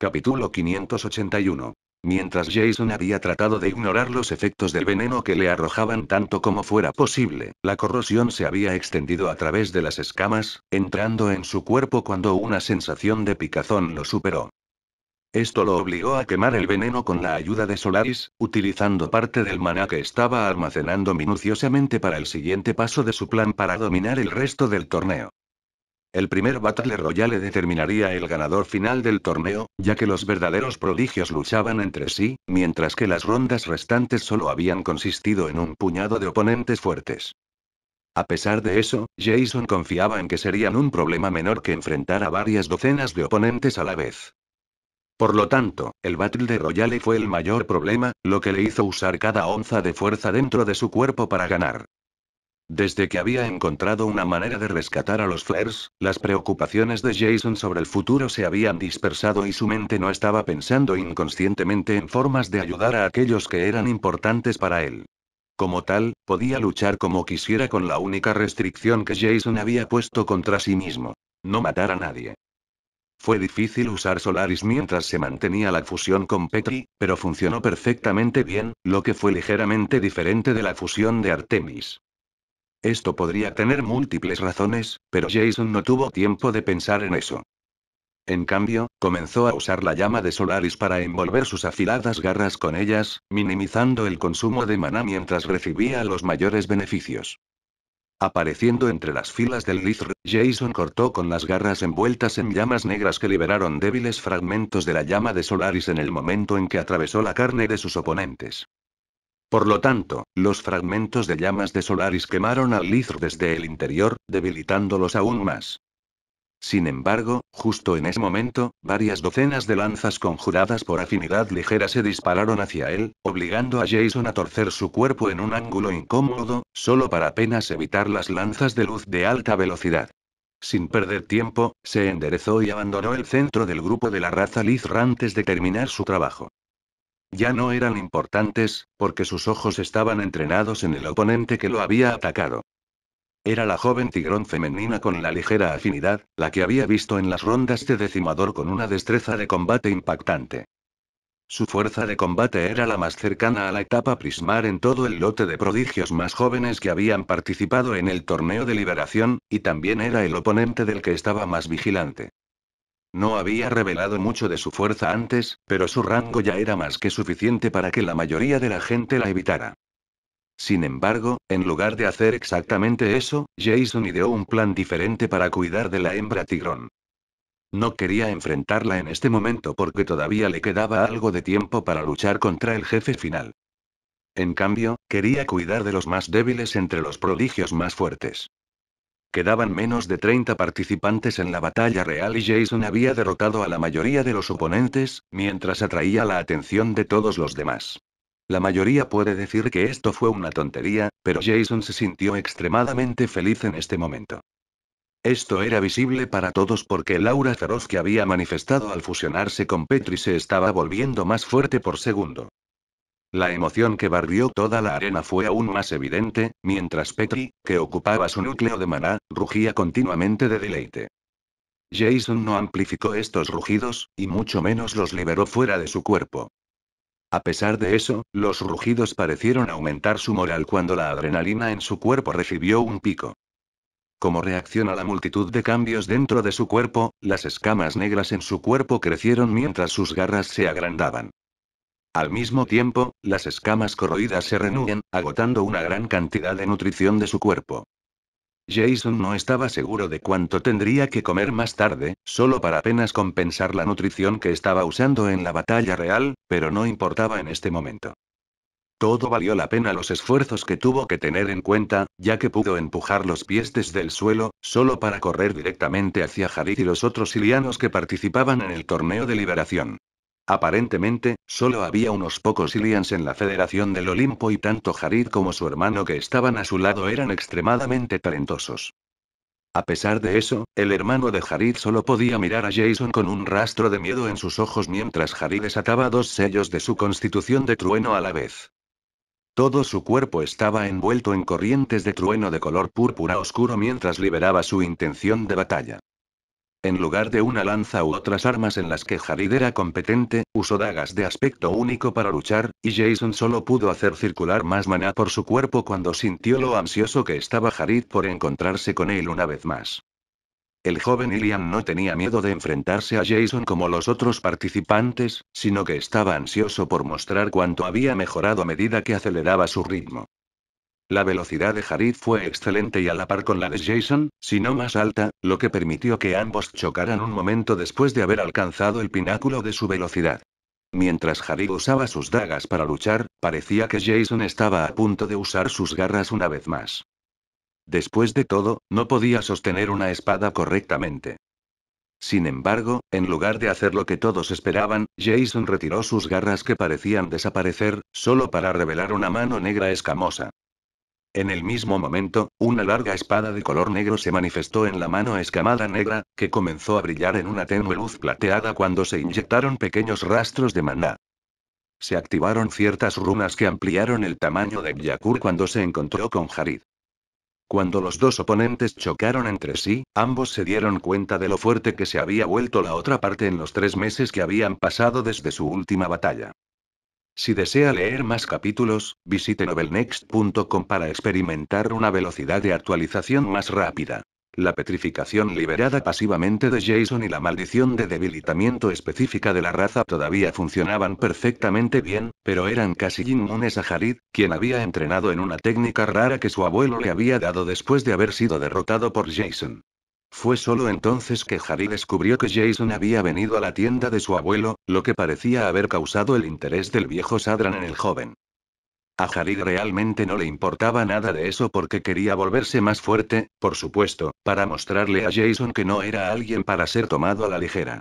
Capítulo 581. Mientras Jason había tratado de ignorar los efectos del veneno que le arrojaban tanto como fuera posible, la corrosión se había extendido a través de las escamas, entrando en su cuerpo cuando una sensación de picazón lo superó. Esto lo obligó a quemar el veneno con la ayuda de Solaris, utilizando parte del maná que estaba almacenando minuciosamente para el siguiente paso de su plan para dominar el resto del torneo. El primer Battle Royale determinaría el ganador final del torneo, ya que los verdaderos prodigios luchaban entre sí, mientras que las rondas restantes solo habían consistido en un puñado de oponentes fuertes. A pesar de eso, Jason confiaba en que serían un problema menor que enfrentar a varias docenas de oponentes a la vez. Por lo tanto, el Battle de Royale fue el mayor problema, lo que le hizo usar cada onza de fuerza dentro de su cuerpo para ganar. Desde que había encontrado una manera de rescatar a los Flares, las preocupaciones de Jason sobre el futuro se habían dispersado y su mente no estaba pensando inconscientemente en formas de ayudar a aquellos que eran importantes para él. Como tal, podía luchar como quisiera con la única restricción que Jason había puesto contra sí mismo. No matar a nadie. Fue difícil usar Solaris mientras se mantenía la fusión con Petri, pero funcionó perfectamente bien, lo que fue ligeramente diferente de la fusión de Artemis. Esto podría tener múltiples razones, pero Jason no tuvo tiempo de pensar en eso. En cambio, comenzó a usar la llama de Solaris para envolver sus afiladas garras con ellas, minimizando el consumo de maná mientras recibía los mayores beneficios. Apareciendo entre las filas del Lithr, Jason cortó con las garras envueltas en llamas negras que liberaron débiles fragmentos de la llama de Solaris en el momento en que atravesó la carne de sus oponentes. Por lo tanto, los fragmentos de llamas de Solaris quemaron al Lizr desde el interior, debilitándolos aún más. Sin embargo, justo en ese momento, varias docenas de lanzas conjuradas por afinidad ligera se dispararon hacia él, obligando a Jason a torcer su cuerpo en un ángulo incómodo, solo para apenas evitar las lanzas de luz de alta velocidad. Sin perder tiempo, se enderezó y abandonó el centro del grupo de la raza Lizr antes de terminar su trabajo. Ya no eran importantes, porque sus ojos estaban entrenados en el oponente que lo había atacado. Era la joven tigrón femenina con la ligera afinidad, la que había visto en las rondas de decimador con una destreza de combate impactante. Su fuerza de combate era la más cercana a la etapa Prismar en todo el lote de prodigios más jóvenes que habían participado en el torneo de liberación, y también era el oponente del que estaba más vigilante. No había revelado mucho de su fuerza antes, pero su rango ya era más que suficiente para que la mayoría de la gente la evitara. Sin embargo, en lugar de hacer exactamente eso, Jason ideó un plan diferente para cuidar de la hembra tigrón. No quería enfrentarla en este momento porque todavía le quedaba algo de tiempo para luchar contra el jefe final. En cambio, quería cuidar de los más débiles entre los prodigios más fuertes. Quedaban menos de 30 participantes en la batalla real y Jason había derrotado a la mayoría de los oponentes, mientras atraía la atención de todos los demás. La mayoría puede decir que esto fue una tontería, pero Jason se sintió extremadamente feliz en este momento. Esto era visible para todos porque el aura feroz que había manifestado al fusionarse con Petri se estaba volviendo más fuerte por segundo. La emoción que barrió toda la arena fue aún más evidente, mientras Petri, que ocupaba su núcleo de maná, rugía continuamente de deleite. Jason no amplificó estos rugidos, y mucho menos los liberó fuera de su cuerpo. A pesar de eso, los rugidos parecieron aumentar su moral cuando la adrenalina en su cuerpo recibió un pico. Como reacción a la multitud de cambios dentro de su cuerpo, las escamas negras en su cuerpo crecieron mientras sus garras se agrandaban. Al mismo tiempo, las escamas corroídas se renúen, agotando una gran cantidad de nutrición de su cuerpo. Jason no estaba seguro de cuánto tendría que comer más tarde, solo para apenas compensar la nutrición que estaba usando en la batalla real, pero no importaba en este momento. Todo valió la pena los esfuerzos que tuvo que tener en cuenta, ya que pudo empujar los pies desde el suelo, solo para correr directamente hacia Jarid y los otros ilianos que participaban en el torneo de liberación. Aparentemente, solo había unos pocos Ilians en la Federación del Olimpo y tanto Jarid como su hermano que estaban a su lado eran extremadamente talentosos. A pesar de eso, el hermano de Jarid solo podía mirar a Jason con un rastro de miedo en sus ojos mientras Jarid desataba dos sellos de su constitución de trueno a la vez. Todo su cuerpo estaba envuelto en corrientes de trueno de color púrpura oscuro mientras liberaba su intención de batalla. En lugar de una lanza u otras armas en las que Jarid era competente, usó dagas de aspecto único para luchar, y Jason solo pudo hacer circular más maná por su cuerpo cuando sintió lo ansioso que estaba Jarid por encontrarse con él una vez más. El joven Ilian no tenía miedo de enfrentarse a Jason como los otros participantes, sino que estaba ansioso por mostrar cuánto había mejorado a medida que aceleraba su ritmo. La velocidad de Harid fue excelente y a la par con la de Jason, si no más alta, lo que permitió que ambos chocaran un momento después de haber alcanzado el pináculo de su velocidad. Mientras Harid usaba sus dagas para luchar, parecía que Jason estaba a punto de usar sus garras una vez más. Después de todo, no podía sostener una espada correctamente. Sin embargo, en lugar de hacer lo que todos esperaban, Jason retiró sus garras que parecían desaparecer, solo para revelar una mano negra escamosa. En el mismo momento, una larga espada de color negro se manifestó en la mano escamada negra, que comenzó a brillar en una tenue luz plateada cuando se inyectaron pequeños rastros de maná. Se activaron ciertas runas que ampliaron el tamaño de Yakur cuando se encontró con Harid. Cuando los dos oponentes chocaron entre sí, ambos se dieron cuenta de lo fuerte que se había vuelto la otra parte en los tres meses que habían pasado desde su última batalla. Si desea leer más capítulos, visite novelnext.com para experimentar una velocidad de actualización más rápida. La petrificación liberada pasivamente de Jason y la maldición de debilitamiento específica de la raza todavía funcionaban perfectamente bien, pero eran casi inmunes a Harid, quien había entrenado en una técnica rara que su abuelo le había dado después de haber sido derrotado por Jason. Fue solo entonces que Harry descubrió que Jason había venido a la tienda de su abuelo, lo que parecía haber causado el interés del viejo Sadran en el joven. A Harry realmente no le importaba nada de eso porque quería volverse más fuerte, por supuesto, para mostrarle a Jason que no era alguien para ser tomado a la ligera.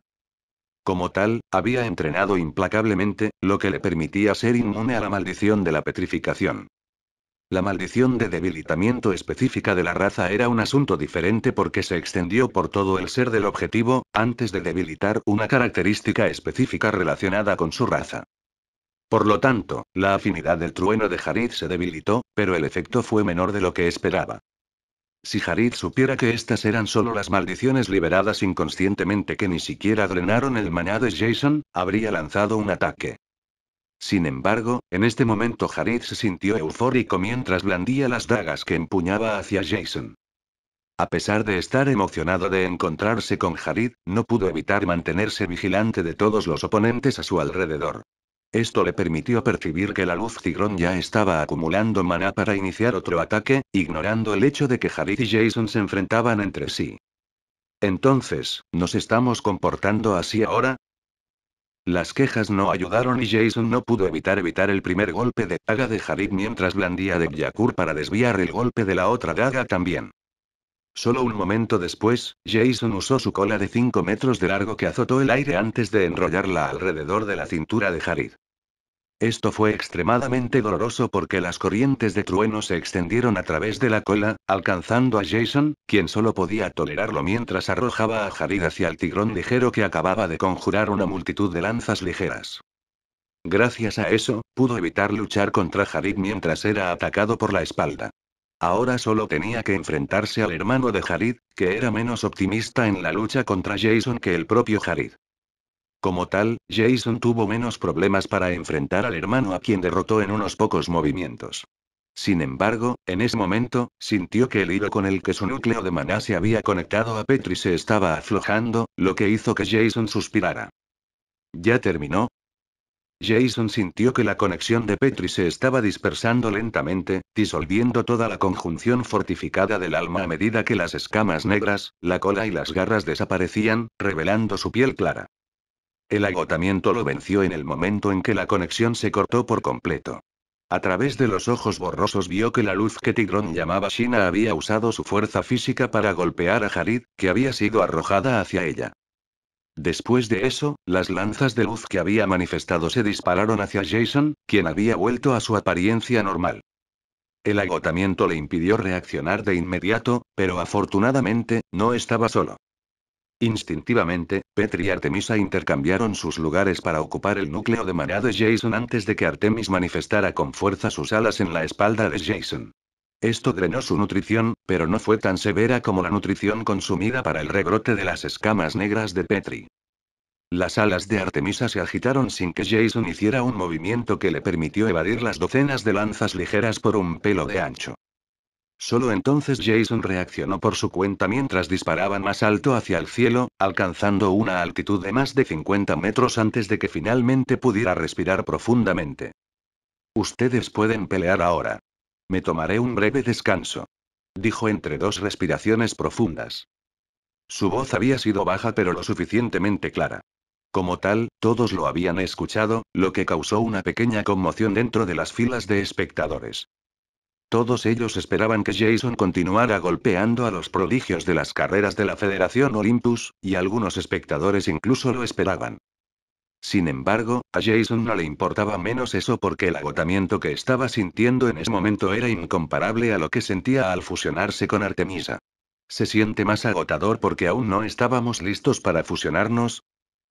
Como tal, había entrenado implacablemente, lo que le permitía ser inmune a la maldición de la petrificación. La maldición de debilitamiento específica de la raza era un asunto diferente porque se extendió por todo el ser del objetivo, antes de debilitar una característica específica relacionada con su raza. Por lo tanto, la afinidad del trueno de Jarid se debilitó, pero el efecto fue menor de lo que esperaba. Si Jarid supiera que estas eran solo las maldiciones liberadas inconscientemente que ni siquiera drenaron el maná de Jason, habría lanzado un ataque. Sin embargo, en este momento Jarid se sintió eufórico mientras blandía las dagas que empuñaba hacia Jason. A pesar de estar emocionado de encontrarse con Jarid, no pudo evitar mantenerse vigilante de todos los oponentes a su alrededor. Esto le permitió percibir que la luz cigrón ya estaba acumulando maná para iniciar otro ataque, ignorando el hecho de que Jared y Jason se enfrentaban entre sí. Entonces, ¿nos estamos comportando así ahora? Las quejas no ayudaron y Jason no pudo evitar evitar el primer golpe de daga de Jarid mientras blandía de Yakur para desviar el golpe de la otra daga también. Solo un momento después, Jason usó su cola de 5 metros de largo que azotó el aire antes de enrollarla alrededor de la cintura de Harid. Esto fue extremadamente doloroso porque las corrientes de trueno se extendieron a través de la cola, alcanzando a Jason, quien solo podía tolerarlo mientras arrojaba a Jarid hacia el tigrón ligero que acababa de conjurar una multitud de lanzas ligeras. Gracias a eso, pudo evitar luchar contra Jarid mientras era atacado por la espalda. Ahora solo tenía que enfrentarse al hermano de Jarid, que era menos optimista en la lucha contra Jason que el propio Jarid. Como tal, Jason tuvo menos problemas para enfrentar al hermano a quien derrotó en unos pocos movimientos. Sin embargo, en ese momento, sintió que el hilo con el que su núcleo de maná se había conectado a Petri se estaba aflojando, lo que hizo que Jason suspirara. ¿Ya terminó? Jason sintió que la conexión de Petri se estaba dispersando lentamente, disolviendo toda la conjunción fortificada del alma a medida que las escamas negras, la cola y las garras desaparecían, revelando su piel clara. El agotamiento lo venció en el momento en que la conexión se cortó por completo. A través de los ojos borrosos vio que la luz que Tigrón llamaba Shina había usado su fuerza física para golpear a Jarid, que había sido arrojada hacia ella. Después de eso, las lanzas de luz que había manifestado se dispararon hacia Jason, quien había vuelto a su apariencia normal. El agotamiento le impidió reaccionar de inmediato, pero afortunadamente, no estaba solo. Instintivamente, Petri y Artemisa intercambiaron sus lugares para ocupar el núcleo de maná de Jason antes de que Artemis manifestara con fuerza sus alas en la espalda de Jason. Esto drenó su nutrición, pero no fue tan severa como la nutrición consumida para el rebrote de las escamas negras de Petri. Las alas de Artemisa se agitaron sin que Jason hiciera un movimiento que le permitió evadir las docenas de lanzas ligeras por un pelo de ancho. Solo entonces Jason reaccionó por su cuenta mientras disparaban más alto hacia el cielo, alcanzando una altitud de más de 50 metros antes de que finalmente pudiera respirar profundamente. Ustedes pueden pelear ahora. Me tomaré un breve descanso. Dijo entre dos respiraciones profundas. Su voz había sido baja pero lo suficientemente clara. Como tal, todos lo habían escuchado, lo que causó una pequeña conmoción dentro de las filas de espectadores. Todos ellos esperaban que Jason continuara golpeando a los prodigios de las carreras de la Federación Olympus, y algunos espectadores incluso lo esperaban. Sin embargo, a Jason no le importaba menos eso porque el agotamiento que estaba sintiendo en ese momento era incomparable a lo que sentía al fusionarse con Artemisa. Se siente más agotador porque aún no estábamos listos para fusionarnos,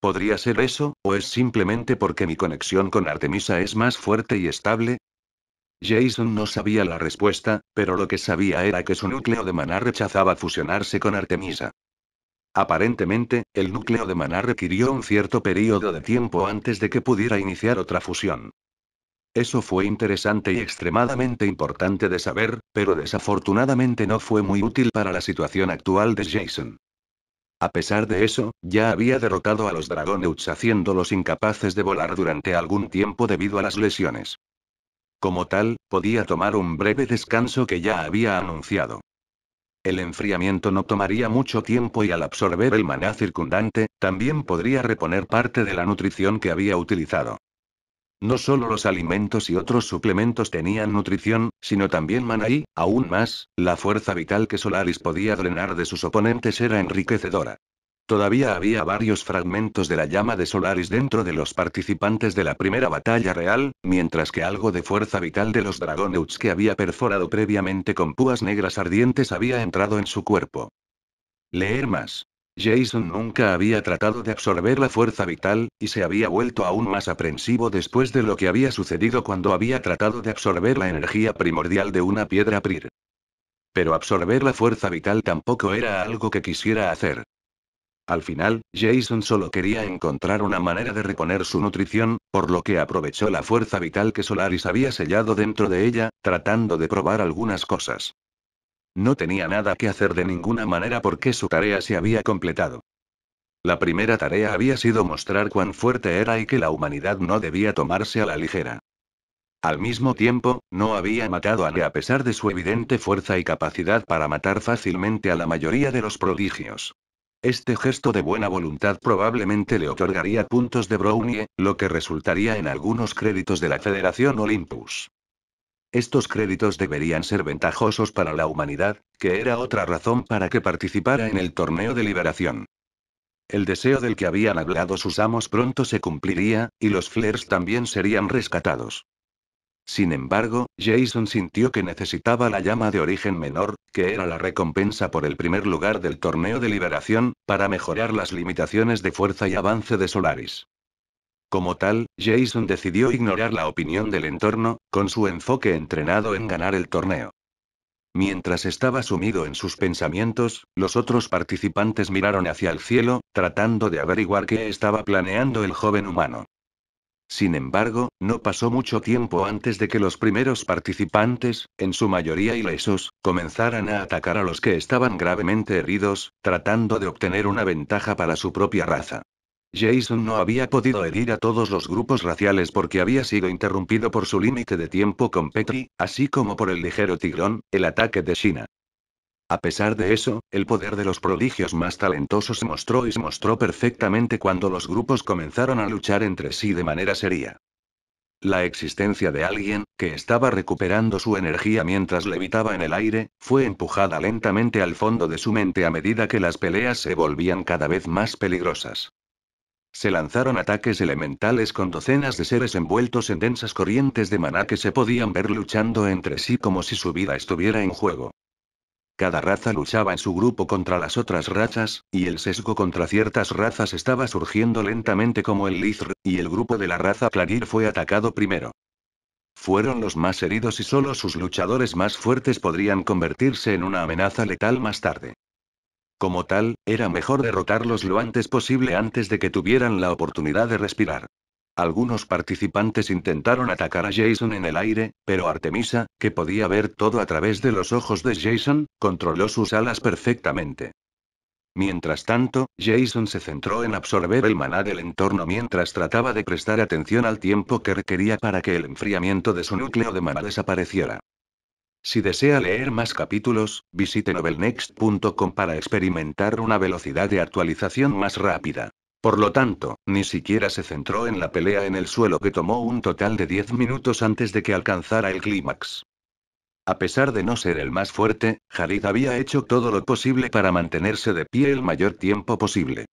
¿Podría ser eso, o es simplemente porque mi conexión con Artemisa es más fuerte y estable? Jason no sabía la respuesta, pero lo que sabía era que su núcleo de maná rechazaba fusionarse con Artemisa. Aparentemente, el núcleo de maná requirió un cierto periodo de tiempo antes de que pudiera iniciar otra fusión. Eso fue interesante y extremadamente importante de saber, pero desafortunadamente no fue muy útil para la situación actual de Jason. A pesar de eso, ya había derrotado a los Dragones haciéndolos incapaces de volar durante algún tiempo debido a las lesiones. Como tal, podía tomar un breve descanso que ya había anunciado. El enfriamiento no tomaría mucho tiempo y al absorber el maná circundante, también podría reponer parte de la nutrición que había utilizado. No solo los alimentos y otros suplementos tenían nutrición, sino también maná y, aún más, la fuerza vital que Solaris podía drenar de sus oponentes era enriquecedora. Todavía había varios fragmentos de la llama de Solaris dentro de los participantes de la primera batalla real, mientras que algo de fuerza vital de los Dragonuts que había perforado previamente con púas negras ardientes había entrado en su cuerpo. Leer más. Jason nunca había tratado de absorber la fuerza vital, y se había vuelto aún más aprensivo después de lo que había sucedido cuando había tratado de absorber la energía primordial de una piedra Prir. Pero absorber la fuerza vital tampoco era algo que quisiera hacer. Al final, Jason solo quería encontrar una manera de reponer su nutrición, por lo que aprovechó la fuerza vital que Solaris había sellado dentro de ella, tratando de probar algunas cosas. No tenía nada que hacer de ninguna manera porque su tarea se había completado. La primera tarea había sido mostrar cuán fuerte era y que la humanidad no debía tomarse a la ligera. Al mismo tiempo, no había matado a nadie a pesar de su evidente fuerza y capacidad para matar fácilmente a la mayoría de los prodigios. Este gesto de buena voluntad probablemente le otorgaría puntos de Brownie, lo que resultaría en algunos créditos de la Federación Olympus. Estos créditos deberían ser ventajosos para la humanidad, que era otra razón para que participara en el torneo de liberación. El deseo del que habían hablado sus amos pronto se cumpliría, y los Flares también serían rescatados. Sin embargo, Jason sintió que necesitaba la llama de origen menor, que era la recompensa por el primer lugar del torneo de liberación, para mejorar las limitaciones de fuerza y avance de Solaris. Como tal, Jason decidió ignorar la opinión del entorno, con su enfoque entrenado en ganar el torneo. Mientras estaba sumido en sus pensamientos, los otros participantes miraron hacia el cielo, tratando de averiguar qué estaba planeando el joven humano. Sin embargo, no pasó mucho tiempo antes de que los primeros participantes, en su mayoría ilesos, comenzaran a atacar a los que estaban gravemente heridos, tratando de obtener una ventaja para su propia raza. Jason no había podido herir a todos los grupos raciales porque había sido interrumpido por su límite de tiempo con Petri, así como por el ligero tigrón, el ataque de China. A pesar de eso, el poder de los prodigios más talentosos se mostró y se mostró perfectamente cuando los grupos comenzaron a luchar entre sí de manera seria. La existencia de alguien, que estaba recuperando su energía mientras levitaba en el aire, fue empujada lentamente al fondo de su mente a medida que las peleas se volvían cada vez más peligrosas. Se lanzaron ataques elementales con docenas de seres envueltos en densas corrientes de maná que se podían ver luchando entre sí como si su vida estuviera en juego. Cada raza luchaba en su grupo contra las otras razas, y el sesgo contra ciertas razas estaba surgiendo lentamente como el Lizr, y el grupo de la raza Clarir fue atacado primero. Fueron los más heridos y solo sus luchadores más fuertes podrían convertirse en una amenaza letal más tarde. Como tal, era mejor derrotarlos lo antes posible antes de que tuvieran la oportunidad de respirar. Algunos participantes intentaron atacar a Jason en el aire, pero Artemisa, que podía ver todo a través de los ojos de Jason, controló sus alas perfectamente. Mientras tanto, Jason se centró en absorber el maná del entorno mientras trataba de prestar atención al tiempo que requería para que el enfriamiento de su núcleo de maná desapareciera. Si desea leer más capítulos, visite novelnext.com para experimentar una velocidad de actualización más rápida. Por lo tanto, ni siquiera se centró en la pelea en el suelo que tomó un total de 10 minutos antes de que alcanzara el clímax. A pesar de no ser el más fuerte, Jalid había hecho todo lo posible para mantenerse de pie el mayor tiempo posible.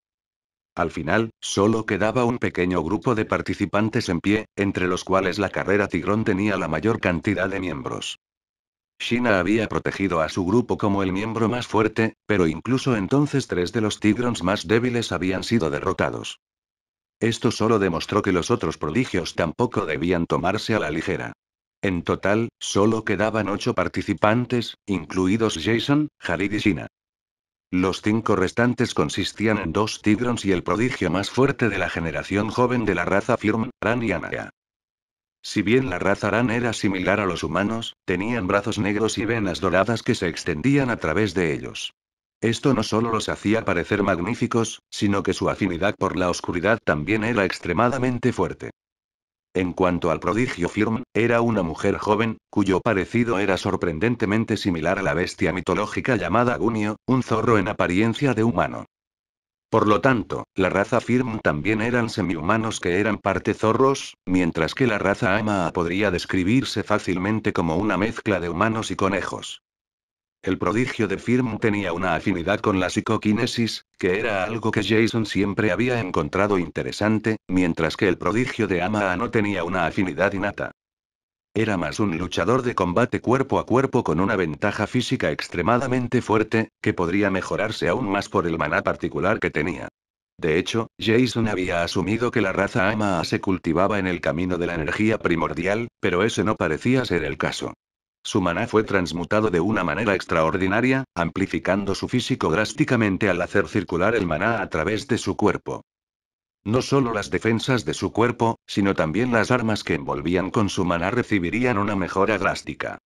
Al final, solo quedaba un pequeño grupo de participantes en pie, entre los cuales la carrera Tigrón tenía la mayor cantidad de miembros. Shina había protegido a su grupo como el miembro más fuerte, pero incluso entonces tres de los Tigrons más débiles habían sido derrotados. Esto solo demostró que los otros prodigios tampoco debían tomarse a la ligera. En total, solo quedaban ocho participantes, incluidos Jason, Harid y Shina. Los cinco restantes consistían en dos Tigrons y el prodigio más fuerte de la generación joven de la raza Firm, Ran y Anaya. Si bien la raza Aran era similar a los humanos, tenían brazos negros y venas doradas que se extendían a través de ellos. Esto no solo los hacía parecer magníficos, sino que su afinidad por la oscuridad también era extremadamente fuerte. En cuanto al prodigio Firm, era una mujer joven, cuyo parecido era sorprendentemente similar a la bestia mitológica llamada Gunio, un zorro en apariencia de humano. Por lo tanto, la raza Firm también eran semihumanos que eran parte zorros, mientras que la raza Amaa podría describirse fácilmente como una mezcla de humanos y conejos. El prodigio de Firm tenía una afinidad con la psicoquinesis, que era algo que Jason siempre había encontrado interesante, mientras que el prodigio de Amaa no tenía una afinidad innata. Era más un luchador de combate cuerpo a cuerpo con una ventaja física extremadamente fuerte, que podría mejorarse aún más por el maná particular que tenía. De hecho, Jason había asumido que la raza Amaa se cultivaba en el camino de la energía primordial, pero ese no parecía ser el caso. Su maná fue transmutado de una manera extraordinaria, amplificando su físico drásticamente al hacer circular el maná a través de su cuerpo. No solo las defensas de su cuerpo, sino también las armas que envolvían con su maná recibirían una mejora drástica.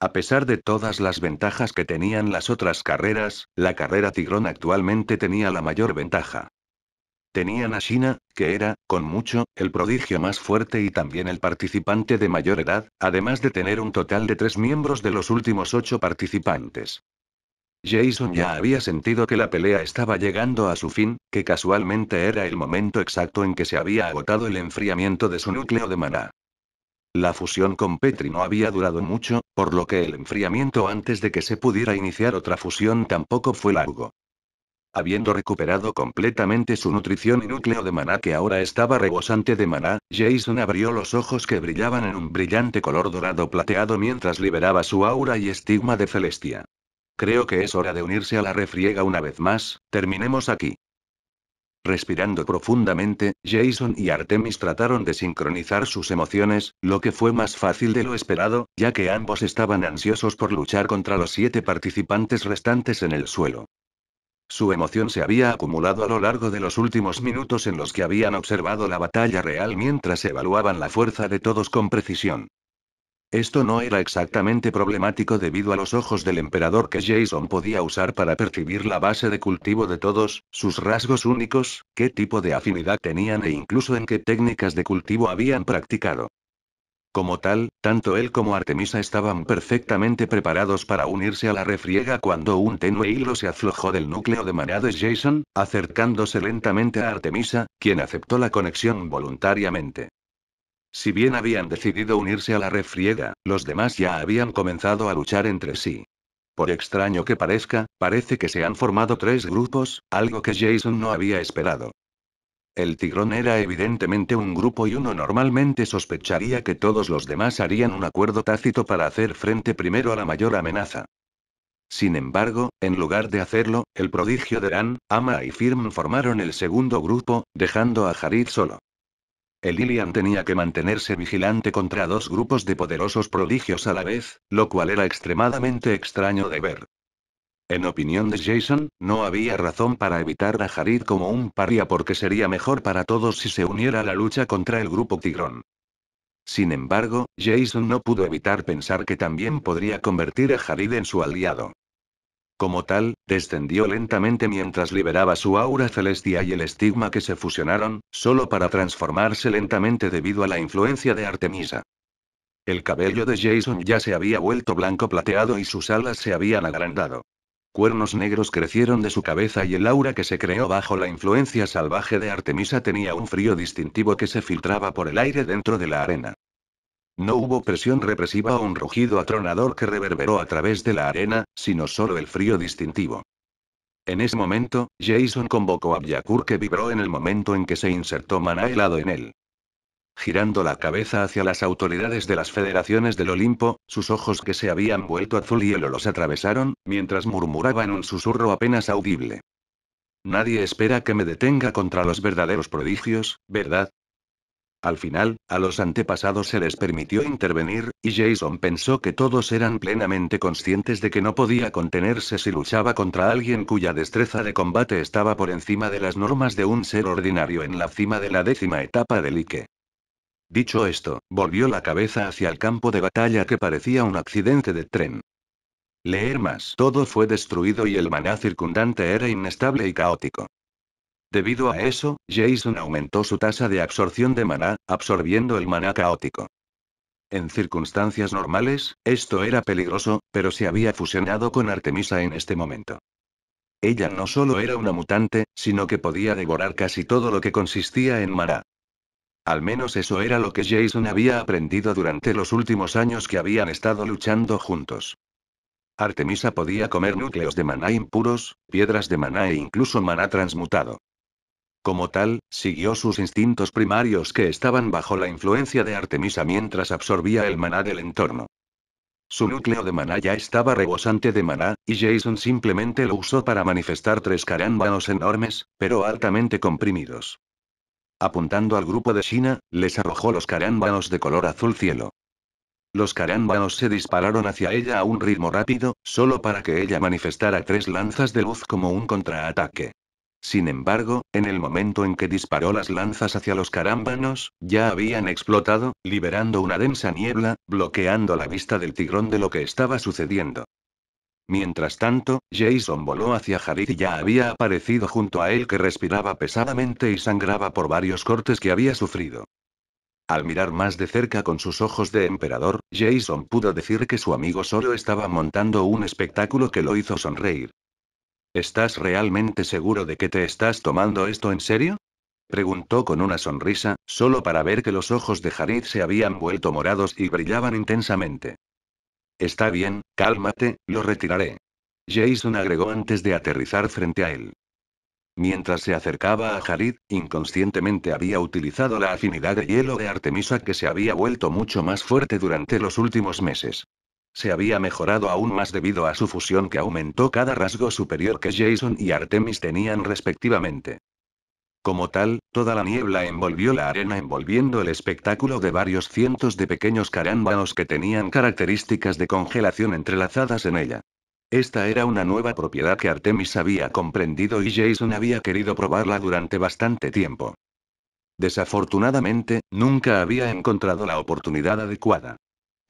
A pesar de todas las ventajas que tenían las otras carreras, la carrera Tigrón actualmente tenía la mayor ventaja. Tenían a Shina, que era, con mucho, el prodigio más fuerte y también el participante de mayor edad, además de tener un total de tres miembros de los últimos ocho participantes. Jason ya había sentido que la pelea estaba llegando a su fin, que casualmente era el momento exacto en que se había agotado el enfriamiento de su núcleo de maná. La fusión con Petri no había durado mucho, por lo que el enfriamiento antes de que se pudiera iniciar otra fusión tampoco fue largo. Habiendo recuperado completamente su nutrición y núcleo de maná que ahora estaba rebosante de maná, Jason abrió los ojos que brillaban en un brillante color dorado plateado mientras liberaba su aura y estigma de Celestia. Creo que es hora de unirse a la refriega una vez más, terminemos aquí. Respirando profundamente, Jason y Artemis trataron de sincronizar sus emociones, lo que fue más fácil de lo esperado, ya que ambos estaban ansiosos por luchar contra los siete participantes restantes en el suelo. Su emoción se había acumulado a lo largo de los últimos minutos en los que habían observado la batalla real mientras evaluaban la fuerza de todos con precisión. Esto no era exactamente problemático debido a los ojos del emperador que Jason podía usar para percibir la base de cultivo de todos, sus rasgos únicos, qué tipo de afinidad tenían e incluso en qué técnicas de cultivo habían practicado. Como tal, tanto él como Artemisa estaban perfectamente preparados para unirse a la refriega cuando un tenue hilo se aflojó del núcleo de maná de Jason, acercándose lentamente a Artemisa, quien aceptó la conexión voluntariamente. Si bien habían decidido unirse a la refriega, los demás ya habían comenzado a luchar entre sí. Por extraño que parezca, parece que se han formado tres grupos, algo que Jason no había esperado. El tigrón era evidentemente un grupo y uno normalmente sospecharía que todos los demás harían un acuerdo tácito para hacer frente primero a la mayor amenaza. Sin embargo, en lugar de hacerlo, el prodigio de Ran, Ama y Firm formaron el segundo grupo, dejando a Harid solo. El Ilian tenía que mantenerse vigilante contra dos grupos de poderosos prodigios a la vez, lo cual era extremadamente extraño de ver. En opinión de Jason, no había razón para evitar a Harid como un paria porque sería mejor para todos si se uniera a la lucha contra el grupo Tigrón. Sin embargo, Jason no pudo evitar pensar que también podría convertir a Harid en su aliado. Como tal, descendió lentamente mientras liberaba su aura celestia y el estigma que se fusionaron, solo para transformarse lentamente debido a la influencia de Artemisa. El cabello de Jason ya se había vuelto blanco plateado y sus alas se habían agrandado. Cuernos negros crecieron de su cabeza y el aura que se creó bajo la influencia salvaje de Artemisa tenía un frío distintivo que se filtraba por el aire dentro de la arena. No hubo presión represiva o un rugido atronador que reverberó a través de la arena, sino solo el frío distintivo. En ese momento, Jason convocó a Byakur que vibró en el momento en que se insertó maná helado en él. Girando la cabeza hacia las autoridades de las federaciones del Olimpo, sus ojos que se habían vuelto azul hielo los atravesaron, mientras murmuraba en un susurro apenas audible. Nadie espera que me detenga contra los verdaderos prodigios, ¿verdad? Al final, a los antepasados se les permitió intervenir, y Jason pensó que todos eran plenamente conscientes de que no podía contenerse si luchaba contra alguien cuya destreza de combate estaba por encima de las normas de un ser ordinario en la cima de la décima etapa del Ike. Dicho esto, volvió la cabeza hacia el campo de batalla que parecía un accidente de tren. Leer más. Todo fue destruido y el maná circundante era inestable y caótico. Debido a eso, Jason aumentó su tasa de absorción de maná, absorbiendo el maná caótico. En circunstancias normales, esto era peligroso, pero se había fusionado con Artemisa en este momento. Ella no solo era una mutante, sino que podía devorar casi todo lo que consistía en maná. Al menos eso era lo que Jason había aprendido durante los últimos años que habían estado luchando juntos. Artemisa podía comer núcleos de maná impuros, piedras de maná e incluso maná transmutado. Como tal, siguió sus instintos primarios que estaban bajo la influencia de Artemisa mientras absorbía el maná del entorno. Su núcleo de maná ya estaba rebosante de maná, y Jason simplemente lo usó para manifestar tres carámbanos enormes, pero altamente comprimidos. Apuntando al grupo de China, les arrojó los carámbanos de color azul cielo. Los carámbanos se dispararon hacia ella a un ritmo rápido, solo para que ella manifestara tres lanzas de luz como un contraataque. Sin embargo, en el momento en que disparó las lanzas hacia los carámbanos, ya habían explotado, liberando una densa niebla, bloqueando la vista del tigrón de lo que estaba sucediendo. Mientras tanto, Jason voló hacia Jarid y ya había aparecido junto a él que respiraba pesadamente y sangraba por varios cortes que había sufrido. Al mirar más de cerca con sus ojos de emperador, Jason pudo decir que su amigo solo estaba montando un espectáculo que lo hizo sonreír. ¿Estás realmente seguro de que te estás tomando esto en serio? Preguntó con una sonrisa, solo para ver que los ojos de Jarid se habían vuelto morados y brillaban intensamente. Está bien, cálmate, lo retiraré. Jason agregó antes de aterrizar frente a él. Mientras se acercaba a Harid, inconscientemente había utilizado la afinidad de hielo de Artemisa que se había vuelto mucho más fuerte durante los últimos meses. Se había mejorado aún más debido a su fusión que aumentó cada rasgo superior que Jason y Artemis tenían respectivamente. Como tal, toda la niebla envolvió la arena envolviendo el espectáculo de varios cientos de pequeños carámbanos que tenían características de congelación entrelazadas en ella. Esta era una nueva propiedad que Artemis había comprendido y Jason había querido probarla durante bastante tiempo. Desafortunadamente, nunca había encontrado la oportunidad adecuada.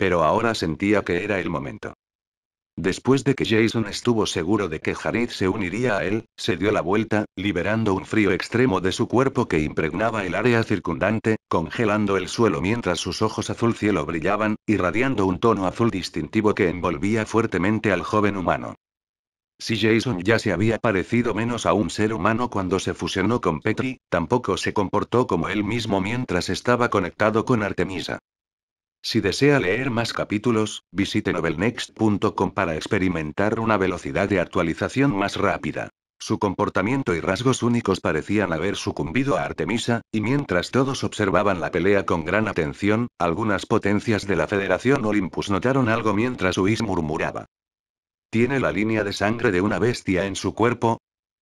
Pero ahora sentía que era el momento. Después de que Jason estuvo seguro de que Jared se uniría a él, se dio la vuelta, liberando un frío extremo de su cuerpo que impregnaba el área circundante, congelando el suelo mientras sus ojos azul cielo brillaban, irradiando un tono azul distintivo que envolvía fuertemente al joven humano. Si Jason ya se había parecido menos a un ser humano cuando se fusionó con Petri, tampoco se comportó como él mismo mientras estaba conectado con Artemisa. Si desea leer más capítulos, visite novelnext.com para experimentar una velocidad de actualización más rápida. Su comportamiento y rasgos únicos parecían haber sucumbido a Artemisa, y mientras todos observaban la pelea con gran atención, algunas potencias de la Federación Olympus notaron algo mientras Uis murmuraba. ¿Tiene la línea de sangre de una bestia en su cuerpo?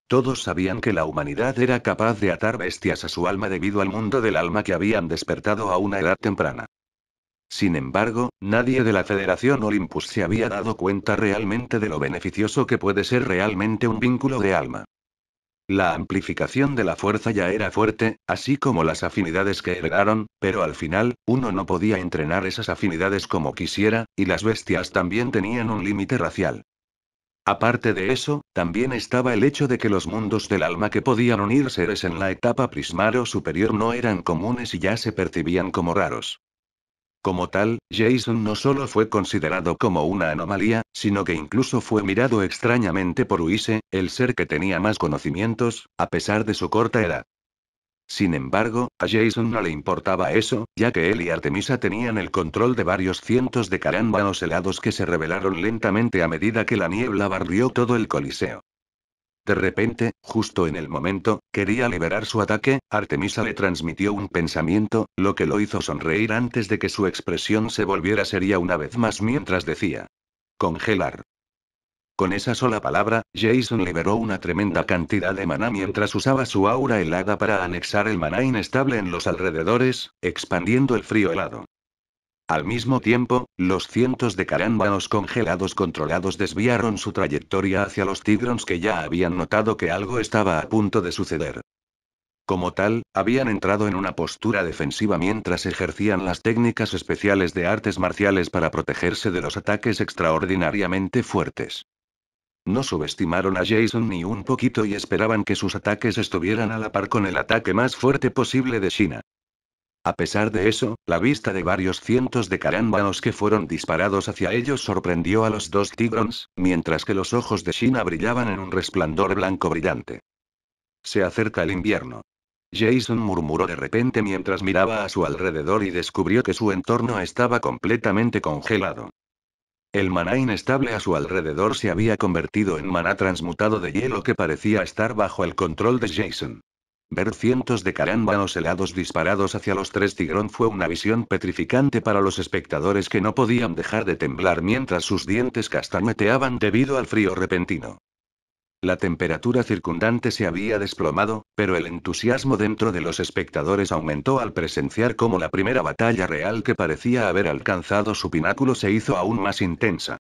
Todos sabían que la humanidad era capaz de atar bestias a su alma debido al mundo del alma que habían despertado a una edad temprana. Sin embargo, nadie de la Federación Olympus se había dado cuenta realmente de lo beneficioso que puede ser realmente un vínculo de alma. La amplificación de la fuerza ya era fuerte, así como las afinidades que heredaron, pero al final, uno no podía entrenar esas afinidades como quisiera, y las bestias también tenían un límite racial. Aparte de eso, también estaba el hecho de que los mundos del alma que podían unir seres en la etapa prismar o superior no eran comunes y ya se percibían como raros. Como tal, Jason no solo fue considerado como una anomalía, sino que incluso fue mirado extrañamente por Uise, el ser que tenía más conocimientos, a pesar de su corta edad. Sin embargo, a Jason no le importaba eso, ya que él y Artemisa tenían el control de varios cientos de carámbanos helados que se revelaron lentamente a medida que la niebla barrió todo el coliseo. De repente, justo en el momento, quería liberar su ataque, Artemisa le transmitió un pensamiento, lo que lo hizo sonreír antes de que su expresión se volviera seria una vez más mientras decía. Congelar. Con esa sola palabra, Jason liberó una tremenda cantidad de maná mientras usaba su aura helada para anexar el maná inestable en los alrededores, expandiendo el frío helado. Al mismo tiempo, los cientos de carámbanos congelados controlados desviaron su trayectoria hacia los tigrons que ya habían notado que algo estaba a punto de suceder. Como tal, habían entrado en una postura defensiva mientras ejercían las técnicas especiales de artes marciales para protegerse de los ataques extraordinariamente fuertes. No subestimaron a Jason ni un poquito y esperaban que sus ataques estuvieran a la par con el ataque más fuerte posible de China. A pesar de eso, la vista de varios cientos de carámbanos que fueron disparados hacia ellos sorprendió a los dos tigrons, mientras que los ojos de Shina brillaban en un resplandor blanco brillante. Se acerca el invierno. Jason murmuró de repente mientras miraba a su alrededor y descubrió que su entorno estaba completamente congelado. El maná inestable a su alrededor se había convertido en maná transmutado de hielo que parecía estar bajo el control de Jason. Ver cientos de carámbanos helados disparados hacia los tres Tigrón fue una visión petrificante para los espectadores que no podían dejar de temblar mientras sus dientes castañeteaban debido al frío repentino. La temperatura circundante se había desplomado, pero el entusiasmo dentro de los espectadores aumentó al presenciar cómo la primera batalla real que parecía haber alcanzado su pináculo se hizo aún más intensa.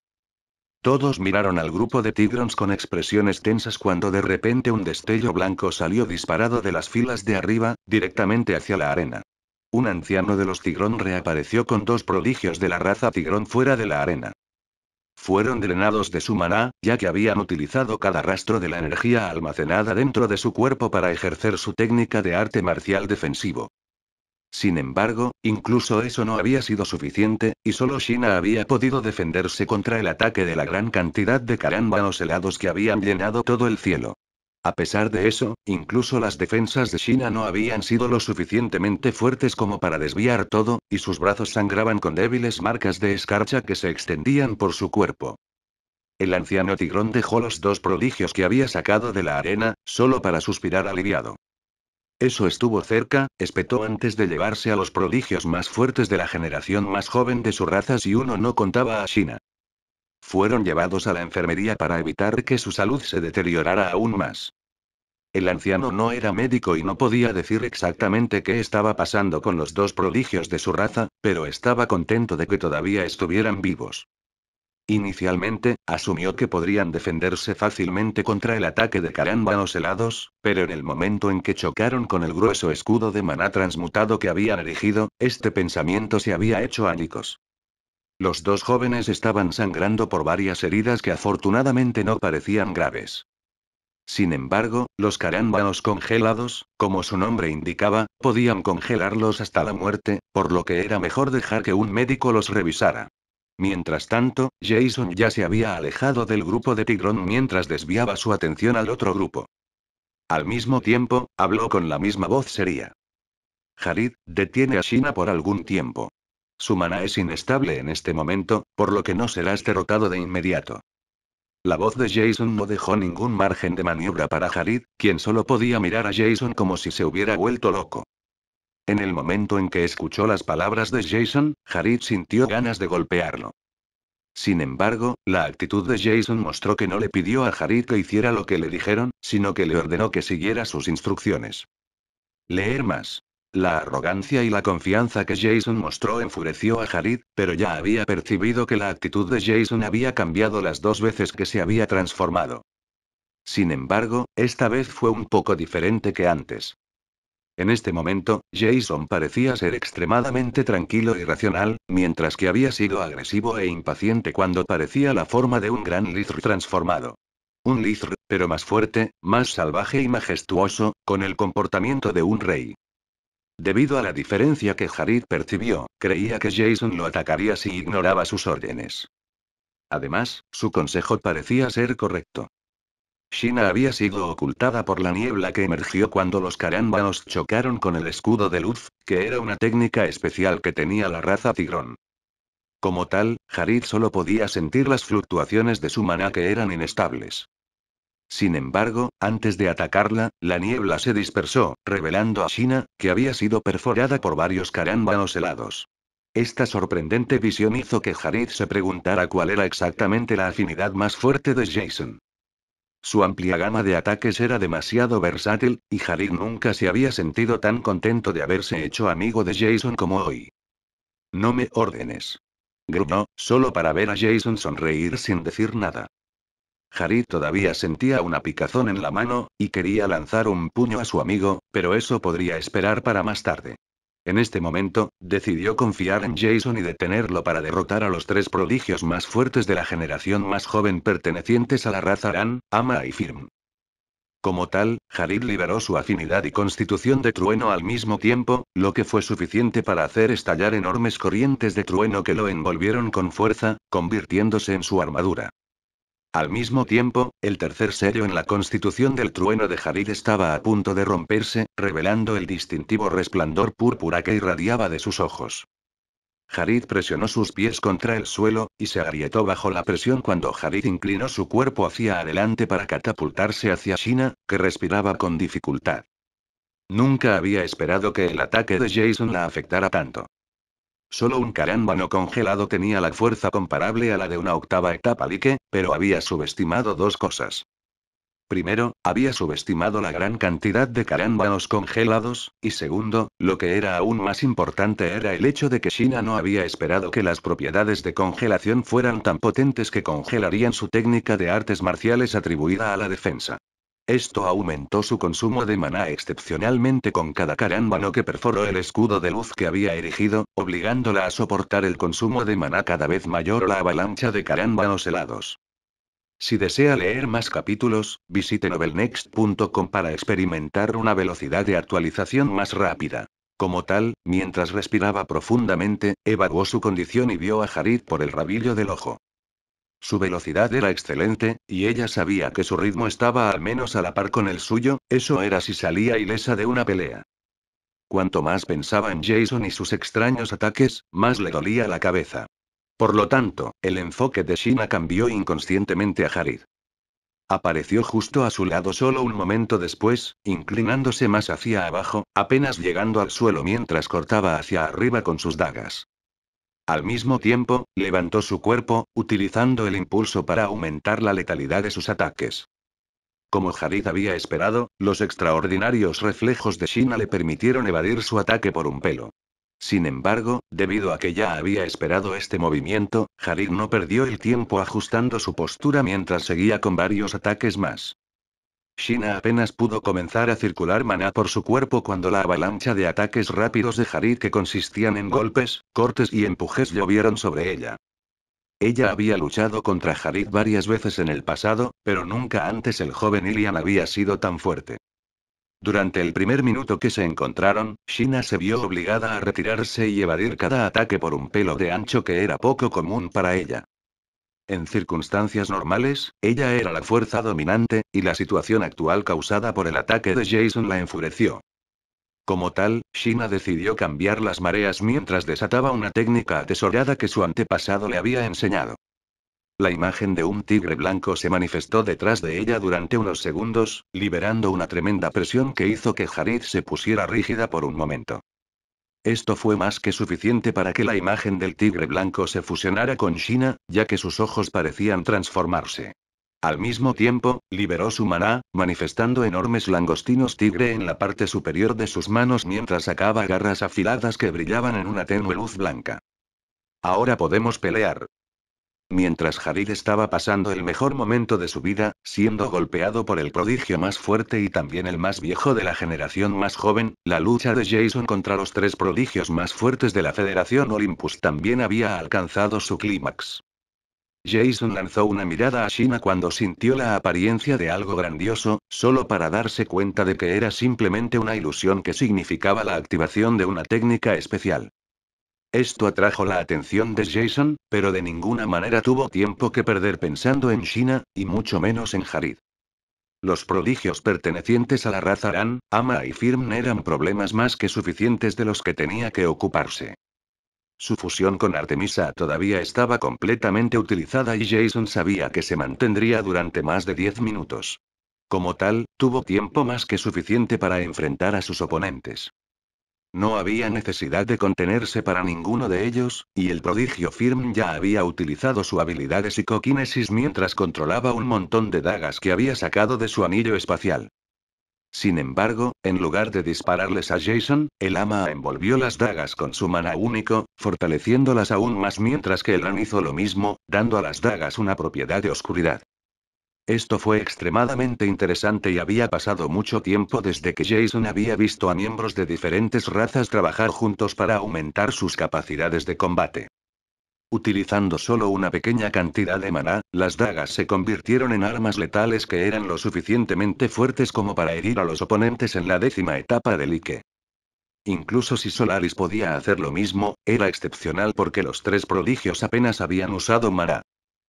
Todos miraron al grupo de Tigrons con expresiones tensas cuando de repente un destello blanco salió disparado de las filas de arriba, directamente hacia la arena. Un anciano de los Tigrón reapareció con dos prodigios de la raza Tigrón fuera de la arena. Fueron drenados de su maná, ya que habían utilizado cada rastro de la energía almacenada dentro de su cuerpo para ejercer su técnica de arte marcial defensivo. Sin embargo, incluso eso no había sido suficiente, y solo China había podido defenderse contra el ataque de la gran cantidad de carámbanos helados que habían llenado todo el cielo. A pesar de eso, incluso las defensas de China no habían sido lo suficientemente fuertes como para desviar todo, y sus brazos sangraban con débiles marcas de escarcha que se extendían por su cuerpo. El anciano tigrón dejó los dos prodigios que había sacado de la arena, solo para suspirar aliviado. Eso estuvo cerca, espetó antes de llevarse a los prodigios más fuertes de la generación más joven de su raza si uno no contaba a China. Fueron llevados a la enfermería para evitar que su salud se deteriorara aún más. El anciano no era médico y no podía decir exactamente qué estaba pasando con los dos prodigios de su raza, pero estaba contento de que todavía estuvieran vivos. Inicialmente, asumió que podrían defenderse fácilmente contra el ataque de carámbanos helados, pero en el momento en que chocaron con el grueso escudo de maná transmutado que habían erigido, este pensamiento se había hecho ánicos. Los dos jóvenes estaban sangrando por varias heridas que afortunadamente no parecían graves. Sin embargo, los carámbanos congelados, como su nombre indicaba, podían congelarlos hasta la muerte, por lo que era mejor dejar que un médico los revisara. Mientras tanto, Jason ya se había alejado del grupo de Tigrón mientras desviaba su atención al otro grupo. Al mismo tiempo, habló con la misma voz seria. Harid, detiene a Shina por algún tiempo. Su mana es inestable en este momento, por lo que no serás derrotado de inmediato. La voz de Jason no dejó ningún margen de maniobra para Harid, quien solo podía mirar a Jason como si se hubiera vuelto loco. En el momento en que escuchó las palabras de Jason, Harid sintió ganas de golpearlo. Sin embargo, la actitud de Jason mostró que no le pidió a Harid que hiciera lo que le dijeron, sino que le ordenó que siguiera sus instrucciones. Leer más. La arrogancia y la confianza que Jason mostró enfureció a Harid, pero ya había percibido que la actitud de Jason había cambiado las dos veces que se había transformado. Sin embargo, esta vez fue un poco diferente que antes. En este momento, Jason parecía ser extremadamente tranquilo y racional, mientras que había sido agresivo e impaciente cuando parecía la forma de un gran Lithr transformado. Un Lithr, pero más fuerte, más salvaje y majestuoso, con el comportamiento de un rey. Debido a la diferencia que Harid percibió, creía que Jason lo atacaría si ignoraba sus órdenes. Además, su consejo parecía ser correcto. Shina había sido ocultada por la niebla que emergió cuando los carámbanos chocaron con el escudo de luz, que era una técnica especial que tenía la raza tigrón. Como tal, Harid solo podía sentir las fluctuaciones de su maná que eran inestables. Sin embargo, antes de atacarla, la niebla se dispersó, revelando a Shina, que había sido perforada por varios carámbanos helados. Esta sorprendente visión hizo que Harid se preguntara cuál era exactamente la afinidad más fuerte de Jason. Su amplia gama de ataques era demasiado versátil, y Jarik nunca se había sentido tan contento de haberse hecho amigo de Jason como hoy. No me ordenes. Gruñó, solo para ver a Jason sonreír sin decir nada. Harry todavía sentía una picazón en la mano, y quería lanzar un puño a su amigo, pero eso podría esperar para más tarde. En este momento, decidió confiar en Jason y detenerlo para derrotar a los tres prodigios más fuertes de la generación más joven pertenecientes a la raza Ran, Ama y Firm. Como tal, Jarid liberó su afinidad y constitución de trueno al mismo tiempo, lo que fue suficiente para hacer estallar enormes corrientes de trueno que lo envolvieron con fuerza, convirtiéndose en su armadura. Al mismo tiempo, el tercer sello en la constitución del trueno de Jarid estaba a punto de romperse, revelando el distintivo resplandor púrpura que irradiaba de sus ojos. Jarid presionó sus pies contra el suelo, y se agrietó bajo la presión cuando Jarid inclinó su cuerpo hacia adelante para catapultarse hacia China, que respiraba con dificultad. Nunca había esperado que el ataque de Jason la afectara tanto. Solo un carámbano congelado tenía la fuerza comparable a la de una octava etapa lique, pero había subestimado dos cosas. Primero, había subestimado la gran cantidad de carámbanos congelados, y segundo, lo que era aún más importante era el hecho de que China no había esperado que las propiedades de congelación fueran tan potentes que congelarían su técnica de artes marciales atribuida a la defensa. Esto aumentó su consumo de maná excepcionalmente con cada carámbano que perforó el escudo de luz que había erigido, obligándola a soportar el consumo de maná cada vez mayor o la avalancha de carámbanos helados. Si desea leer más capítulos, visite novelnext.com para experimentar una velocidad de actualización más rápida. Como tal, mientras respiraba profundamente, evaluó su condición y vio a Harid por el rabillo del ojo. Su velocidad era excelente, y ella sabía que su ritmo estaba al menos a la par con el suyo, eso era si salía ilesa de una pelea. Cuanto más pensaba en Jason y sus extraños ataques, más le dolía la cabeza. Por lo tanto, el enfoque de Shina cambió inconscientemente a Harid. Apareció justo a su lado solo un momento después, inclinándose más hacia abajo, apenas llegando al suelo mientras cortaba hacia arriba con sus dagas. Al mismo tiempo, levantó su cuerpo, utilizando el impulso para aumentar la letalidad de sus ataques. Como Jarid había esperado, los extraordinarios reflejos de Shina le permitieron evadir su ataque por un pelo. Sin embargo, debido a que ya había esperado este movimiento, Jarid no perdió el tiempo ajustando su postura mientras seguía con varios ataques más. Shina apenas pudo comenzar a circular maná por su cuerpo cuando la avalancha de ataques rápidos de Harid que consistían en golpes, cortes y empujes llovieron sobre ella. Ella había luchado contra Harid varias veces en el pasado, pero nunca antes el joven Ilian había sido tan fuerte. Durante el primer minuto que se encontraron, Shina se vio obligada a retirarse y evadir cada ataque por un pelo de ancho que era poco común para ella. En circunstancias normales, ella era la fuerza dominante, y la situación actual causada por el ataque de Jason la enfureció. Como tal, Shina decidió cambiar las mareas mientras desataba una técnica atesorada que su antepasado le había enseñado. La imagen de un tigre blanco se manifestó detrás de ella durante unos segundos, liberando una tremenda presión que hizo que Harith se pusiera rígida por un momento. Esto fue más que suficiente para que la imagen del tigre blanco se fusionara con Shina, ya que sus ojos parecían transformarse. Al mismo tiempo, liberó su maná, manifestando enormes langostinos tigre en la parte superior de sus manos mientras sacaba garras afiladas que brillaban en una tenue luz blanca. Ahora podemos pelear, mientras Jadid estaba pasando el mejor momento de su vida, siendo golpeado por el prodigio más fuerte y también el más viejo de la generación más joven, la lucha de Jason contra los tres prodigios más fuertes de la Federación Olympus también había alcanzado su clímax. Jason lanzó una mirada a Shina cuando sintió la apariencia de algo grandioso, solo para darse cuenta de que era simplemente una ilusión que significaba la activación de una técnica especial. Esto atrajo la atención de Jason, pero de ninguna manera tuvo tiempo que perder pensando en China, y mucho menos en Jarid. Los prodigios pertenecientes a la raza Ran, Ama y Firm eran problemas más que suficientes de los que tenía que ocuparse. Su fusión con Artemisa todavía estaba completamente utilizada y Jason sabía que se mantendría durante más de 10 minutos. Como tal, tuvo tiempo más que suficiente para enfrentar a sus oponentes. No había necesidad de contenerse para ninguno de ellos, y el prodigio Firm ya había utilizado su habilidad de psicoquinesis mientras controlaba un montón de dagas que había sacado de su anillo espacial. Sin embargo, en lugar de dispararles a Jason, el ama envolvió las dagas con su mana único, fortaleciéndolas aún más mientras que Elan hizo lo mismo, dando a las dagas una propiedad de oscuridad. Esto fue extremadamente interesante y había pasado mucho tiempo desde que Jason había visto a miembros de diferentes razas trabajar juntos para aumentar sus capacidades de combate. Utilizando solo una pequeña cantidad de maná, las dagas se convirtieron en armas letales que eran lo suficientemente fuertes como para herir a los oponentes en la décima etapa del Ike. Incluso si Solaris podía hacer lo mismo, era excepcional porque los tres prodigios apenas habían usado maná.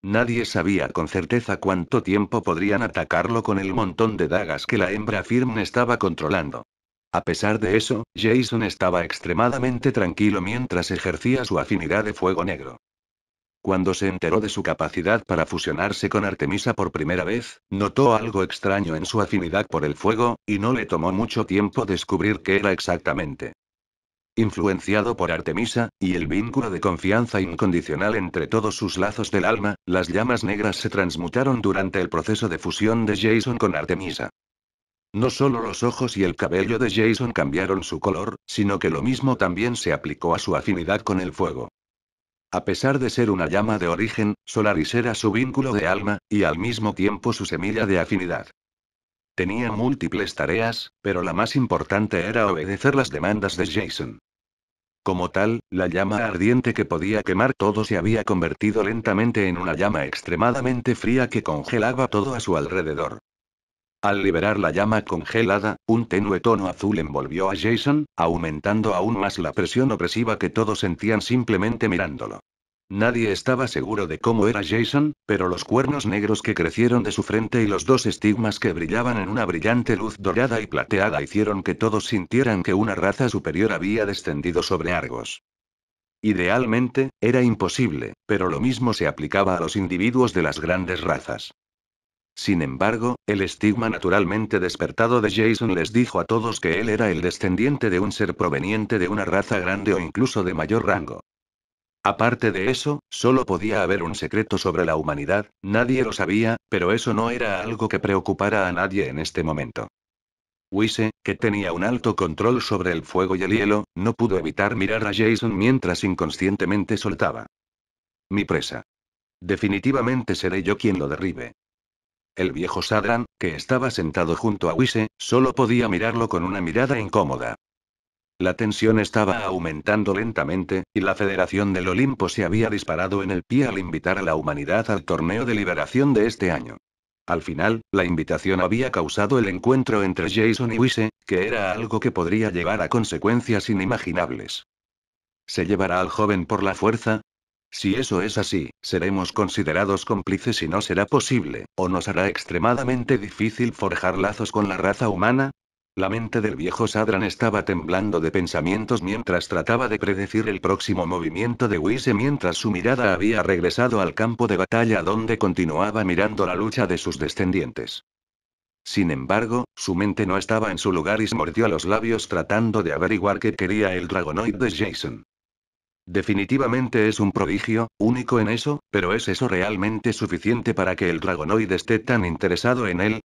Nadie sabía con certeza cuánto tiempo podrían atacarlo con el montón de dagas que la hembra Firm estaba controlando. A pesar de eso, Jason estaba extremadamente tranquilo mientras ejercía su afinidad de fuego negro. Cuando se enteró de su capacidad para fusionarse con Artemisa por primera vez, notó algo extraño en su afinidad por el fuego, y no le tomó mucho tiempo descubrir qué era exactamente influenciado por Artemisa, y el vínculo de confianza incondicional entre todos sus lazos del alma, las llamas negras se transmutaron durante el proceso de fusión de Jason con Artemisa. No solo los ojos y el cabello de Jason cambiaron su color, sino que lo mismo también se aplicó a su afinidad con el fuego. A pesar de ser una llama de origen, Solaris era su vínculo de alma, y al mismo tiempo su semilla de afinidad. Tenía múltiples tareas, pero la más importante era obedecer las demandas de Jason. Como tal, la llama ardiente que podía quemar todo se había convertido lentamente en una llama extremadamente fría que congelaba todo a su alrededor. Al liberar la llama congelada, un tenue tono azul envolvió a Jason, aumentando aún más la presión opresiva que todos sentían simplemente mirándolo. Nadie estaba seguro de cómo era Jason, pero los cuernos negros que crecieron de su frente y los dos estigmas que brillaban en una brillante luz dorada y plateada hicieron que todos sintieran que una raza superior había descendido sobre Argos. Idealmente, era imposible, pero lo mismo se aplicaba a los individuos de las grandes razas. Sin embargo, el estigma naturalmente despertado de Jason les dijo a todos que él era el descendiente de un ser proveniente de una raza grande o incluso de mayor rango. Aparte de eso, solo podía haber un secreto sobre la humanidad, nadie lo sabía, pero eso no era algo que preocupara a nadie en este momento. Wise, que tenía un alto control sobre el fuego y el hielo, no pudo evitar mirar a Jason mientras inconscientemente soltaba. Mi presa. Definitivamente seré yo quien lo derribe. El viejo Sadran, que estaba sentado junto a Wise, solo podía mirarlo con una mirada incómoda. La tensión estaba aumentando lentamente, y la Federación del Olimpo se había disparado en el pie al invitar a la humanidad al torneo de liberación de este año. Al final, la invitación había causado el encuentro entre Jason y Wise, que era algo que podría llevar a consecuencias inimaginables. ¿Se llevará al joven por la fuerza? Si eso es así, seremos considerados cómplices y no será posible, o nos hará extremadamente difícil forjar lazos con la raza humana, la mente del viejo Sadran estaba temblando de pensamientos mientras trataba de predecir el próximo movimiento de Wise mientras su mirada había regresado al campo de batalla donde continuaba mirando la lucha de sus descendientes. Sin embargo, su mente no estaba en su lugar y se mordió los labios tratando de averiguar qué quería el dragonoid de Jason. Definitivamente es un prodigio, único en eso, pero ¿es eso realmente suficiente para que el dragonoid esté tan interesado en él?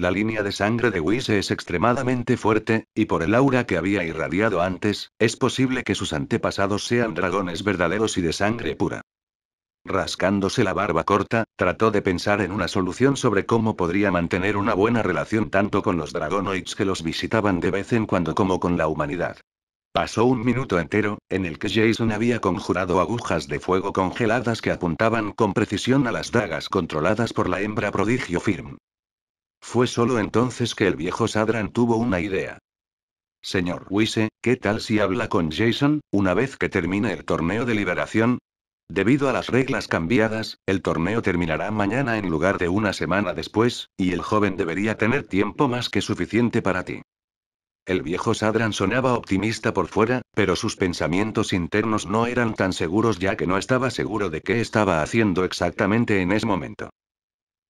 La línea de sangre de Whis es extremadamente fuerte, y por el aura que había irradiado antes, es posible que sus antepasados sean dragones verdaderos y de sangre pura. Rascándose la barba corta, trató de pensar en una solución sobre cómo podría mantener una buena relación tanto con los dragonoids que los visitaban de vez en cuando como con la humanidad. Pasó un minuto entero, en el que Jason había conjurado agujas de fuego congeladas que apuntaban con precisión a las dagas controladas por la hembra prodigio Firm. Fue solo entonces que el viejo Sadran tuvo una idea. Señor Wise, ¿qué tal si habla con Jason, una vez que termine el torneo de liberación? Debido a las reglas cambiadas, el torneo terminará mañana en lugar de una semana después, y el joven debería tener tiempo más que suficiente para ti. El viejo Sadran sonaba optimista por fuera, pero sus pensamientos internos no eran tan seguros ya que no estaba seguro de qué estaba haciendo exactamente en ese momento.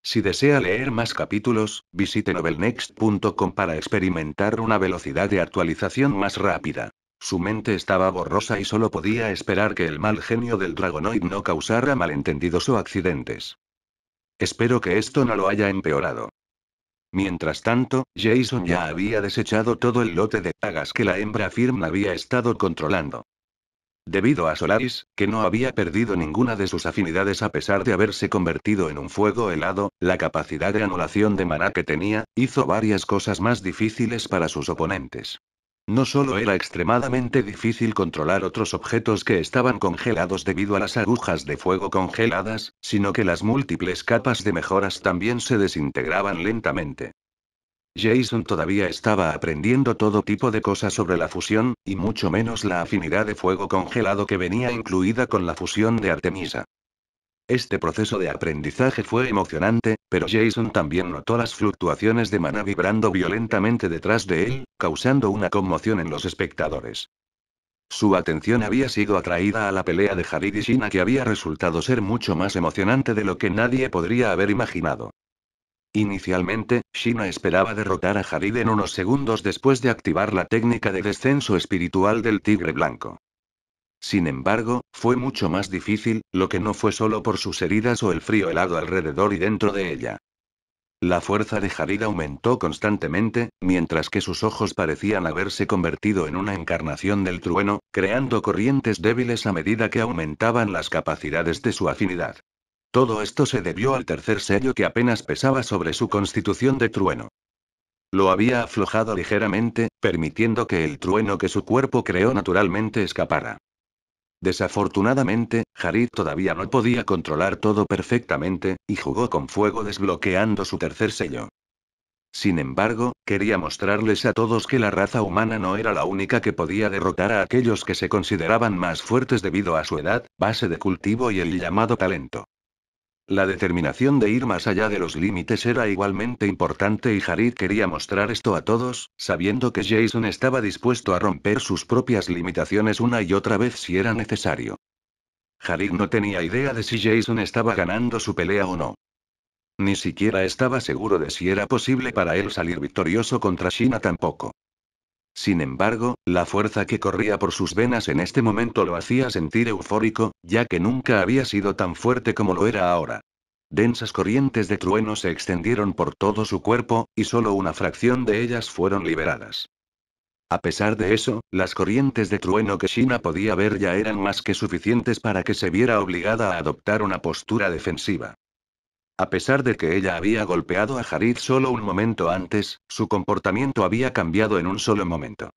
Si desea leer más capítulos, visite novelnext.com para experimentar una velocidad de actualización más rápida. Su mente estaba borrosa y solo podía esperar que el mal genio del Dragonoid no causara malentendidos o accidentes. Espero que esto no lo haya empeorado. Mientras tanto, Jason ya había desechado todo el lote de pagas que la hembra firm había estado controlando. Debido a Solaris, que no había perdido ninguna de sus afinidades a pesar de haberse convertido en un fuego helado, la capacidad de anulación de maná que tenía, hizo varias cosas más difíciles para sus oponentes. No solo era extremadamente difícil controlar otros objetos que estaban congelados debido a las agujas de fuego congeladas, sino que las múltiples capas de mejoras también se desintegraban lentamente. Jason todavía estaba aprendiendo todo tipo de cosas sobre la fusión, y mucho menos la afinidad de fuego congelado que venía incluida con la fusión de Artemisa. Este proceso de aprendizaje fue emocionante, pero Jason también notó las fluctuaciones de mana vibrando violentamente detrás de él, causando una conmoción en los espectadores. Su atención había sido atraída a la pelea de Haridishina, y que había resultado ser mucho más emocionante de lo que nadie podría haber imaginado. Inicialmente, Shina esperaba derrotar a Jarid en unos segundos después de activar la técnica de descenso espiritual del tigre blanco. Sin embargo, fue mucho más difícil, lo que no fue solo por sus heridas o el frío helado alrededor y dentro de ella. La fuerza de Jarid aumentó constantemente, mientras que sus ojos parecían haberse convertido en una encarnación del trueno, creando corrientes débiles a medida que aumentaban las capacidades de su afinidad. Todo esto se debió al tercer sello que apenas pesaba sobre su constitución de trueno. Lo había aflojado ligeramente, permitiendo que el trueno que su cuerpo creó naturalmente escapara. Desafortunadamente, Harid todavía no podía controlar todo perfectamente, y jugó con fuego desbloqueando su tercer sello. Sin embargo, quería mostrarles a todos que la raza humana no era la única que podía derrotar a aquellos que se consideraban más fuertes debido a su edad, base de cultivo y el llamado talento. La determinación de ir más allá de los límites era igualmente importante y Harid quería mostrar esto a todos, sabiendo que Jason estaba dispuesto a romper sus propias limitaciones una y otra vez si era necesario. Harid no tenía idea de si Jason estaba ganando su pelea o no. Ni siquiera estaba seguro de si era posible para él salir victorioso contra Shina tampoco. Sin embargo, la fuerza que corría por sus venas en este momento lo hacía sentir eufórico, ya que nunca había sido tan fuerte como lo era ahora. Densas corrientes de trueno se extendieron por todo su cuerpo, y solo una fracción de ellas fueron liberadas. A pesar de eso, las corrientes de trueno que Shina podía ver ya eran más que suficientes para que se viera obligada a adoptar una postura defensiva. A pesar de que ella había golpeado a Harid solo un momento antes, su comportamiento había cambiado en un solo momento.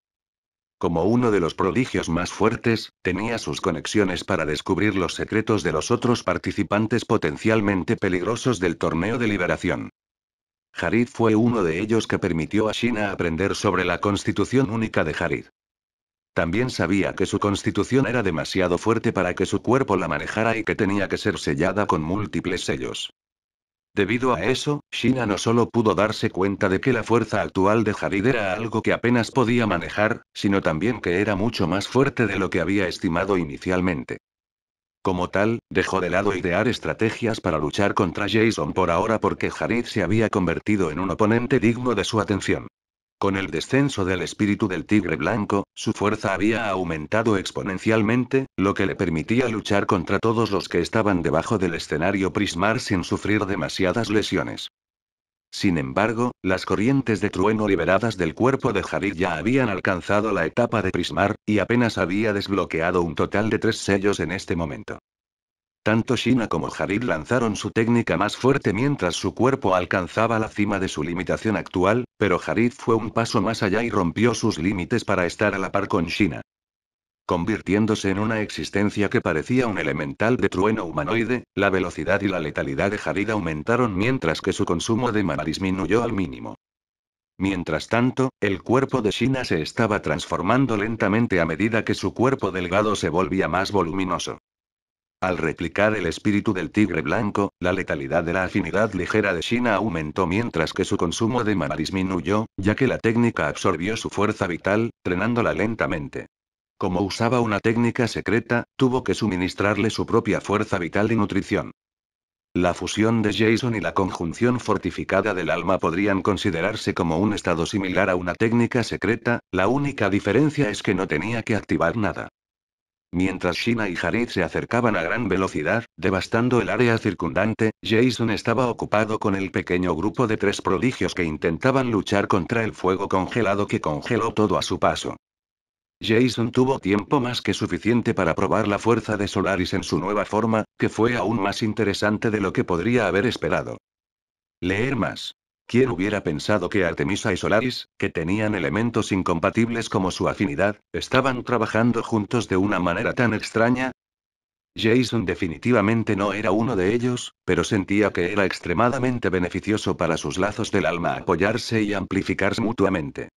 Como uno de los prodigios más fuertes, tenía sus conexiones para descubrir los secretos de los otros participantes potencialmente peligrosos del torneo de liberación. Harid fue uno de ellos que permitió a Shina aprender sobre la constitución única de Harid. También sabía que su constitución era demasiado fuerte para que su cuerpo la manejara y que tenía que ser sellada con múltiples sellos. Debido a eso, Shina no solo pudo darse cuenta de que la fuerza actual de Harid era algo que apenas podía manejar, sino también que era mucho más fuerte de lo que había estimado inicialmente. Como tal, dejó de lado idear estrategias para luchar contra Jason por ahora porque Harid se había convertido en un oponente digno de su atención. Con el descenso del espíritu del tigre blanco, su fuerza había aumentado exponencialmente, lo que le permitía luchar contra todos los que estaban debajo del escenario prismar sin sufrir demasiadas lesiones. Sin embargo, las corrientes de trueno liberadas del cuerpo de Jarid ya habían alcanzado la etapa de prismar, y apenas había desbloqueado un total de tres sellos en este momento. Tanto Shina como Jarid lanzaron su técnica más fuerte mientras su cuerpo alcanzaba la cima de su limitación actual, pero Jarid fue un paso más allá y rompió sus límites para estar a la par con Shina. Convirtiéndose en una existencia que parecía un elemental de trueno humanoide, la velocidad y la letalidad de Jarid aumentaron mientras que su consumo de mana disminuyó al mínimo. Mientras tanto, el cuerpo de Shina se estaba transformando lentamente a medida que su cuerpo delgado se volvía más voluminoso. Al replicar el espíritu del tigre blanco, la letalidad de la afinidad ligera de Shina aumentó mientras que su consumo de mana disminuyó, ya que la técnica absorbió su fuerza vital, trenándola lentamente. Como usaba una técnica secreta, tuvo que suministrarle su propia fuerza vital y nutrición. La fusión de Jason y la conjunción fortificada del alma podrían considerarse como un estado similar a una técnica secreta, la única diferencia es que no tenía que activar nada. Mientras Shina y Jared se acercaban a gran velocidad, devastando el área circundante, Jason estaba ocupado con el pequeño grupo de tres prodigios que intentaban luchar contra el fuego congelado que congeló todo a su paso. Jason tuvo tiempo más que suficiente para probar la fuerza de Solaris en su nueva forma, que fue aún más interesante de lo que podría haber esperado. Leer más. ¿Quién hubiera pensado que Artemisa y Solaris, que tenían elementos incompatibles como su afinidad, estaban trabajando juntos de una manera tan extraña? Jason definitivamente no era uno de ellos, pero sentía que era extremadamente beneficioso para sus lazos del alma apoyarse y amplificarse mutuamente.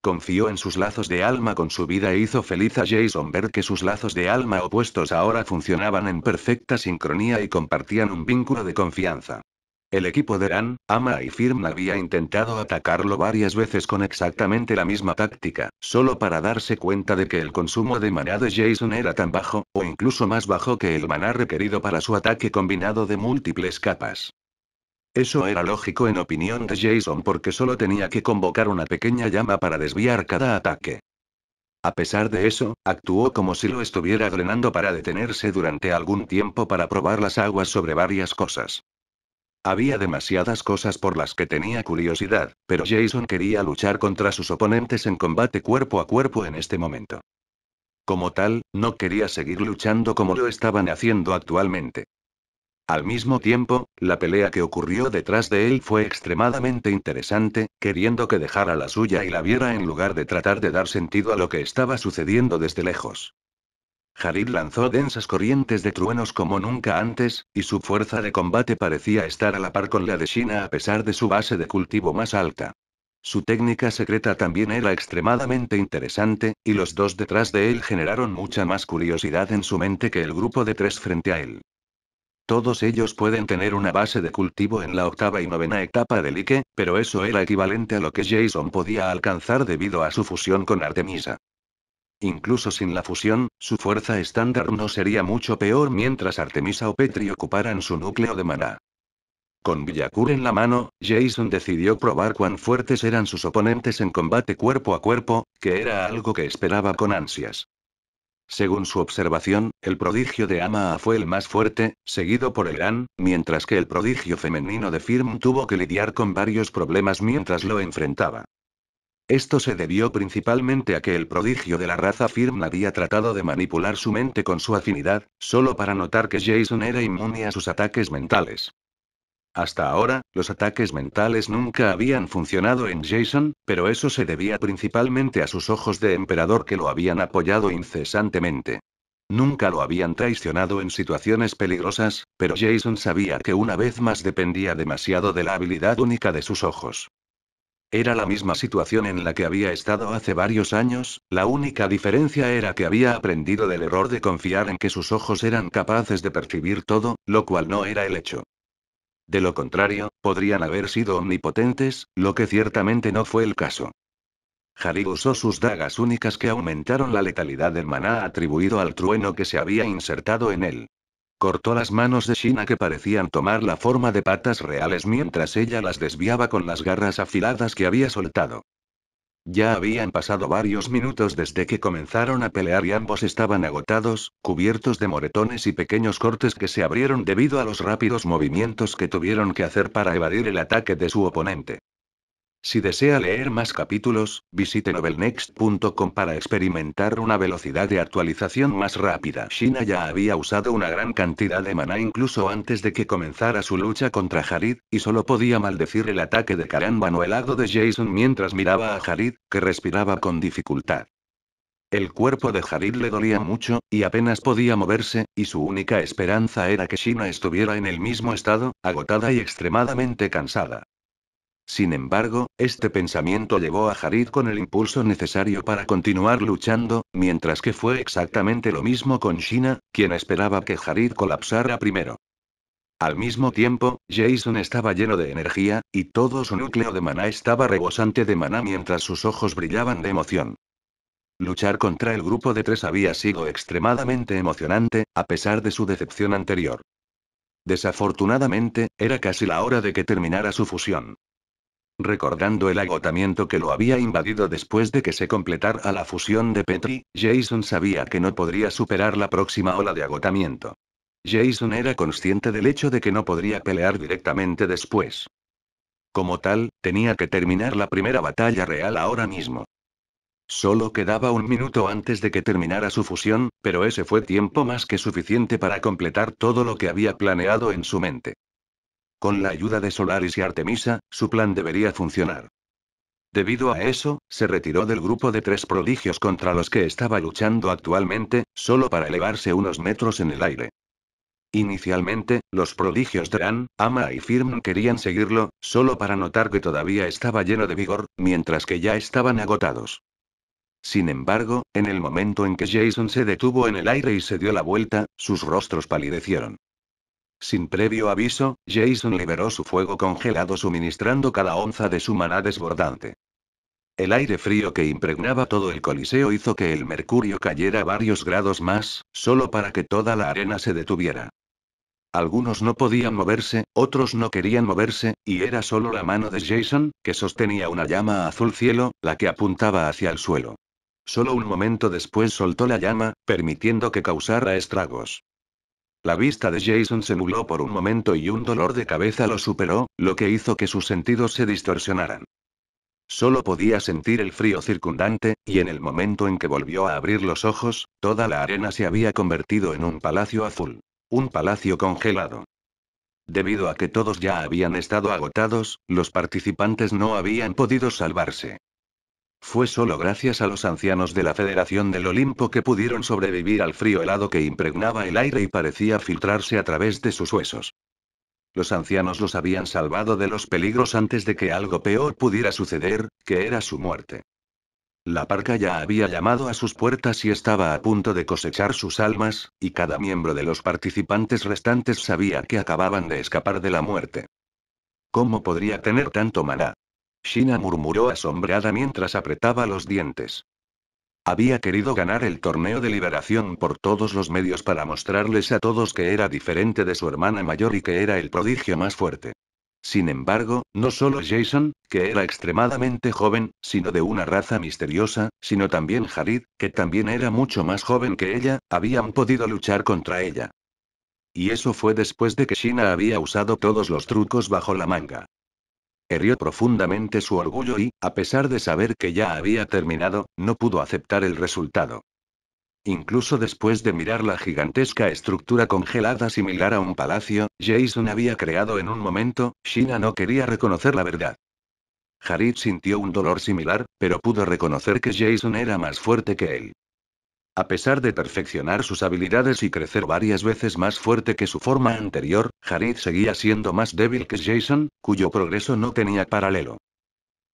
Confió en sus lazos de alma con su vida e hizo feliz a Jason ver que sus lazos de alma opuestos ahora funcionaban en perfecta sincronía y compartían un vínculo de confianza. El equipo de Ran, Ama y Firm había intentado atacarlo varias veces con exactamente la misma táctica, solo para darse cuenta de que el consumo de maná de Jason era tan bajo, o incluso más bajo que el maná requerido para su ataque combinado de múltiples capas. Eso era lógico en opinión de Jason porque solo tenía que convocar una pequeña llama para desviar cada ataque. A pesar de eso, actuó como si lo estuviera drenando para detenerse durante algún tiempo para probar las aguas sobre varias cosas. Había demasiadas cosas por las que tenía curiosidad, pero Jason quería luchar contra sus oponentes en combate cuerpo a cuerpo en este momento. Como tal, no quería seguir luchando como lo estaban haciendo actualmente. Al mismo tiempo, la pelea que ocurrió detrás de él fue extremadamente interesante, queriendo que dejara la suya y la viera en lugar de tratar de dar sentido a lo que estaba sucediendo desde lejos. Jarid lanzó densas corrientes de truenos como nunca antes, y su fuerza de combate parecía estar a la par con la de China a pesar de su base de cultivo más alta. Su técnica secreta también era extremadamente interesante, y los dos detrás de él generaron mucha más curiosidad en su mente que el grupo de tres frente a él. Todos ellos pueden tener una base de cultivo en la octava y novena etapa de Ike, pero eso era equivalente a lo que Jason podía alcanzar debido a su fusión con Artemisa. Incluso sin la fusión, su fuerza estándar no sería mucho peor mientras Artemisa o Petri ocuparan su núcleo de maná. Con Villacur en la mano, Jason decidió probar cuán fuertes eran sus oponentes en combate cuerpo a cuerpo, que era algo que esperaba con ansias. Según su observación, el prodigio de Amaa fue el más fuerte, seguido por el Gran, mientras que el prodigio femenino de Firm tuvo que lidiar con varios problemas mientras lo enfrentaba. Esto se debió principalmente a que el prodigio de la raza Firm había tratado de manipular su mente con su afinidad, solo para notar que Jason era inmune a sus ataques mentales. Hasta ahora, los ataques mentales nunca habían funcionado en Jason, pero eso se debía principalmente a sus ojos de emperador que lo habían apoyado incesantemente. Nunca lo habían traicionado en situaciones peligrosas, pero Jason sabía que una vez más dependía demasiado de la habilidad única de sus ojos. Era la misma situación en la que había estado hace varios años, la única diferencia era que había aprendido del error de confiar en que sus ojos eran capaces de percibir todo, lo cual no era el hecho. De lo contrario, podrían haber sido omnipotentes, lo que ciertamente no fue el caso. Harig usó sus dagas únicas que aumentaron la letalidad del maná atribuido al trueno que se había insertado en él. Cortó las manos de Shina que parecían tomar la forma de patas reales mientras ella las desviaba con las garras afiladas que había soltado. Ya habían pasado varios minutos desde que comenzaron a pelear y ambos estaban agotados, cubiertos de moretones y pequeños cortes que se abrieron debido a los rápidos movimientos que tuvieron que hacer para evadir el ataque de su oponente. Si desea leer más capítulos, visite novelnext.com para experimentar una velocidad de actualización más rápida. Shina ya había usado una gran cantidad de maná incluso antes de que comenzara su lucha contra Harid, y solo podía maldecir el ataque de caramba helado de Jason mientras miraba a Harid, que respiraba con dificultad. El cuerpo de Jarid le dolía mucho, y apenas podía moverse, y su única esperanza era que Shina estuviera en el mismo estado, agotada y extremadamente cansada. Sin embargo, este pensamiento llevó a Jarid con el impulso necesario para continuar luchando, mientras que fue exactamente lo mismo con Shina, quien esperaba que Jarid colapsara primero. Al mismo tiempo, Jason estaba lleno de energía, y todo su núcleo de maná estaba rebosante de maná mientras sus ojos brillaban de emoción. Luchar contra el grupo de tres había sido extremadamente emocionante, a pesar de su decepción anterior. Desafortunadamente, era casi la hora de que terminara su fusión. Recordando el agotamiento que lo había invadido después de que se completara la fusión de Petri, Jason sabía que no podría superar la próxima ola de agotamiento. Jason era consciente del hecho de que no podría pelear directamente después. Como tal, tenía que terminar la primera batalla real ahora mismo. Solo quedaba un minuto antes de que terminara su fusión, pero ese fue tiempo más que suficiente para completar todo lo que había planeado en su mente. Con la ayuda de Solaris y Artemisa, su plan debería funcionar. Debido a eso, se retiró del grupo de tres prodigios contra los que estaba luchando actualmente, solo para elevarse unos metros en el aire. Inicialmente, los prodigios Dran, Ama y Firm querían seguirlo, solo para notar que todavía estaba lleno de vigor, mientras que ya estaban agotados. Sin embargo, en el momento en que Jason se detuvo en el aire y se dio la vuelta, sus rostros palidecieron. Sin previo aviso, Jason liberó su fuego congelado suministrando cada onza de su maná desbordante. El aire frío que impregnaba todo el coliseo hizo que el mercurio cayera varios grados más, solo para que toda la arena se detuviera. Algunos no podían moverse, otros no querían moverse, y era solo la mano de Jason, que sostenía una llama azul cielo, la que apuntaba hacia el suelo. Solo un momento después soltó la llama, permitiendo que causara estragos. La vista de Jason se nubló por un momento y un dolor de cabeza lo superó, lo que hizo que sus sentidos se distorsionaran. Solo podía sentir el frío circundante, y en el momento en que volvió a abrir los ojos, toda la arena se había convertido en un palacio azul. Un palacio congelado. Debido a que todos ya habían estado agotados, los participantes no habían podido salvarse. Fue solo gracias a los ancianos de la Federación del Olimpo que pudieron sobrevivir al frío helado que impregnaba el aire y parecía filtrarse a través de sus huesos. Los ancianos los habían salvado de los peligros antes de que algo peor pudiera suceder, que era su muerte. La parca ya había llamado a sus puertas y estaba a punto de cosechar sus almas, y cada miembro de los participantes restantes sabía que acababan de escapar de la muerte. ¿Cómo podría tener tanto maná? Shina murmuró asombrada mientras apretaba los dientes. Había querido ganar el torneo de liberación por todos los medios para mostrarles a todos que era diferente de su hermana mayor y que era el prodigio más fuerte. Sin embargo, no solo Jason, que era extremadamente joven, sino de una raza misteriosa, sino también Harid, que también era mucho más joven que ella, habían podido luchar contra ella. Y eso fue después de que Shina había usado todos los trucos bajo la manga. Herió profundamente su orgullo y, a pesar de saber que ya había terminado, no pudo aceptar el resultado. Incluso después de mirar la gigantesca estructura congelada similar a un palacio, Jason había creado en un momento, Shina no quería reconocer la verdad. Harid sintió un dolor similar, pero pudo reconocer que Jason era más fuerte que él. A pesar de perfeccionar sus habilidades y crecer varias veces más fuerte que su forma anterior, Jarid seguía siendo más débil que Jason, cuyo progreso no tenía paralelo.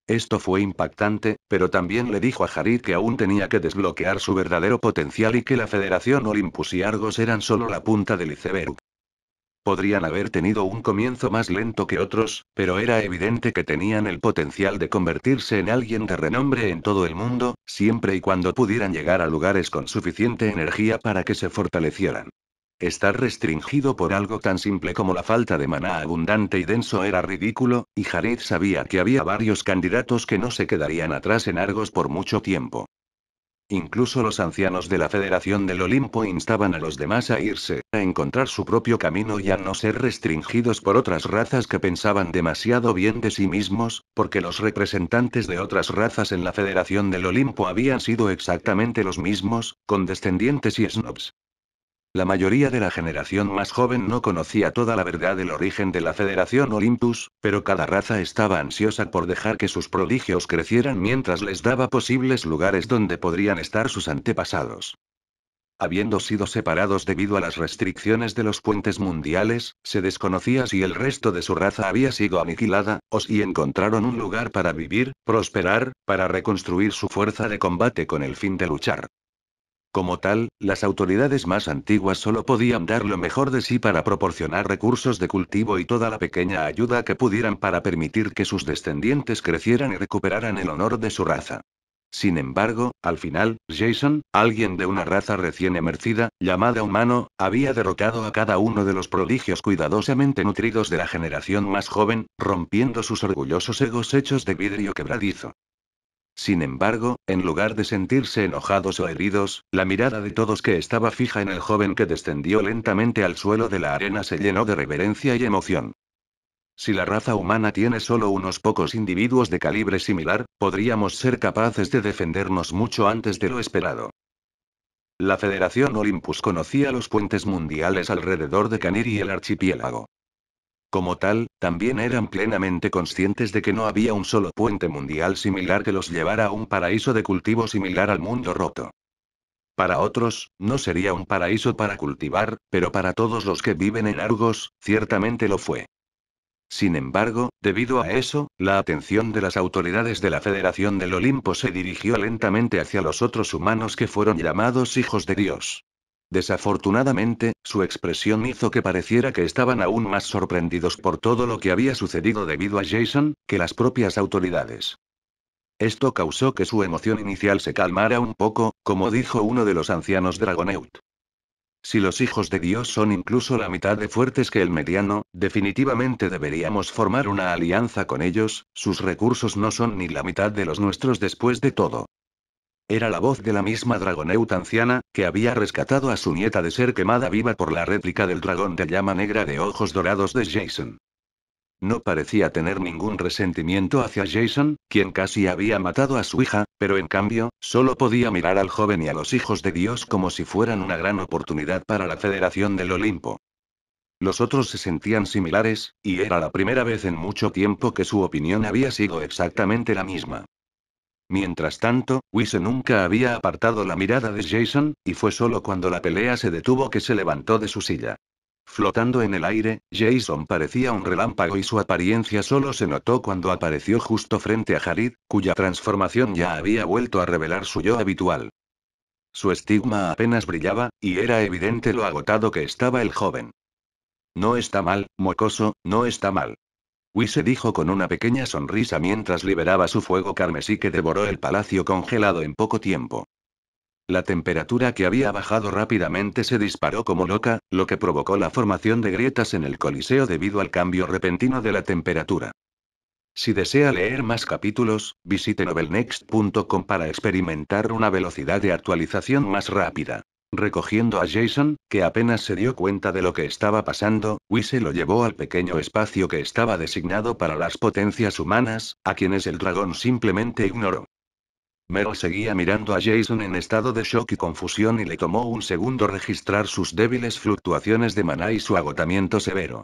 Esto fue impactante, pero también le dijo a Jarid que aún tenía que desbloquear su verdadero potencial y que la Federación Olympus y Argos eran solo la punta del iceberg. Podrían haber tenido un comienzo más lento que otros, pero era evidente que tenían el potencial de convertirse en alguien de renombre en todo el mundo, siempre y cuando pudieran llegar a lugares con suficiente energía para que se fortalecieran. Estar restringido por algo tan simple como la falta de maná abundante y denso era ridículo, y Jared sabía que había varios candidatos que no se quedarían atrás en Argos por mucho tiempo. Incluso los ancianos de la Federación del Olimpo instaban a los demás a irse, a encontrar su propio camino y a no ser restringidos por otras razas que pensaban demasiado bien de sí mismos, porque los representantes de otras razas en la Federación del Olimpo habían sido exactamente los mismos, condescendientes y snobs. La mayoría de la generación más joven no conocía toda la verdad del origen de la Federación Olympus, pero cada raza estaba ansiosa por dejar que sus prodigios crecieran mientras les daba posibles lugares donde podrían estar sus antepasados. Habiendo sido separados debido a las restricciones de los puentes mundiales, se desconocía si el resto de su raza había sido aniquilada, o si encontraron un lugar para vivir, prosperar, para reconstruir su fuerza de combate con el fin de luchar. Como tal, las autoridades más antiguas solo podían dar lo mejor de sí para proporcionar recursos de cultivo y toda la pequeña ayuda que pudieran para permitir que sus descendientes crecieran y recuperaran el honor de su raza. Sin embargo, al final, Jason, alguien de una raza recién emercida, llamada humano, había derrotado a cada uno de los prodigios cuidadosamente nutridos de la generación más joven, rompiendo sus orgullosos egos hechos de vidrio quebradizo. Sin embargo, en lugar de sentirse enojados o heridos, la mirada de todos que estaba fija en el joven que descendió lentamente al suelo de la arena se llenó de reverencia y emoción. Si la raza humana tiene solo unos pocos individuos de calibre similar, podríamos ser capaces de defendernos mucho antes de lo esperado. La Federación Olympus conocía los puentes mundiales alrededor de Canir y el archipiélago. Como tal, también eran plenamente conscientes de que no había un solo puente mundial similar que los llevara a un paraíso de cultivo similar al mundo roto. Para otros, no sería un paraíso para cultivar, pero para todos los que viven en Argos, ciertamente lo fue. Sin embargo, debido a eso, la atención de las autoridades de la Federación del Olimpo se dirigió lentamente hacia los otros humanos que fueron llamados hijos de Dios. Desafortunadamente, su expresión hizo que pareciera que estaban aún más sorprendidos por todo lo que había sucedido debido a Jason, que las propias autoridades. Esto causó que su emoción inicial se calmara un poco, como dijo uno de los ancianos Dragoneut. Si los hijos de Dios son incluso la mitad de fuertes que el mediano, definitivamente deberíamos formar una alianza con ellos, sus recursos no son ni la mitad de los nuestros después de todo. Era la voz de la misma dragoneuta anciana, que había rescatado a su nieta de ser quemada viva por la réplica del dragón de llama negra de ojos dorados de Jason. No parecía tener ningún resentimiento hacia Jason, quien casi había matado a su hija, pero en cambio, solo podía mirar al joven y a los hijos de Dios como si fueran una gran oportunidad para la Federación del Olimpo. Los otros se sentían similares, y era la primera vez en mucho tiempo que su opinión había sido exactamente la misma. Mientras tanto, Wise nunca había apartado la mirada de Jason, y fue solo cuando la pelea se detuvo que se levantó de su silla. Flotando en el aire, Jason parecía un relámpago y su apariencia solo se notó cuando apareció justo frente a Harid, cuya transformación ya había vuelto a revelar su yo habitual. Su estigma apenas brillaba, y era evidente lo agotado que estaba el joven. No está mal, mocoso, no está mal. Wise dijo con una pequeña sonrisa mientras liberaba su fuego carmesí que devoró el palacio congelado en poco tiempo. La temperatura que había bajado rápidamente se disparó como loca, lo que provocó la formación de grietas en el Coliseo debido al cambio repentino de la temperatura. Si desea leer más capítulos, visite novelnext.com para experimentar una velocidad de actualización más rápida. Recogiendo a Jason, que apenas se dio cuenta de lo que estaba pasando, se lo llevó al pequeño espacio que estaba designado para las potencias humanas, a quienes el dragón simplemente ignoró. Meryl seguía mirando a Jason en estado de shock y confusión y le tomó un segundo registrar sus débiles fluctuaciones de maná y su agotamiento severo.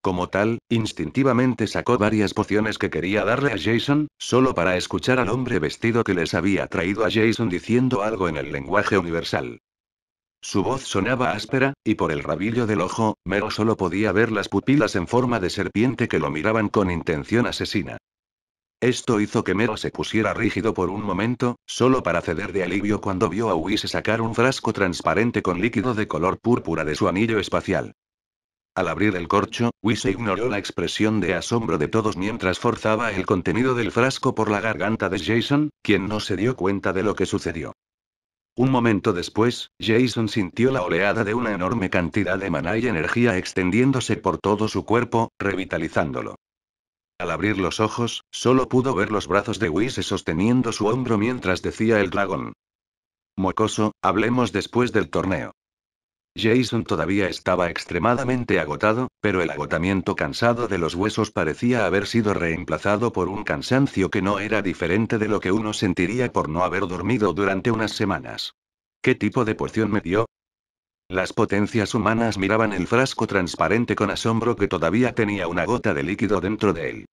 Como tal, instintivamente sacó varias pociones que quería darle a Jason, solo para escuchar al hombre vestido que les había traído a Jason diciendo algo en el lenguaje universal. Su voz sonaba áspera, y por el rabillo del ojo, Mero solo podía ver las pupilas en forma de serpiente que lo miraban con intención asesina. Esto hizo que Mero se pusiera rígido por un momento, solo para ceder de alivio cuando vio a Wise sacar un frasco transparente con líquido de color púrpura de su anillo espacial. Al abrir el corcho, Wise ignoró la expresión de asombro de todos mientras forzaba el contenido del frasco por la garganta de Jason, quien no se dio cuenta de lo que sucedió. Un momento después, Jason sintió la oleada de una enorme cantidad de maná y energía extendiéndose por todo su cuerpo, revitalizándolo. Al abrir los ojos, solo pudo ver los brazos de Whis sosteniendo su hombro mientras decía el dragón. Mocoso, hablemos después del torneo. Jason todavía estaba extremadamente agotado, pero el agotamiento cansado de los huesos parecía haber sido reemplazado por un cansancio que no era diferente de lo que uno sentiría por no haber dormido durante unas semanas. ¿Qué tipo de poción me dio? Las potencias humanas miraban el frasco transparente con asombro que todavía tenía una gota de líquido dentro de él.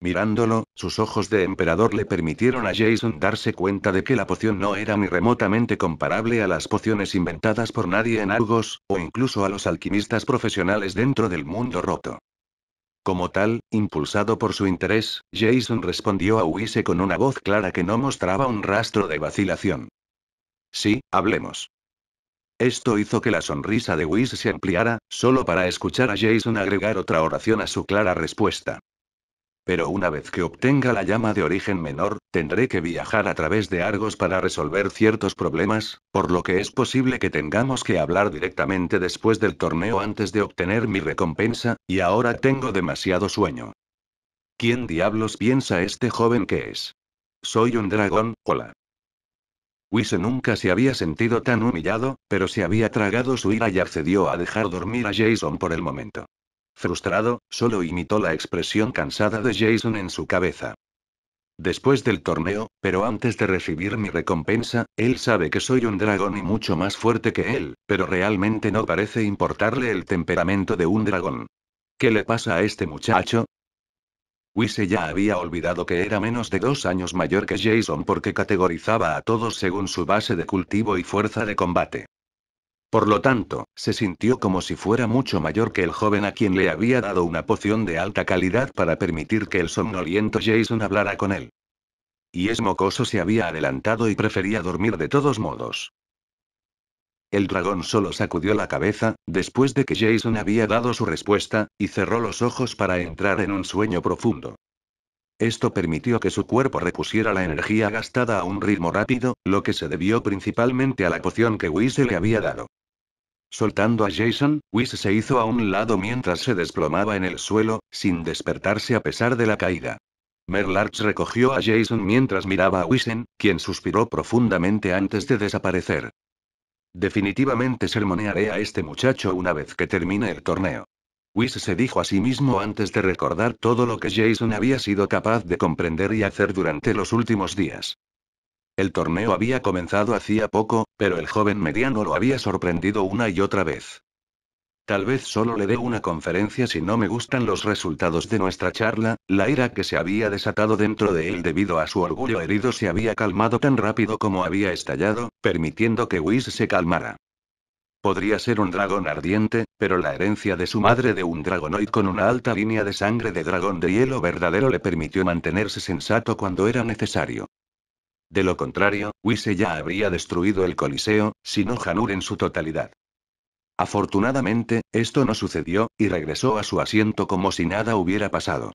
Mirándolo, sus ojos de emperador le permitieron a Jason darse cuenta de que la poción no era ni remotamente comparable a las pociones inventadas por nadie en Argos, o incluso a los alquimistas profesionales dentro del mundo roto. Como tal, impulsado por su interés, Jason respondió a wise con una voz clara que no mostraba un rastro de vacilación. Sí, hablemos. Esto hizo que la sonrisa de Whis se ampliara, solo para escuchar a Jason agregar otra oración a su clara respuesta pero una vez que obtenga la llama de origen menor, tendré que viajar a través de Argos para resolver ciertos problemas, por lo que es posible que tengamos que hablar directamente después del torneo antes de obtener mi recompensa, y ahora tengo demasiado sueño. ¿Quién diablos piensa este joven que es? Soy un dragón, hola. Wise nunca se había sentido tan humillado, pero se había tragado su ira y accedió a dejar dormir a Jason por el momento. Frustrado, solo imitó la expresión cansada de Jason en su cabeza. Después del torneo, pero antes de recibir mi recompensa, él sabe que soy un dragón y mucho más fuerte que él, pero realmente no parece importarle el temperamento de un dragón. ¿Qué le pasa a este muchacho? Wise ya había olvidado que era menos de dos años mayor que Jason porque categorizaba a todos según su base de cultivo y fuerza de combate. Por lo tanto, se sintió como si fuera mucho mayor que el joven a quien le había dado una poción de alta calidad para permitir que el somnoliento Jason hablara con él. Y es mocoso se había adelantado y prefería dormir de todos modos. El dragón solo sacudió la cabeza, después de que Jason había dado su respuesta, y cerró los ojos para entrar en un sueño profundo. Esto permitió que su cuerpo repusiera la energía gastada a un ritmo rápido, lo que se debió principalmente a la poción que Whis le había dado. Soltando a Jason, Whis se hizo a un lado mientras se desplomaba en el suelo, sin despertarse a pesar de la caída. Merlarch recogió a Jason mientras miraba a Whisen, quien suspiró profundamente antes de desaparecer. Definitivamente sermonearé a este muchacho una vez que termine el torneo. Whis se dijo a sí mismo antes de recordar todo lo que Jason había sido capaz de comprender y hacer durante los últimos días. El torneo había comenzado hacía poco, pero el joven mediano lo había sorprendido una y otra vez. Tal vez solo le dé una conferencia si no me gustan los resultados de nuestra charla, la ira que se había desatado dentro de él debido a su orgullo herido se había calmado tan rápido como había estallado, permitiendo que Whis se calmara. Podría ser un dragón ardiente, pero la herencia de su madre de un dragonoid con una alta línea de sangre de dragón de hielo verdadero le permitió mantenerse sensato cuando era necesario. De lo contrario, Wise ya habría destruido el Coliseo, sino Hanur en su totalidad. Afortunadamente, esto no sucedió, y regresó a su asiento como si nada hubiera pasado.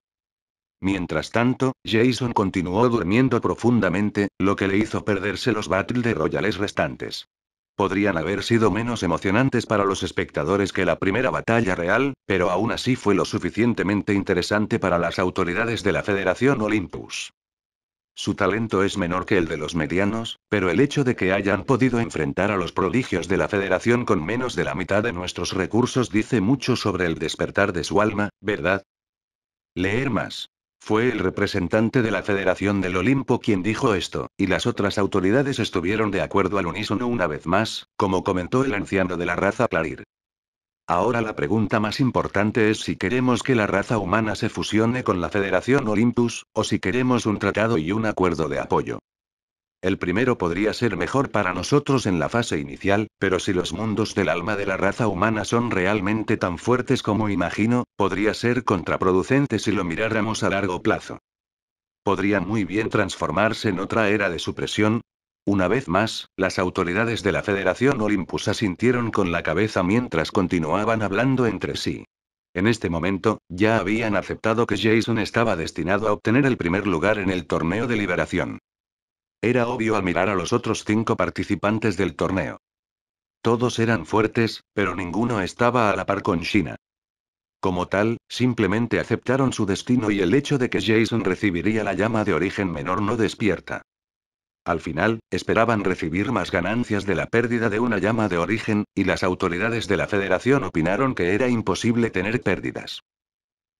Mientras tanto, Jason continuó durmiendo profundamente, lo que le hizo perderse los Battle de Royales restantes. Podrían haber sido menos emocionantes para los espectadores que la primera batalla real, pero aún así fue lo suficientemente interesante para las autoridades de la Federación Olympus. Su talento es menor que el de los medianos, pero el hecho de que hayan podido enfrentar a los prodigios de la Federación con menos de la mitad de nuestros recursos dice mucho sobre el despertar de su alma, ¿verdad? Leer más. Fue el representante de la Federación del Olimpo quien dijo esto, y las otras autoridades estuvieron de acuerdo al unísono una vez más, como comentó el anciano de la raza Clarir. Ahora la pregunta más importante es si queremos que la raza humana se fusione con la Federación Olympus, o si queremos un tratado y un acuerdo de apoyo. El primero podría ser mejor para nosotros en la fase inicial, pero si los mundos del alma de la raza humana son realmente tan fuertes como imagino, podría ser contraproducente si lo miráramos a largo plazo. Podría muy bien transformarse en otra era de supresión, una vez más, las autoridades de la Federación Olympus asintieron con la cabeza mientras continuaban hablando entre sí. En este momento, ya habían aceptado que Jason estaba destinado a obtener el primer lugar en el torneo de liberación. Era obvio al mirar a los otros cinco participantes del torneo. Todos eran fuertes, pero ninguno estaba a la par con China. Como tal, simplemente aceptaron su destino y el hecho de que Jason recibiría la llama de origen menor no despierta. Al final, esperaban recibir más ganancias de la pérdida de una llama de origen, y las autoridades de la federación opinaron que era imposible tener pérdidas.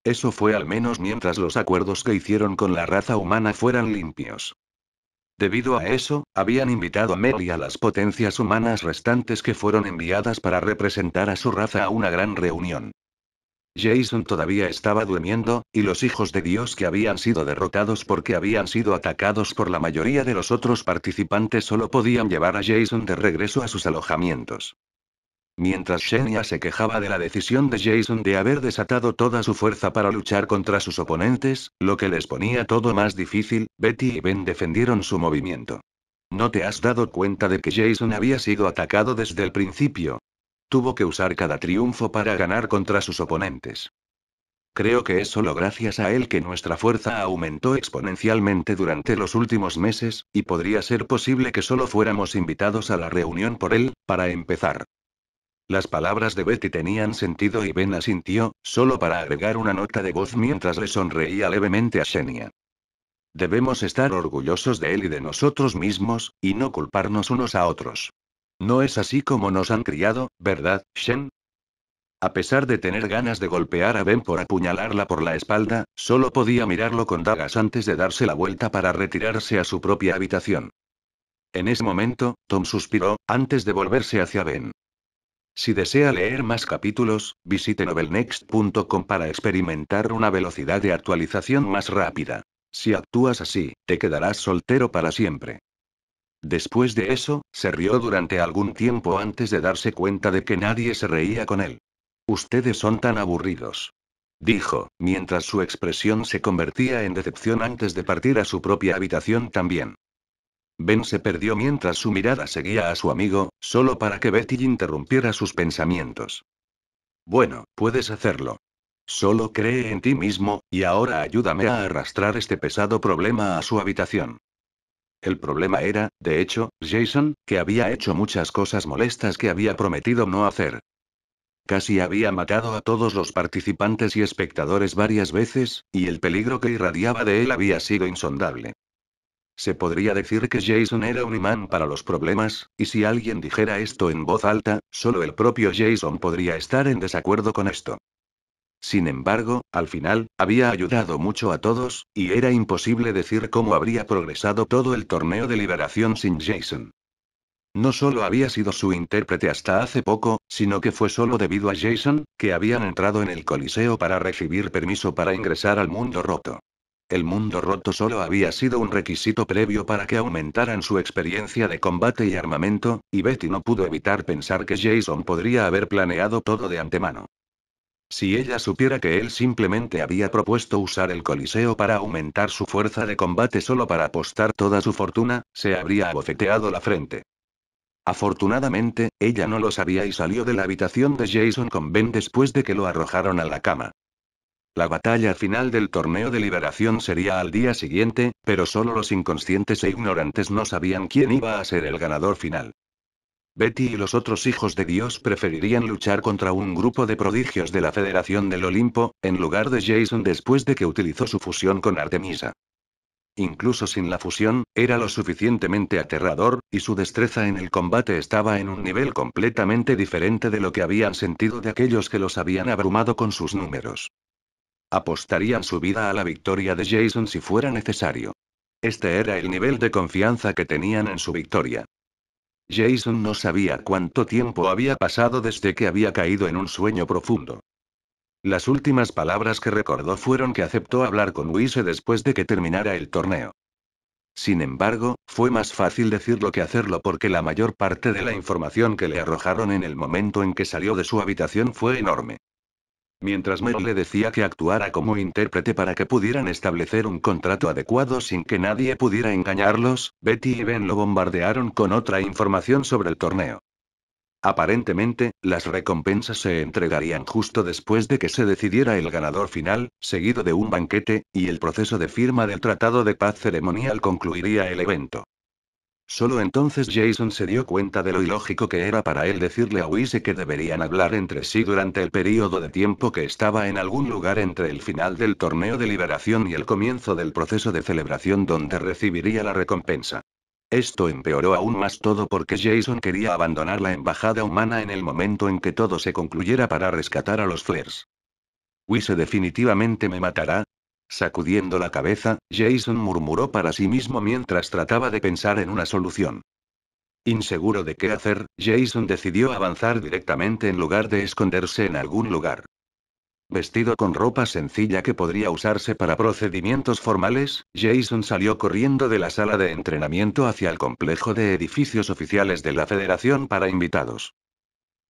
Eso fue al menos mientras los acuerdos que hicieron con la raza humana fueran limpios. Debido a eso, habían invitado a Mel y a las potencias humanas restantes que fueron enviadas para representar a su raza a una gran reunión. Jason todavía estaba durmiendo, y los hijos de Dios que habían sido derrotados porque habían sido atacados por la mayoría de los otros participantes solo podían llevar a Jason de regreso a sus alojamientos. Mientras Shenya se quejaba de la decisión de Jason de haber desatado toda su fuerza para luchar contra sus oponentes, lo que les ponía todo más difícil, Betty y Ben defendieron su movimiento. ¿No te has dado cuenta de que Jason había sido atacado desde el principio? Tuvo que usar cada triunfo para ganar contra sus oponentes. Creo que es solo gracias a él que nuestra fuerza aumentó exponencialmente durante los últimos meses, y podría ser posible que solo fuéramos invitados a la reunión por él, para empezar. Las palabras de Betty tenían sentido y Ben asintió, solo para agregar una nota de voz mientras le sonreía levemente a Xenia. Debemos estar orgullosos de él y de nosotros mismos, y no culparnos unos a otros. No es así como nos han criado, ¿verdad, Shen? A pesar de tener ganas de golpear a Ben por apuñalarla por la espalda, solo podía mirarlo con dagas antes de darse la vuelta para retirarse a su propia habitación. En ese momento, Tom suspiró, antes de volverse hacia Ben. Si desea leer más capítulos, visite novelnext.com para experimentar una velocidad de actualización más rápida. Si actúas así, te quedarás soltero para siempre. Después de eso, se rió durante algún tiempo antes de darse cuenta de que nadie se reía con él. Ustedes son tan aburridos. Dijo, mientras su expresión se convertía en decepción antes de partir a su propia habitación también. Ben se perdió mientras su mirada seguía a su amigo, solo para que Betty interrumpiera sus pensamientos. Bueno, puedes hacerlo. Solo cree en ti mismo, y ahora ayúdame a arrastrar este pesado problema a su habitación. El problema era, de hecho, Jason, que había hecho muchas cosas molestas que había prometido no hacer. Casi había matado a todos los participantes y espectadores varias veces, y el peligro que irradiaba de él había sido insondable. Se podría decir que Jason era un imán para los problemas, y si alguien dijera esto en voz alta, solo el propio Jason podría estar en desacuerdo con esto. Sin embargo, al final, había ayudado mucho a todos, y era imposible decir cómo habría progresado todo el torneo de liberación sin Jason. No solo había sido su intérprete hasta hace poco, sino que fue solo debido a Jason, que habían entrado en el Coliseo para recibir permiso para ingresar al mundo roto. El mundo roto solo había sido un requisito previo para que aumentaran su experiencia de combate y armamento, y Betty no pudo evitar pensar que Jason podría haber planeado todo de antemano. Si ella supiera que él simplemente había propuesto usar el Coliseo para aumentar su fuerza de combate solo para apostar toda su fortuna, se habría abofeteado la frente. Afortunadamente, ella no lo sabía y salió de la habitación de Jason con Ben después de que lo arrojaron a la cama. La batalla final del torneo de liberación sería al día siguiente, pero solo los inconscientes e ignorantes no sabían quién iba a ser el ganador final. Betty y los otros hijos de Dios preferirían luchar contra un grupo de prodigios de la Federación del Olimpo, en lugar de Jason después de que utilizó su fusión con Artemisa. Incluso sin la fusión, era lo suficientemente aterrador, y su destreza en el combate estaba en un nivel completamente diferente de lo que habían sentido de aquellos que los habían abrumado con sus números. Apostarían su vida a la victoria de Jason si fuera necesario. Este era el nivel de confianza que tenían en su victoria. Jason no sabía cuánto tiempo había pasado desde que había caído en un sueño profundo. Las últimas palabras que recordó fueron que aceptó hablar con Wise después de que terminara el torneo. Sin embargo, fue más fácil decirlo que hacerlo porque la mayor parte de la información que le arrojaron en el momento en que salió de su habitación fue enorme. Mientras Mero le decía que actuara como intérprete para que pudieran establecer un contrato adecuado sin que nadie pudiera engañarlos, Betty y Ben lo bombardearon con otra información sobre el torneo. Aparentemente, las recompensas se entregarían justo después de que se decidiera el ganador final, seguido de un banquete, y el proceso de firma del Tratado de Paz Ceremonial concluiría el evento. Solo entonces Jason se dio cuenta de lo ilógico que era para él decirle a Wise que deberían hablar entre sí durante el periodo de tiempo que estaba en algún lugar entre el final del torneo de liberación y el comienzo del proceso de celebración donde recibiría la recompensa. Esto empeoró aún más todo porque Jason quería abandonar la embajada humana en el momento en que todo se concluyera para rescatar a los Flares. Wise definitivamente me matará, Sacudiendo la cabeza, Jason murmuró para sí mismo mientras trataba de pensar en una solución. Inseguro de qué hacer, Jason decidió avanzar directamente en lugar de esconderse en algún lugar. Vestido con ropa sencilla que podría usarse para procedimientos formales, Jason salió corriendo de la sala de entrenamiento hacia el complejo de edificios oficiales de la Federación para invitados.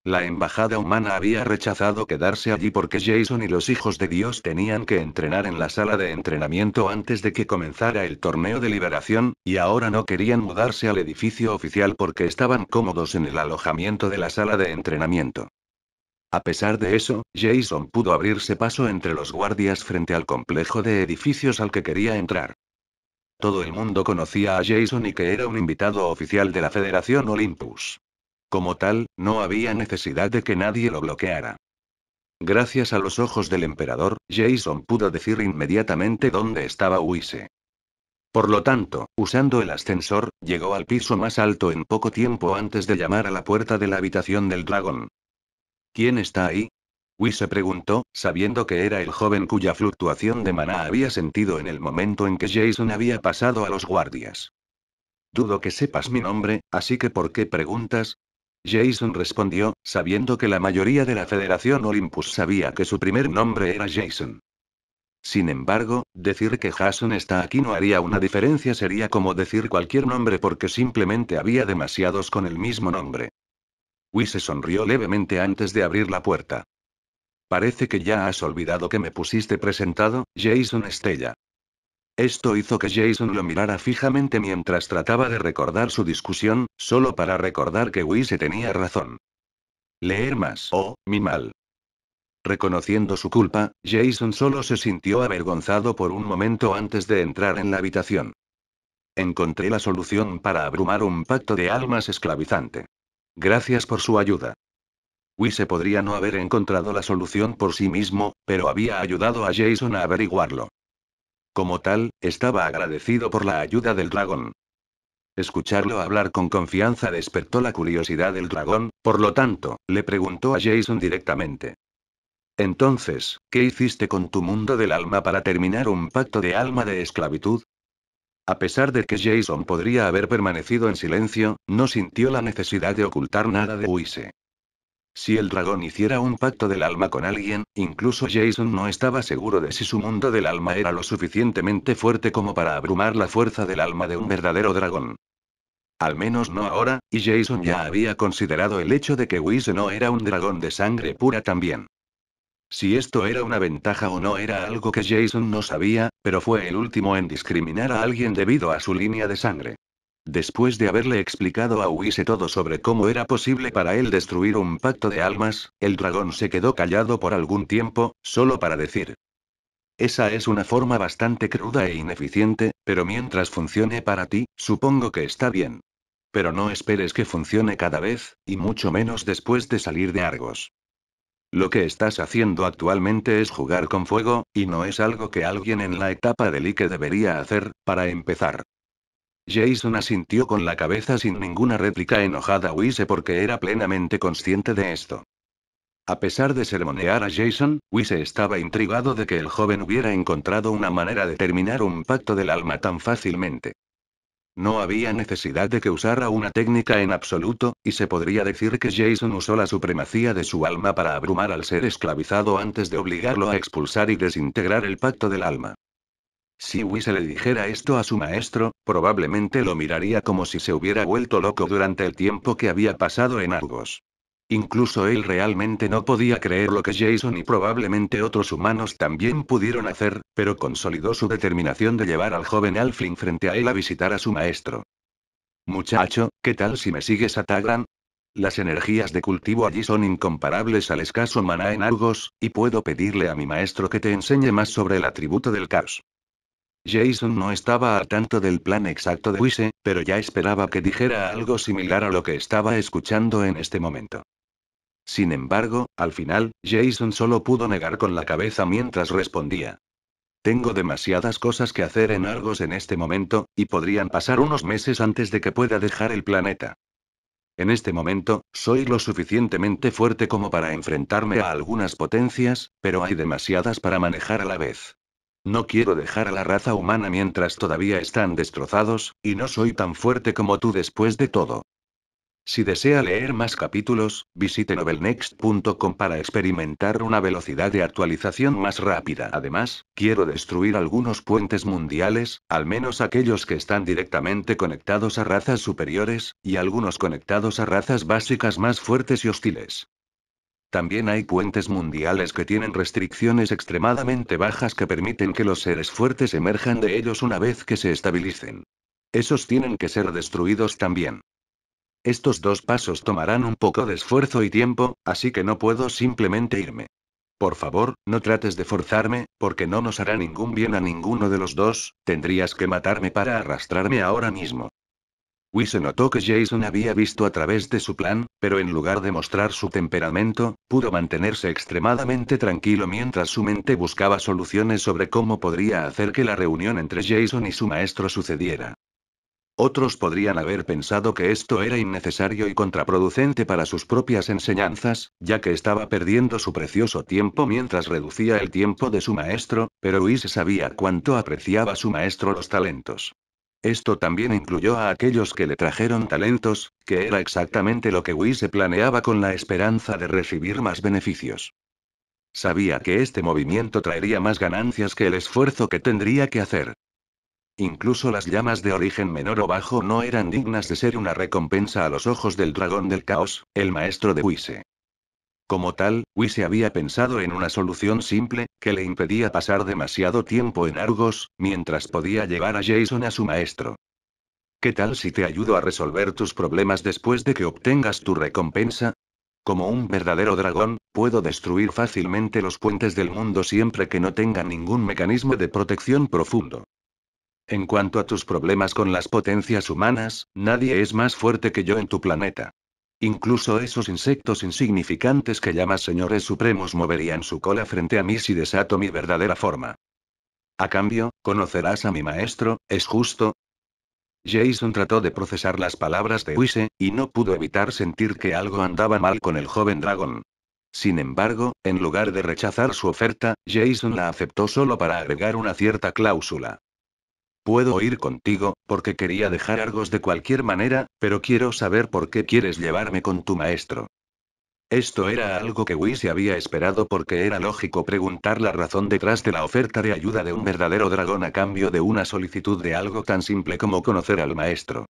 La embajada humana había rechazado quedarse allí porque Jason y los hijos de Dios tenían que entrenar en la sala de entrenamiento antes de que comenzara el torneo de liberación, y ahora no querían mudarse al edificio oficial porque estaban cómodos en el alojamiento de la sala de entrenamiento. A pesar de eso, Jason pudo abrirse paso entre los guardias frente al complejo de edificios al que quería entrar. Todo el mundo conocía a Jason y que era un invitado oficial de la Federación Olympus. Como tal, no había necesidad de que nadie lo bloqueara. Gracias a los ojos del emperador, Jason pudo decir inmediatamente dónde estaba Huise. Por lo tanto, usando el ascensor, llegó al piso más alto en poco tiempo antes de llamar a la puerta de la habitación del dragón. ¿Quién está ahí? Huise preguntó, sabiendo que era el joven cuya fluctuación de maná había sentido en el momento en que Jason había pasado a los guardias. Dudo que sepas mi nombre, así que ¿por qué preguntas? Jason respondió, sabiendo que la mayoría de la Federación Olympus sabía que su primer nombre era Jason. Sin embargo, decir que Jason está aquí no haría una diferencia, sería como decir cualquier nombre porque simplemente había demasiados con el mismo nombre. Whis se sonrió levemente antes de abrir la puerta. Parece que ya has olvidado que me pusiste presentado, Jason Estella. Esto hizo que Jason lo mirara fijamente mientras trataba de recordar su discusión, solo para recordar que Wise tenía razón. Leer más. Oh, mi mal. Reconociendo su culpa, Jason solo se sintió avergonzado por un momento antes de entrar en la habitación. Encontré la solución para abrumar un pacto de almas esclavizante. Gracias por su ayuda. Wise podría no haber encontrado la solución por sí mismo, pero había ayudado a Jason a averiguarlo. Como tal, estaba agradecido por la ayuda del dragón. Escucharlo hablar con confianza despertó la curiosidad del dragón, por lo tanto, le preguntó a Jason directamente. Entonces, ¿qué hiciste con tu mundo del alma para terminar un pacto de alma de esclavitud? A pesar de que Jason podría haber permanecido en silencio, no sintió la necesidad de ocultar nada de Huise. Si el dragón hiciera un pacto del alma con alguien, incluso Jason no estaba seguro de si su mundo del alma era lo suficientemente fuerte como para abrumar la fuerza del alma de un verdadero dragón. Al menos no ahora, y Jason ya había considerado el hecho de que Whis no era un dragón de sangre pura también. Si esto era una ventaja o no era algo que Jason no sabía, pero fue el último en discriminar a alguien debido a su línea de sangre. Después de haberle explicado a Wise todo sobre cómo era posible para él destruir un pacto de almas, el dragón se quedó callado por algún tiempo, solo para decir. Esa es una forma bastante cruda e ineficiente, pero mientras funcione para ti, supongo que está bien. Pero no esperes que funcione cada vez, y mucho menos después de salir de Argos. Lo que estás haciendo actualmente es jugar con fuego, y no es algo que alguien en la etapa de que debería hacer, para empezar. Jason asintió con la cabeza sin ninguna réplica enojada a Wise porque era plenamente consciente de esto. A pesar de sermonear a Jason, Wise estaba intrigado de que el joven hubiera encontrado una manera de terminar un pacto del alma tan fácilmente. No había necesidad de que usara una técnica en absoluto, y se podría decir que Jason usó la supremacía de su alma para abrumar al ser esclavizado antes de obligarlo a expulsar y desintegrar el pacto del alma. Si se le dijera esto a su maestro, probablemente lo miraría como si se hubiera vuelto loco durante el tiempo que había pasado en Argos. Incluso él realmente no podía creer lo que Jason y probablemente otros humanos también pudieron hacer, pero consolidó su determinación de llevar al joven Alfling frente a él a visitar a su maestro. Muchacho, ¿qué tal si me sigues a Tagran? Las energías de cultivo allí son incomparables al escaso maná en Argos, y puedo pedirle a mi maestro que te enseñe más sobre el atributo del caos. Jason no estaba al tanto del plan exacto de Wise, pero ya esperaba que dijera algo similar a lo que estaba escuchando en este momento. Sin embargo, al final, Jason solo pudo negar con la cabeza mientras respondía. Tengo demasiadas cosas que hacer en Argos en este momento, y podrían pasar unos meses antes de que pueda dejar el planeta. En este momento, soy lo suficientemente fuerte como para enfrentarme a algunas potencias, pero hay demasiadas para manejar a la vez. No quiero dejar a la raza humana mientras todavía están destrozados, y no soy tan fuerte como tú después de todo. Si desea leer más capítulos, visite novelnext.com para experimentar una velocidad de actualización más rápida. Además, quiero destruir algunos puentes mundiales, al menos aquellos que están directamente conectados a razas superiores, y algunos conectados a razas básicas más fuertes y hostiles. También hay puentes mundiales que tienen restricciones extremadamente bajas que permiten que los seres fuertes emerjan de ellos una vez que se estabilicen. Esos tienen que ser destruidos también. Estos dos pasos tomarán un poco de esfuerzo y tiempo, así que no puedo simplemente irme. Por favor, no trates de forzarme, porque no nos hará ningún bien a ninguno de los dos, tendrías que matarme para arrastrarme ahora mismo se notó que Jason había visto a través de su plan, pero en lugar de mostrar su temperamento, pudo mantenerse extremadamente tranquilo mientras su mente buscaba soluciones sobre cómo podría hacer que la reunión entre Jason y su maestro sucediera. Otros podrían haber pensado que esto era innecesario y contraproducente para sus propias enseñanzas, ya que estaba perdiendo su precioso tiempo mientras reducía el tiempo de su maestro, pero Whis sabía cuánto apreciaba su maestro los talentos. Esto también incluyó a aquellos que le trajeron talentos, que era exactamente lo que Wise planeaba con la esperanza de recibir más beneficios. Sabía que este movimiento traería más ganancias que el esfuerzo que tendría que hacer. Incluso las llamas de origen menor o bajo no eran dignas de ser una recompensa a los ojos del dragón del caos, el maestro de Wise. Como tal, se había pensado en una solución simple, que le impedía pasar demasiado tiempo en Argos, mientras podía llevar a Jason a su maestro. ¿Qué tal si te ayudo a resolver tus problemas después de que obtengas tu recompensa? Como un verdadero dragón, puedo destruir fácilmente los puentes del mundo siempre que no tenga ningún mecanismo de protección profundo. En cuanto a tus problemas con las potencias humanas, nadie es más fuerte que yo en tu planeta. Incluso esos insectos insignificantes que llamas señores supremos moverían su cola frente a mí si desato mi verdadera forma. A cambio, conocerás a mi maestro, ¿es justo? Jason trató de procesar las palabras de Wise, y no pudo evitar sentir que algo andaba mal con el joven dragón. Sin embargo, en lugar de rechazar su oferta, Jason la aceptó solo para agregar una cierta cláusula. Puedo ir contigo, porque quería dejar Argos de cualquier manera, pero quiero saber por qué quieres llevarme con tu maestro. Esto era algo que Wii había esperado porque era lógico preguntar la razón detrás de la oferta de ayuda de un verdadero dragón a cambio de una solicitud de algo tan simple como conocer al maestro.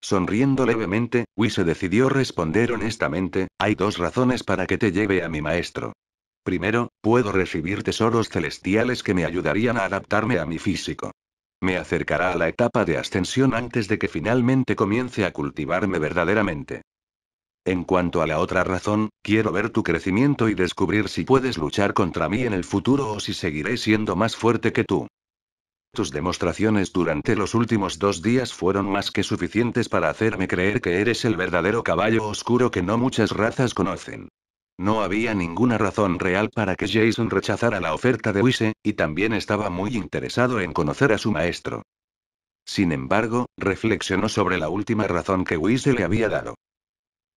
Sonriendo levemente, Wii decidió responder honestamente, hay dos razones para que te lleve a mi maestro. Primero, puedo recibir tesoros celestiales que me ayudarían a adaptarme a mi físico. Me acercará a la etapa de ascensión antes de que finalmente comience a cultivarme verdaderamente. En cuanto a la otra razón, quiero ver tu crecimiento y descubrir si puedes luchar contra mí en el futuro o si seguiré siendo más fuerte que tú. Tus demostraciones durante los últimos dos días fueron más que suficientes para hacerme creer que eres el verdadero caballo oscuro que no muchas razas conocen. No había ninguna razón real para que Jason rechazara la oferta de Wise, y también estaba muy interesado en conocer a su maestro. Sin embargo, reflexionó sobre la última razón que Wise le había dado.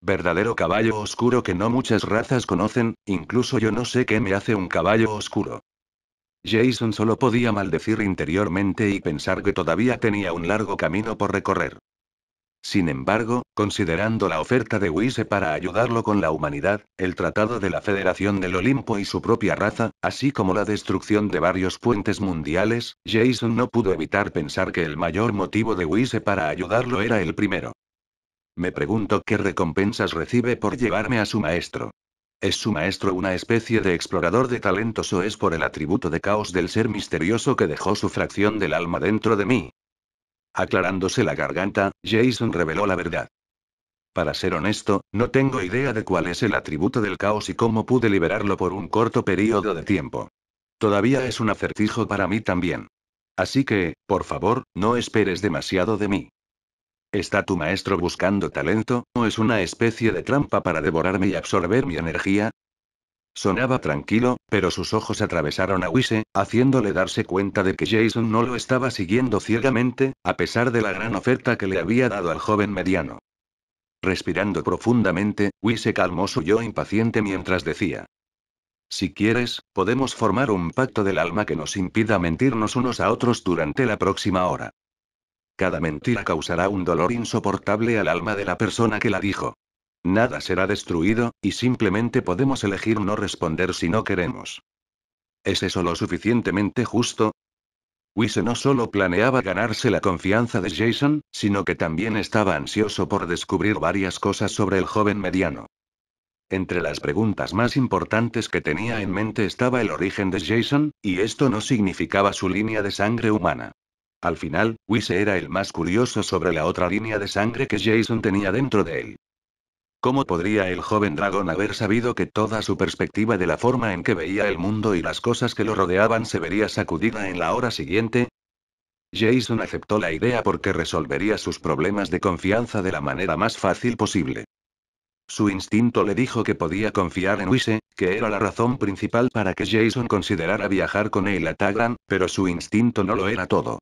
Verdadero caballo oscuro que no muchas razas conocen, incluso yo no sé qué me hace un caballo oscuro. Jason solo podía maldecir interiormente y pensar que todavía tenía un largo camino por recorrer. Sin embargo, considerando la oferta de Wise para ayudarlo con la humanidad, el tratado de la Federación del Olimpo y su propia raza, así como la destrucción de varios puentes mundiales, Jason no pudo evitar pensar que el mayor motivo de Wise para ayudarlo era el primero. Me pregunto qué recompensas recibe por llevarme a su maestro. ¿Es su maestro una especie de explorador de talentos o es por el atributo de caos del ser misterioso que dejó su fracción del alma dentro de mí? Aclarándose la garganta, Jason reveló la verdad. Para ser honesto, no tengo idea de cuál es el atributo del caos y cómo pude liberarlo por un corto periodo de tiempo. Todavía es un acertijo para mí también. Así que, por favor, no esperes demasiado de mí. ¿Está tu maestro buscando talento, o es una especie de trampa para devorarme y absorber mi energía? Sonaba tranquilo, pero sus ojos atravesaron a Wise, haciéndole darse cuenta de que Jason no lo estaba siguiendo ciegamente, a pesar de la gran oferta que le había dado al joven mediano. Respirando profundamente, Wise calmó su yo impaciente mientras decía. Si quieres, podemos formar un pacto del alma que nos impida mentirnos unos a otros durante la próxima hora. Cada mentira causará un dolor insoportable al alma de la persona que la dijo. Nada será destruido, y simplemente podemos elegir no responder si no queremos. ¿Es eso lo suficientemente justo? Wise no solo planeaba ganarse la confianza de Jason, sino que también estaba ansioso por descubrir varias cosas sobre el joven mediano. Entre las preguntas más importantes que tenía en mente estaba el origen de Jason, y esto no significaba su línea de sangre humana. Al final, Wise era el más curioso sobre la otra línea de sangre que Jason tenía dentro de él. ¿Cómo podría el joven dragón haber sabido que toda su perspectiva de la forma en que veía el mundo y las cosas que lo rodeaban se vería sacudida en la hora siguiente? Jason aceptó la idea porque resolvería sus problemas de confianza de la manera más fácil posible. Su instinto le dijo que podía confiar en Wise, que era la razón principal para que Jason considerara viajar con él a Tagran, pero su instinto no lo era todo.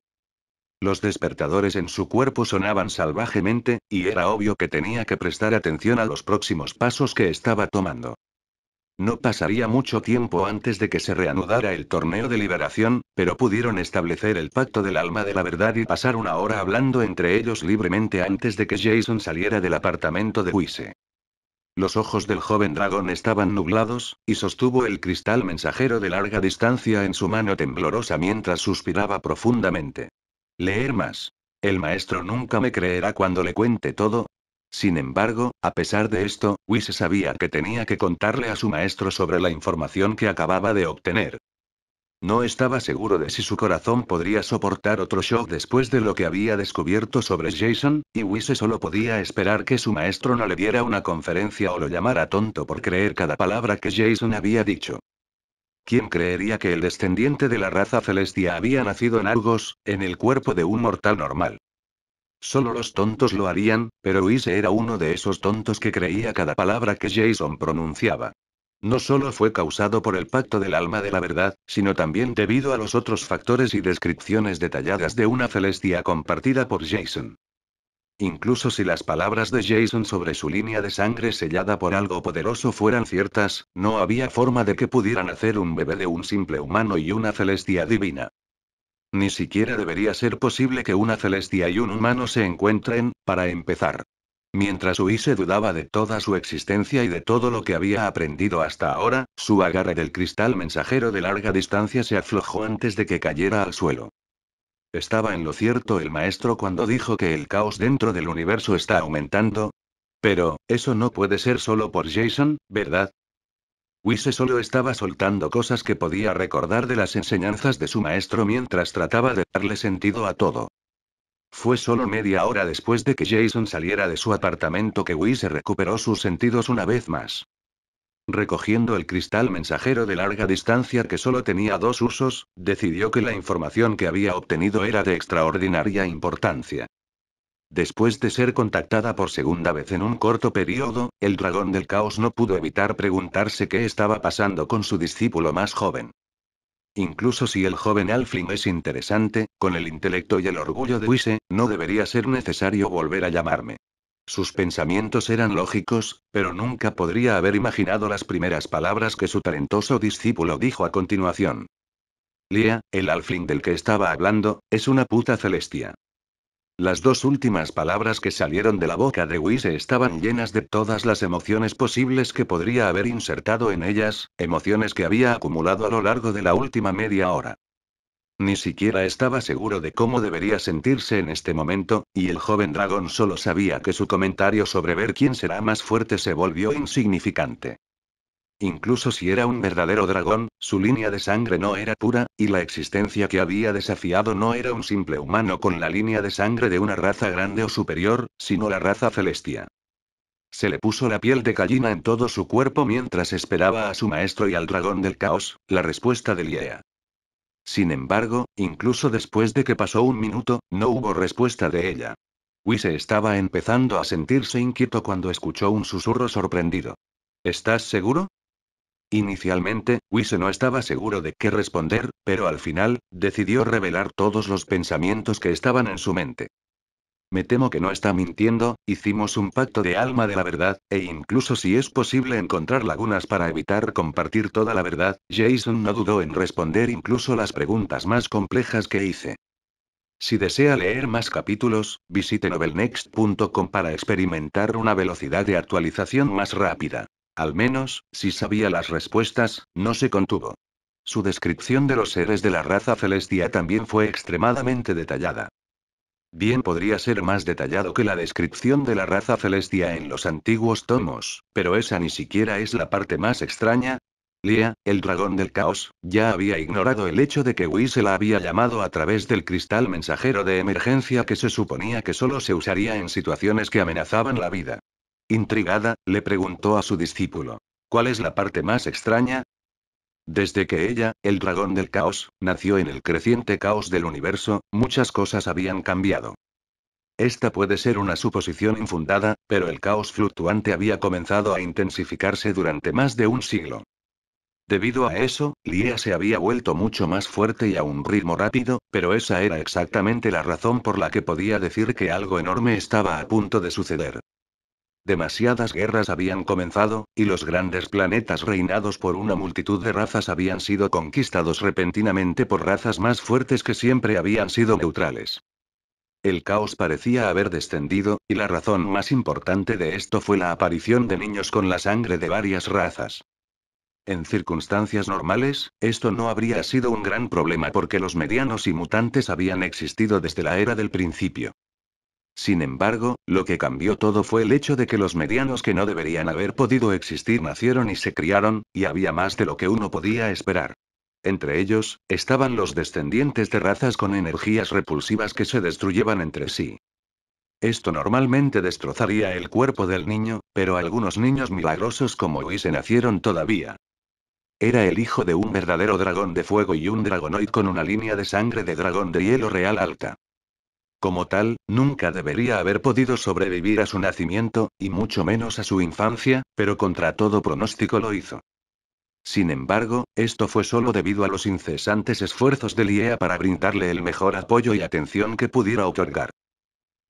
Los despertadores en su cuerpo sonaban salvajemente, y era obvio que tenía que prestar atención a los próximos pasos que estaba tomando. No pasaría mucho tiempo antes de que se reanudara el torneo de liberación, pero pudieron establecer el pacto del alma de la verdad y pasar una hora hablando entre ellos libremente antes de que Jason saliera del apartamento de Juice. Los ojos del joven dragón estaban nublados, y sostuvo el cristal mensajero de larga distancia en su mano temblorosa mientras suspiraba profundamente. Leer más. El maestro nunca me creerá cuando le cuente todo. Sin embargo, a pesar de esto, Wise sabía que tenía que contarle a su maestro sobre la información que acababa de obtener. No estaba seguro de si su corazón podría soportar otro shock después de lo que había descubierto sobre Jason, y Wise solo podía esperar que su maestro no le diera una conferencia o lo llamara tonto por creer cada palabra que Jason había dicho. ¿Quién creería que el descendiente de la raza celestia había nacido en Argos, en el cuerpo de un mortal normal? Solo los tontos lo harían, pero Uise era uno de esos tontos que creía cada palabra que Jason pronunciaba. No solo fue causado por el pacto del alma de la verdad, sino también debido a los otros factores y descripciones detalladas de una celestia compartida por Jason. Incluso si las palabras de Jason sobre su línea de sangre sellada por algo poderoso fueran ciertas, no había forma de que pudieran hacer un bebé de un simple humano y una celestia divina. Ni siquiera debería ser posible que una celestia y un humano se encuentren, para empezar. Mientras se dudaba de toda su existencia y de todo lo que había aprendido hasta ahora, su agarre del cristal mensajero de larga distancia se aflojó antes de que cayera al suelo. ¿Estaba en lo cierto el maestro cuando dijo que el caos dentro del universo está aumentando? Pero, eso no puede ser solo por Jason, ¿verdad? Wise solo estaba soltando cosas que podía recordar de las enseñanzas de su maestro mientras trataba de darle sentido a todo. Fue solo media hora después de que Jason saliera de su apartamento que Wise recuperó sus sentidos una vez más. Recogiendo el cristal mensajero de larga distancia que solo tenía dos usos, decidió que la información que había obtenido era de extraordinaria importancia. Después de ser contactada por segunda vez en un corto periodo, el dragón del caos no pudo evitar preguntarse qué estaba pasando con su discípulo más joven. Incluso si el joven Alfling es interesante, con el intelecto y el orgullo de Wise, no debería ser necesario volver a llamarme. Sus pensamientos eran lógicos, pero nunca podría haber imaginado las primeras palabras que su talentoso discípulo dijo a continuación. Lia, el alfling del que estaba hablando, es una puta celestia. Las dos últimas palabras que salieron de la boca de Wise estaban llenas de todas las emociones posibles que podría haber insertado en ellas, emociones que había acumulado a lo largo de la última media hora. Ni siquiera estaba seguro de cómo debería sentirse en este momento, y el joven dragón solo sabía que su comentario sobre ver quién será más fuerte se volvió insignificante. Incluso si era un verdadero dragón, su línea de sangre no era pura, y la existencia que había desafiado no era un simple humano con la línea de sangre de una raza grande o superior, sino la raza celestia. Se le puso la piel de gallina en todo su cuerpo mientras esperaba a su maestro y al dragón del caos, la respuesta de Liea. Sin embargo, incluso después de que pasó un minuto, no hubo respuesta de ella. Wise estaba empezando a sentirse inquieto cuando escuchó un susurro sorprendido. ¿Estás seguro? Inicialmente, Wise no estaba seguro de qué responder, pero al final, decidió revelar todos los pensamientos que estaban en su mente. Me temo que no está mintiendo, hicimos un pacto de alma de la verdad, e incluso si es posible encontrar lagunas para evitar compartir toda la verdad, Jason no dudó en responder incluso las preguntas más complejas que hice. Si desea leer más capítulos, visite novelnext.com para experimentar una velocidad de actualización más rápida. Al menos, si sabía las respuestas, no se contuvo. Su descripción de los seres de la raza celestia también fue extremadamente detallada. Bien podría ser más detallado que la descripción de la raza celestia en los antiguos tomos, pero esa ni siquiera es la parte más extraña. Lia, el dragón del caos, ya había ignorado el hecho de que Whis se la había llamado a través del cristal mensajero de emergencia que se suponía que solo se usaría en situaciones que amenazaban la vida. Intrigada, le preguntó a su discípulo. ¿Cuál es la parte más extraña? Desde que ella, el dragón del caos, nació en el creciente caos del universo, muchas cosas habían cambiado. Esta puede ser una suposición infundada, pero el caos fluctuante había comenzado a intensificarse durante más de un siglo. Debido a eso, Lia se había vuelto mucho más fuerte y a un ritmo rápido, pero esa era exactamente la razón por la que podía decir que algo enorme estaba a punto de suceder. Demasiadas guerras habían comenzado, y los grandes planetas reinados por una multitud de razas habían sido conquistados repentinamente por razas más fuertes que siempre habían sido neutrales. El caos parecía haber descendido, y la razón más importante de esto fue la aparición de niños con la sangre de varias razas. En circunstancias normales, esto no habría sido un gran problema porque los medianos y mutantes habían existido desde la era del principio. Sin embargo, lo que cambió todo fue el hecho de que los medianos que no deberían haber podido existir nacieron y se criaron, y había más de lo que uno podía esperar. Entre ellos, estaban los descendientes de razas con energías repulsivas que se destruyeban entre sí. Esto normalmente destrozaría el cuerpo del niño, pero algunos niños milagrosos como Luis se nacieron todavía. Era el hijo de un verdadero dragón de fuego y un dragonoid con una línea de sangre de dragón de hielo real alta. Como tal, nunca debería haber podido sobrevivir a su nacimiento, y mucho menos a su infancia, pero contra todo pronóstico lo hizo. Sin embargo, esto fue solo debido a los incesantes esfuerzos de Liea para brindarle el mejor apoyo y atención que pudiera otorgar.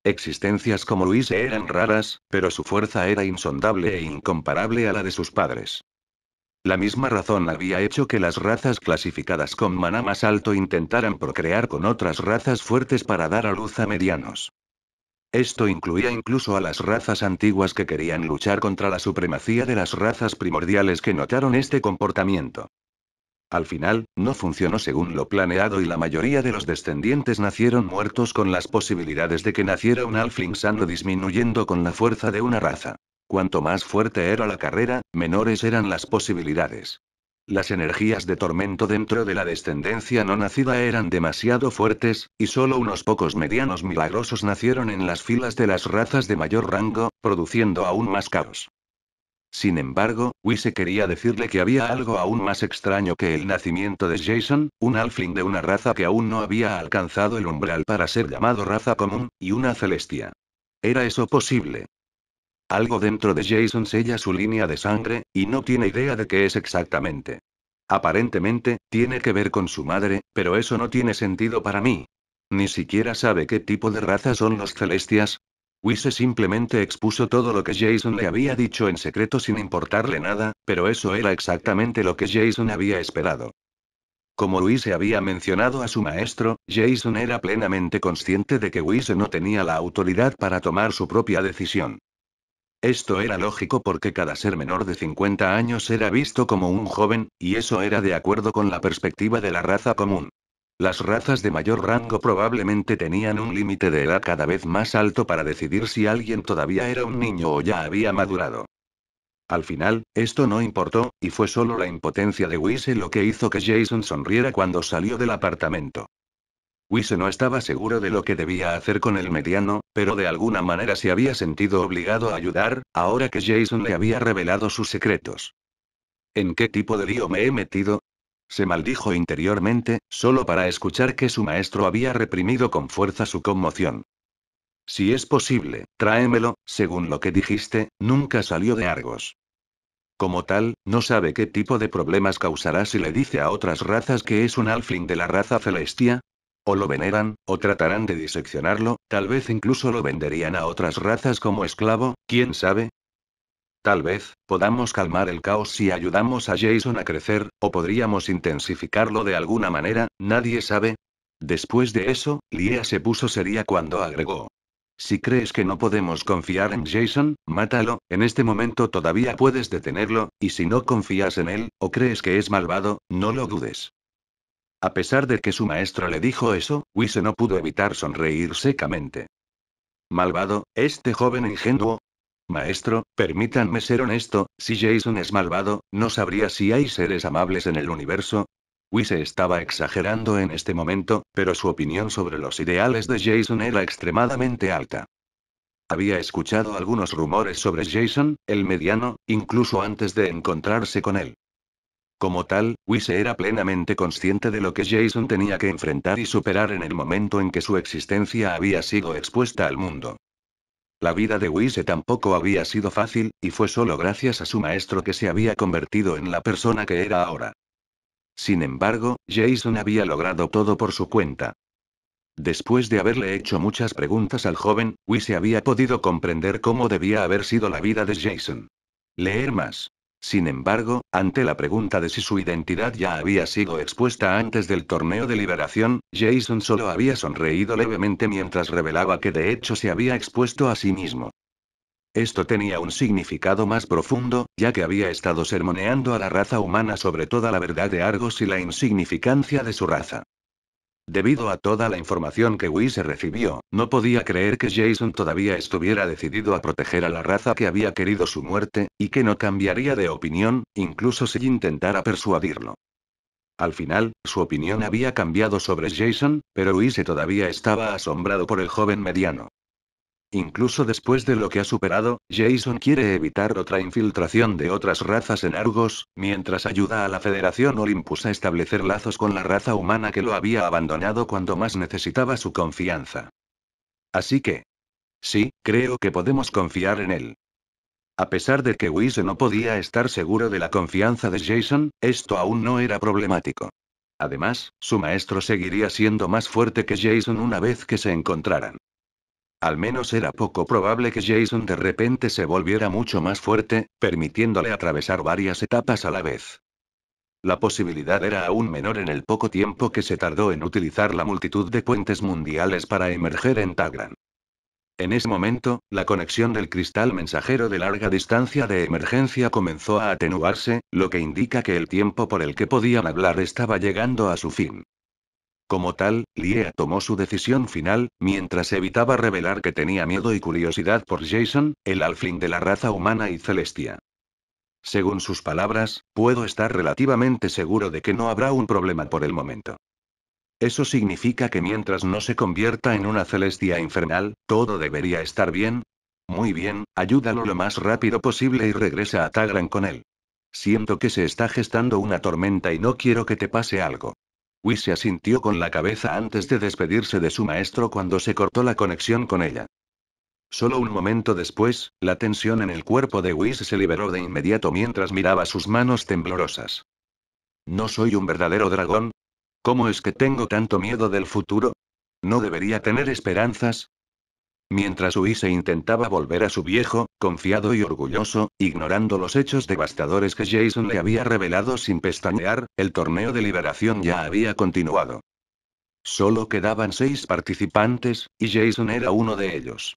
Existencias como Luis eran raras, pero su fuerza era insondable e incomparable a la de sus padres. La misma razón había hecho que las razas clasificadas con maná más alto intentaran procrear con otras razas fuertes para dar a luz a medianos. Esto incluía incluso a las razas antiguas que querían luchar contra la supremacía de las razas primordiales que notaron este comportamiento. Al final, no funcionó según lo planeado y la mayoría de los descendientes nacieron muertos con las posibilidades de que naciera un alfling sano disminuyendo con la fuerza de una raza. Cuanto más fuerte era la carrera, menores eran las posibilidades. Las energías de tormento dentro de la descendencia no nacida eran demasiado fuertes, y solo unos pocos medianos milagrosos nacieron en las filas de las razas de mayor rango, produciendo aún más caos. Sin embargo, Wise quería decirle que había algo aún más extraño que el nacimiento de Jason, un alfling de una raza que aún no había alcanzado el umbral para ser llamado raza común, y una celestia. ¿Era eso posible? Algo dentro de Jason sella su línea de sangre, y no tiene idea de qué es exactamente. Aparentemente, tiene que ver con su madre, pero eso no tiene sentido para mí. Ni siquiera sabe qué tipo de raza son los celestias. Wise simplemente expuso todo lo que Jason le había dicho en secreto sin importarle nada, pero eso era exactamente lo que Jason había esperado. Como se había mencionado a su maestro, Jason era plenamente consciente de que Wise no tenía la autoridad para tomar su propia decisión. Esto era lógico porque cada ser menor de 50 años era visto como un joven, y eso era de acuerdo con la perspectiva de la raza común. Las razas de mayor rango probablemente tenían un límite de edad cada vez más alto para decidir si alguien todavía era un niño o ya había madurado. Al final, esto no importó, y fue solo la impotencia de Wise lo que hizo que Jason sonriera cuando salió del apartamento. Wise no estaba seguro de lo que debía hacer con el mediano, pero de alguna manera se había sentido obligado a ayudar, ahora que Jason le había revelado sus secretos. ¿En qué tipo de lío me he metido? Se maldijo interiormente, solo para escuchar que su maestro había reprimido con fuerza su conmoción. Si es posible, tráemelo, según lo que dijiste, nunca salió de Argos. Como tal, no sabe qué tipo de problemas causará si le dice a otras razas que es un alfling de la raza celestia, o lo veneran, o tratarán de diseccionarlo, tal vez incluso lo venderían a otras razas como esclavo, quién sabe. Tal vez, podamos calmar el caos si ayudamos a Jason a crecer, o podríamos intensificarlo de alguna manera, nadie sabe. Después de eso, Lia se puso seria cuando agregó. Si crees que no podemos confiar en Jason, mátalo, en este momento todavía puedes detenerlo, y si no confías en él, o crees que es malvado, no lo dudes. A pesar de que su maestro le dijo eso, Wise no pudo evitar sonreír secamente. Malvado, este joven ingenuo. Maestro, permítanme ser honesto, si Jason es malvado, no sabría si hay seres amables en el universo, Wise estaba exagerando en este momento, pero su opinión sobre los ideales de Jason era extremadamente alta. Había escuchado algunos rumores sobre Jason, el mediano, incluso antes de encontrarse con él. Como tal, Wise era plenamente consciente de lo que Jason tenía que enfrentar y superar en el momento en que su existencia había sido expuesta al mundo. La vida de Wise tampoco había sido fácil, y fue solo gracias a su maestro que se había convertido en la persona que era ahora. Sin embargo, Jason había logrado todo por su cuenta. Después de haberle hecho muchas preguntas al joven, Wise había podido comprender cómo debía haber sido la vida de Jason. Leer más. Sin embargo, ante la pregunta de si su identidad ya había sido expuesta antes del torneo de liberación, Jason solo había sonreído levemente mientras revelaba que de hecho se había expuesto a sí mismo. Esto tenía un significado más profundo, ya que había estado sermoneando a la raza humana sobre toda la verdad de Argos y la insignificancia de su raza. Debido a toda la información que Wise recibió, no podía creer que Jason todavía estuviera decidido a proteger a la raza que había querido su muerte, y que no cambiaría de opinión, incluso si intentara persuadirlo. Al final, su opinión había cambiado sobre Jason, pero Wise todavía estaba asombrado por el joven mediano. Incluso después de lo que ha superado, Jason quiere evitar otra infiltración de otras razas en Argos, mientras ayuda a la Federación Olympus a establecer lazos con la raza humana que lo había abandonado cuando más necesitaba su confianza. Así que... Sí, creo que podemos confiar en él. A pesar de que Wise no podía estar seguro de la confianza de Jason, esto aún no era problemático. Además, su maestro seguiría siendo más fuerte que Jason una vez que se encontraran. Al menos era poco probable que Jason de repente se volviera mucho más fuerte, permitiéndole atravesar varias etapas a la vez. La posibilidad era aún menor en el poco tiempo que se tardó en utilizar la multitud de puentes mundiales para emerger en Tagran. En ese momento, la conexión del cristal mensajero de larga distancia de emergencia comenzó a atenuarse, lo que indica que el tiempo por el que podían hablar estaba llegando a su fin. Como tal, Lia tomó su decisión final, mientras evitaba revelar que tenía miedo y curiosidad por Jason, el alfling de la raza humana y celestia. Según sus palabras, puedo estar relativamente seguro de que no habrá un problema por el momento. Eso significa que mientras no se convierta en una celestia infernal, todo debería estar bien. Muy bien, ayúdalo lo más rápido posible y regresa a Tagran con él. Siento que se está gestando una tormenta y no quiero que te pase algo se asintió con la cabeza antes de despedirse de su maestro cuando se cortó la conexión con ella. Solo un momento después, la tensión en el cuerpo de Whis se liberó de inmediato mientras miraba sus manos temblorosas. ¿No soy un verdadero dragón? ¿Cómo es que tengo tanto miedo del futuro? ¿No debería tener esperanzas? Mientras se intentaba volver a su viejo, confiado y orgulloso, ignorando los hechos devastadores que Jason le había revelado sin pestañear, el torneo de liberación ya había continuado. Solo quedaban seis participantes, y Jason era uno de ellos.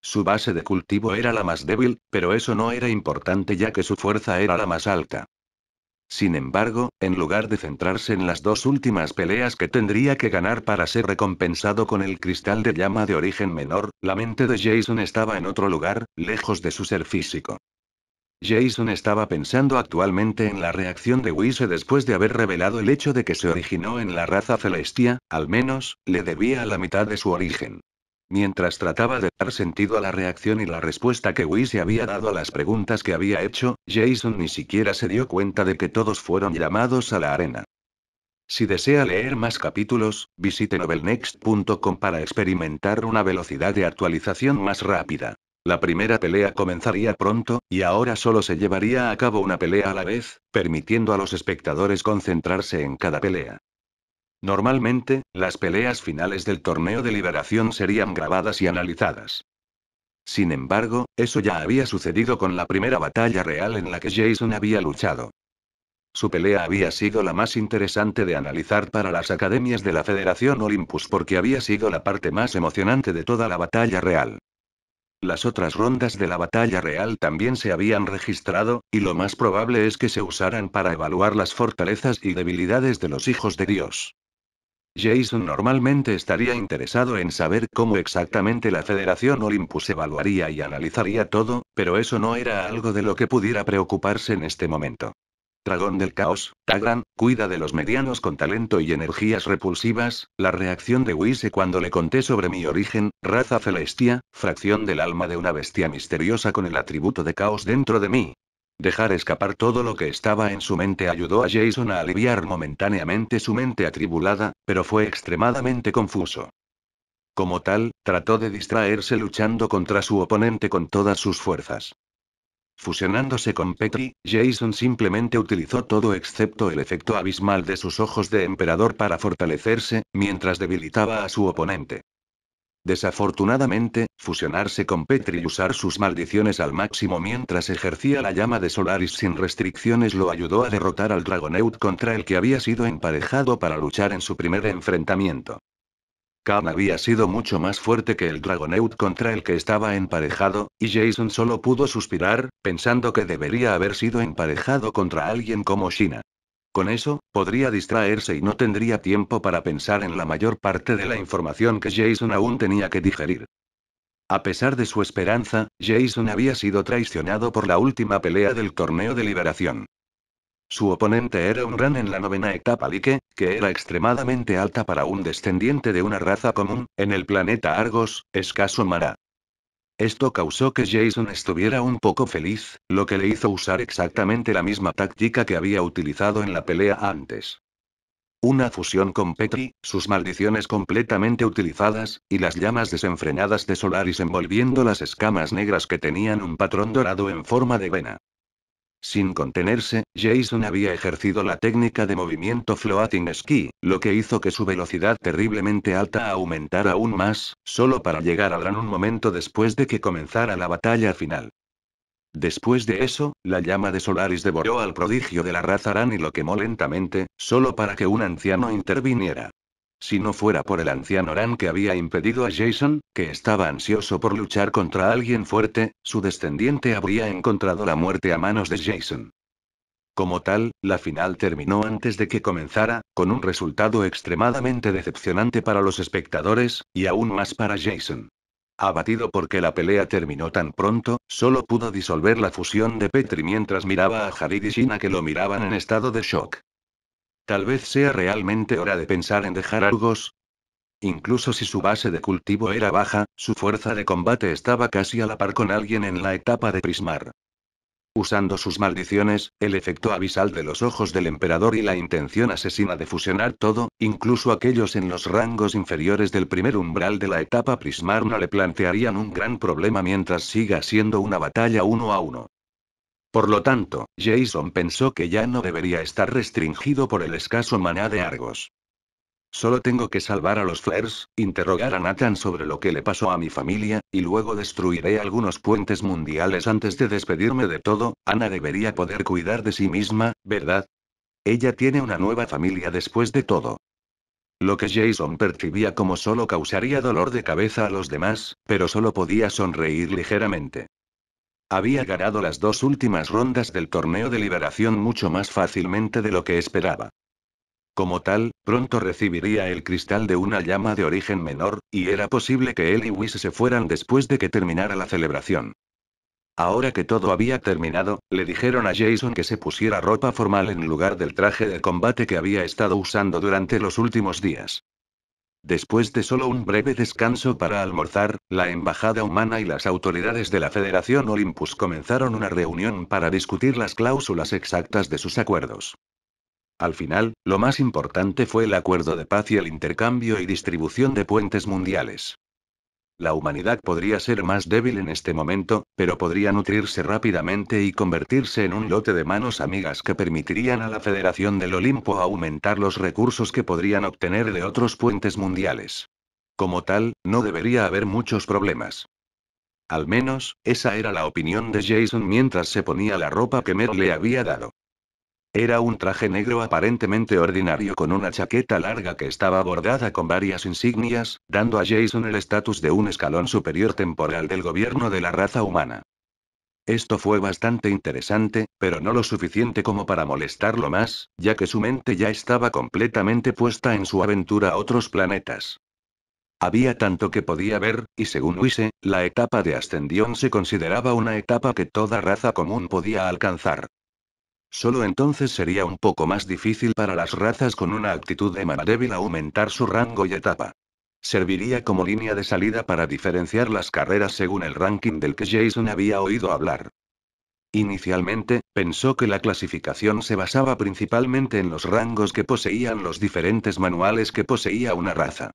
Su base de cultivo era la más débil, pero eso no era importante ya que su fuerza era la más alta. Sin embargo, en lugar de centrarse en las dos últimas peleas que tendría que ganar para ser recompensado con el cristal de llama de origen menor, la mente de Jason estaba en otro lugar, lejos de su ser físico. Jason estaba pensando actualmente en la reacción de Wise después de haber revelado el hecho de que se originó en la raza celestia, al menos, le debía la mitad de su origen mientras trataba de dar sentido a la reacción y la respuesta que Wiz se había dado a las preguntas que había hecho, Jason ni siquiera se dio cuenta de que todos fueron llamados a la arena. Si desea leer más capítulos, visite novelnext.com para experimentar una velocidad de actualización más rápida. La primera pelea comenzaría pronto, y ahora solo se llevaría a cabo una pelea a la vez, permitiendo a los espectadores concentrarse en cada pelea. Normalmente, las peleas finales del torneo de liberación serían grabadas y analizadas. Sin embargo, eso ya había sucedido con la primera batalla real en la que Jason había luchado. Su pelea había sido la más interesante de analizar para las academias de la Federación Olympus porque había sido la parte más emocionante de toda la batalla real. Las otras rondas de la batalla real también se habían registrado, y lo más probable es que se usaran para evaluar las fortalezas y debilidades de los hijos de Dios. Jason normalmente estaría interesado en saber cómo exactamente la Federación Olympus evaluaría y analizaría todo, pero eso no era algo de lo que pudiera preocuparse en este momento. Dragón del Caos, Tagran, cuida de los medianos con talento y energías repulsivas, la reacción de Wise cuando le conté sobre mi origen, raza celestia, fracción del alma de una bestia misteriosa con el atributo de caos dentro de mí, Dejar escapar todo lo que estaba en su mente ayudó a Jason a aliviar momentáneamente su mente atribulada, pero fue extremadamente confuso. Como tal, trató de distraerse luchando contra su oponente con todas sus fuerzas. Fusionándose con Petri, Jason simplemente utilizó todo excepto el efecto abismal de sus ojos de emperador para fortalecerse, mientras debilitaba a su oponente. Desafortunadamente, fusionarse con Petri y usar sus maldiciones al máximo mientras ejercía la llama de Solaris sin restricciones lo ayudó a derrotar al Dragoneut contra el que había sido emparejado para luchar en su primer enfrentamiento. Khan había sido mucho más fuerte que el Dragoneut contra el que estaba emparejado, y Jason solo pudo suspirar, pensando que debería haber sido emparejado contra alguien como Shina. Con eso, podría distraerse y no tendría tiempo para pensar en la mayor parte de la información que Jason aún tenía que digerir. A pesar de su esperanza, Jason había sido traicionado por la última pelea del torneo de liberación. Su oponente era un Ran en la novena etapa Like, que era extremadamente alta para un descendiente de una raza común, en el planeta Argos, escaso Mara. Esto causó que Jason estuviera un poco feliz, lo que le hizo usar exactamente la misma táctica que había utilizado en la pelea antes. Una fusión con Petri, sus maldiciones completamente utilizadas, y las llamas desenfrenadas de Solaris envolviendo las escamas negras que tenían un patrón dorado en forma de vena. Sin contenerse, Jason había ejercido la técnica de movimiento floating ski, lo que hizo que su velocidad terriblemente alta aumentara aún más, solo para llegar a gran un momento después de que comenzara la batalla final. Después de eso, la llama de Solaris devoró al prodigio de la raza Aran y lo quemó lentamente, solo para que un anciano interviniera. Si no fuera por el anciano Ran que había impedido a Jason, que estaba ansioso por luchar contra alguien fuerte, su descendiente habría encontrado la muerte a manos de Jason. Como tal, la final terminó antes de que comenzara, con un resultado extremadamente decepcionante para los espectadores, y aún más para Jason. Abatido porque la pelea terminó tan pronto, solo pudo disolver la fusión de Petri mientras miraba a Harid y Shina que lo miraban en estado de shock. Tal vez sea realmente hora de pensar en dejar Argos. Incluso si su base de cultivo era baja, su fuerza de combate estaba casi a la par con alguien en la etapa de Prismar. Usando sus maldiciones, el efecto abisal de los ojos del emperador y la intención asesina de fusionar todo, incluso aquellos en los rangos inferiores del primer umbral de la etapa Prismar no le plantearían un gran problema mientras siga siendo una batalla uno a uno. Por lo tanto, Jason pensó que ya no debería estar restringido por el escaso maná de Argos. Solo tengo que salvar a los Flares, interrogar a Nathan sobre lo que le pasó a mi familia, y luego destruiré algunos puentes mundiales antes de despedirme de todo. Ana debería poder cuidar de sí misma, ¿verdad? Ella tiene una nueva familia después de todo. Lo que Jason percibía como solo causaría dolor de cabeza a los demás, pero solo podía sonreír ligeramente. Había ganado las dos últimas rondas del torneo de liberación mucho más fácilmente de lo que esperaba. Como tal, pronto recibiría el cristal de una llama de origen menor, y era posible que él y Whis se fueran después de que terminara la celebración. Ahora que todo había terminado, le dijeron a Jason que se pusiera ropa formal en lugar del traje de combate que había estado usando durante los últimos días. Después de solo un breve descanso para almorzar, la Embajada Humana y las autoridades de la Federación Olympus comenzaron una reunión para discutir las cláusulas exactas de sus acuerdos. Al final, lo más importante fue el acuerdo de paz y el intercambio y distribución de puentes mundiales. La humanidad podría ser más débil en este momento, pero podría nutrirse rápidamente y convertirse en un lote de manos amigas que permitirían a la Federación del Olimpo aumentar los recursos que podrían obtener de otros puentes mundiales. Como tal, no debería haber muchos problemas. Al menos, esa era la opinión de Jason mientras se ponía la ropa que Mer le había dado. Era un traje negro aparentemente ordinario con una chaqueta larga que estaba bordada con varias insignias, dando a Jason el estatus de un escalón superior temporal del gobierno de la raza humana. Esto fue bastante interesante, pero no lo suficiente como para molestarlo más, ya que su mente ya estaba completamente puesta en su aventura a otros planetas. Había tanto que podía ver, y según Wise, la etapa de Ascendión se consideraba una etapa que toda raza común podía alcanzar. Solo entonces sería un poco más difícil para las razas con una actitud de mana débil aumentar su rango y etapa. Serviría como línea de salida para diferenciar las carreras según el ranking del que Jason había oído hablar. Inicialmente, pensó que la clasificación se basaba principalmente en los rangos que poseían los diferentes manuales que poseía una raza.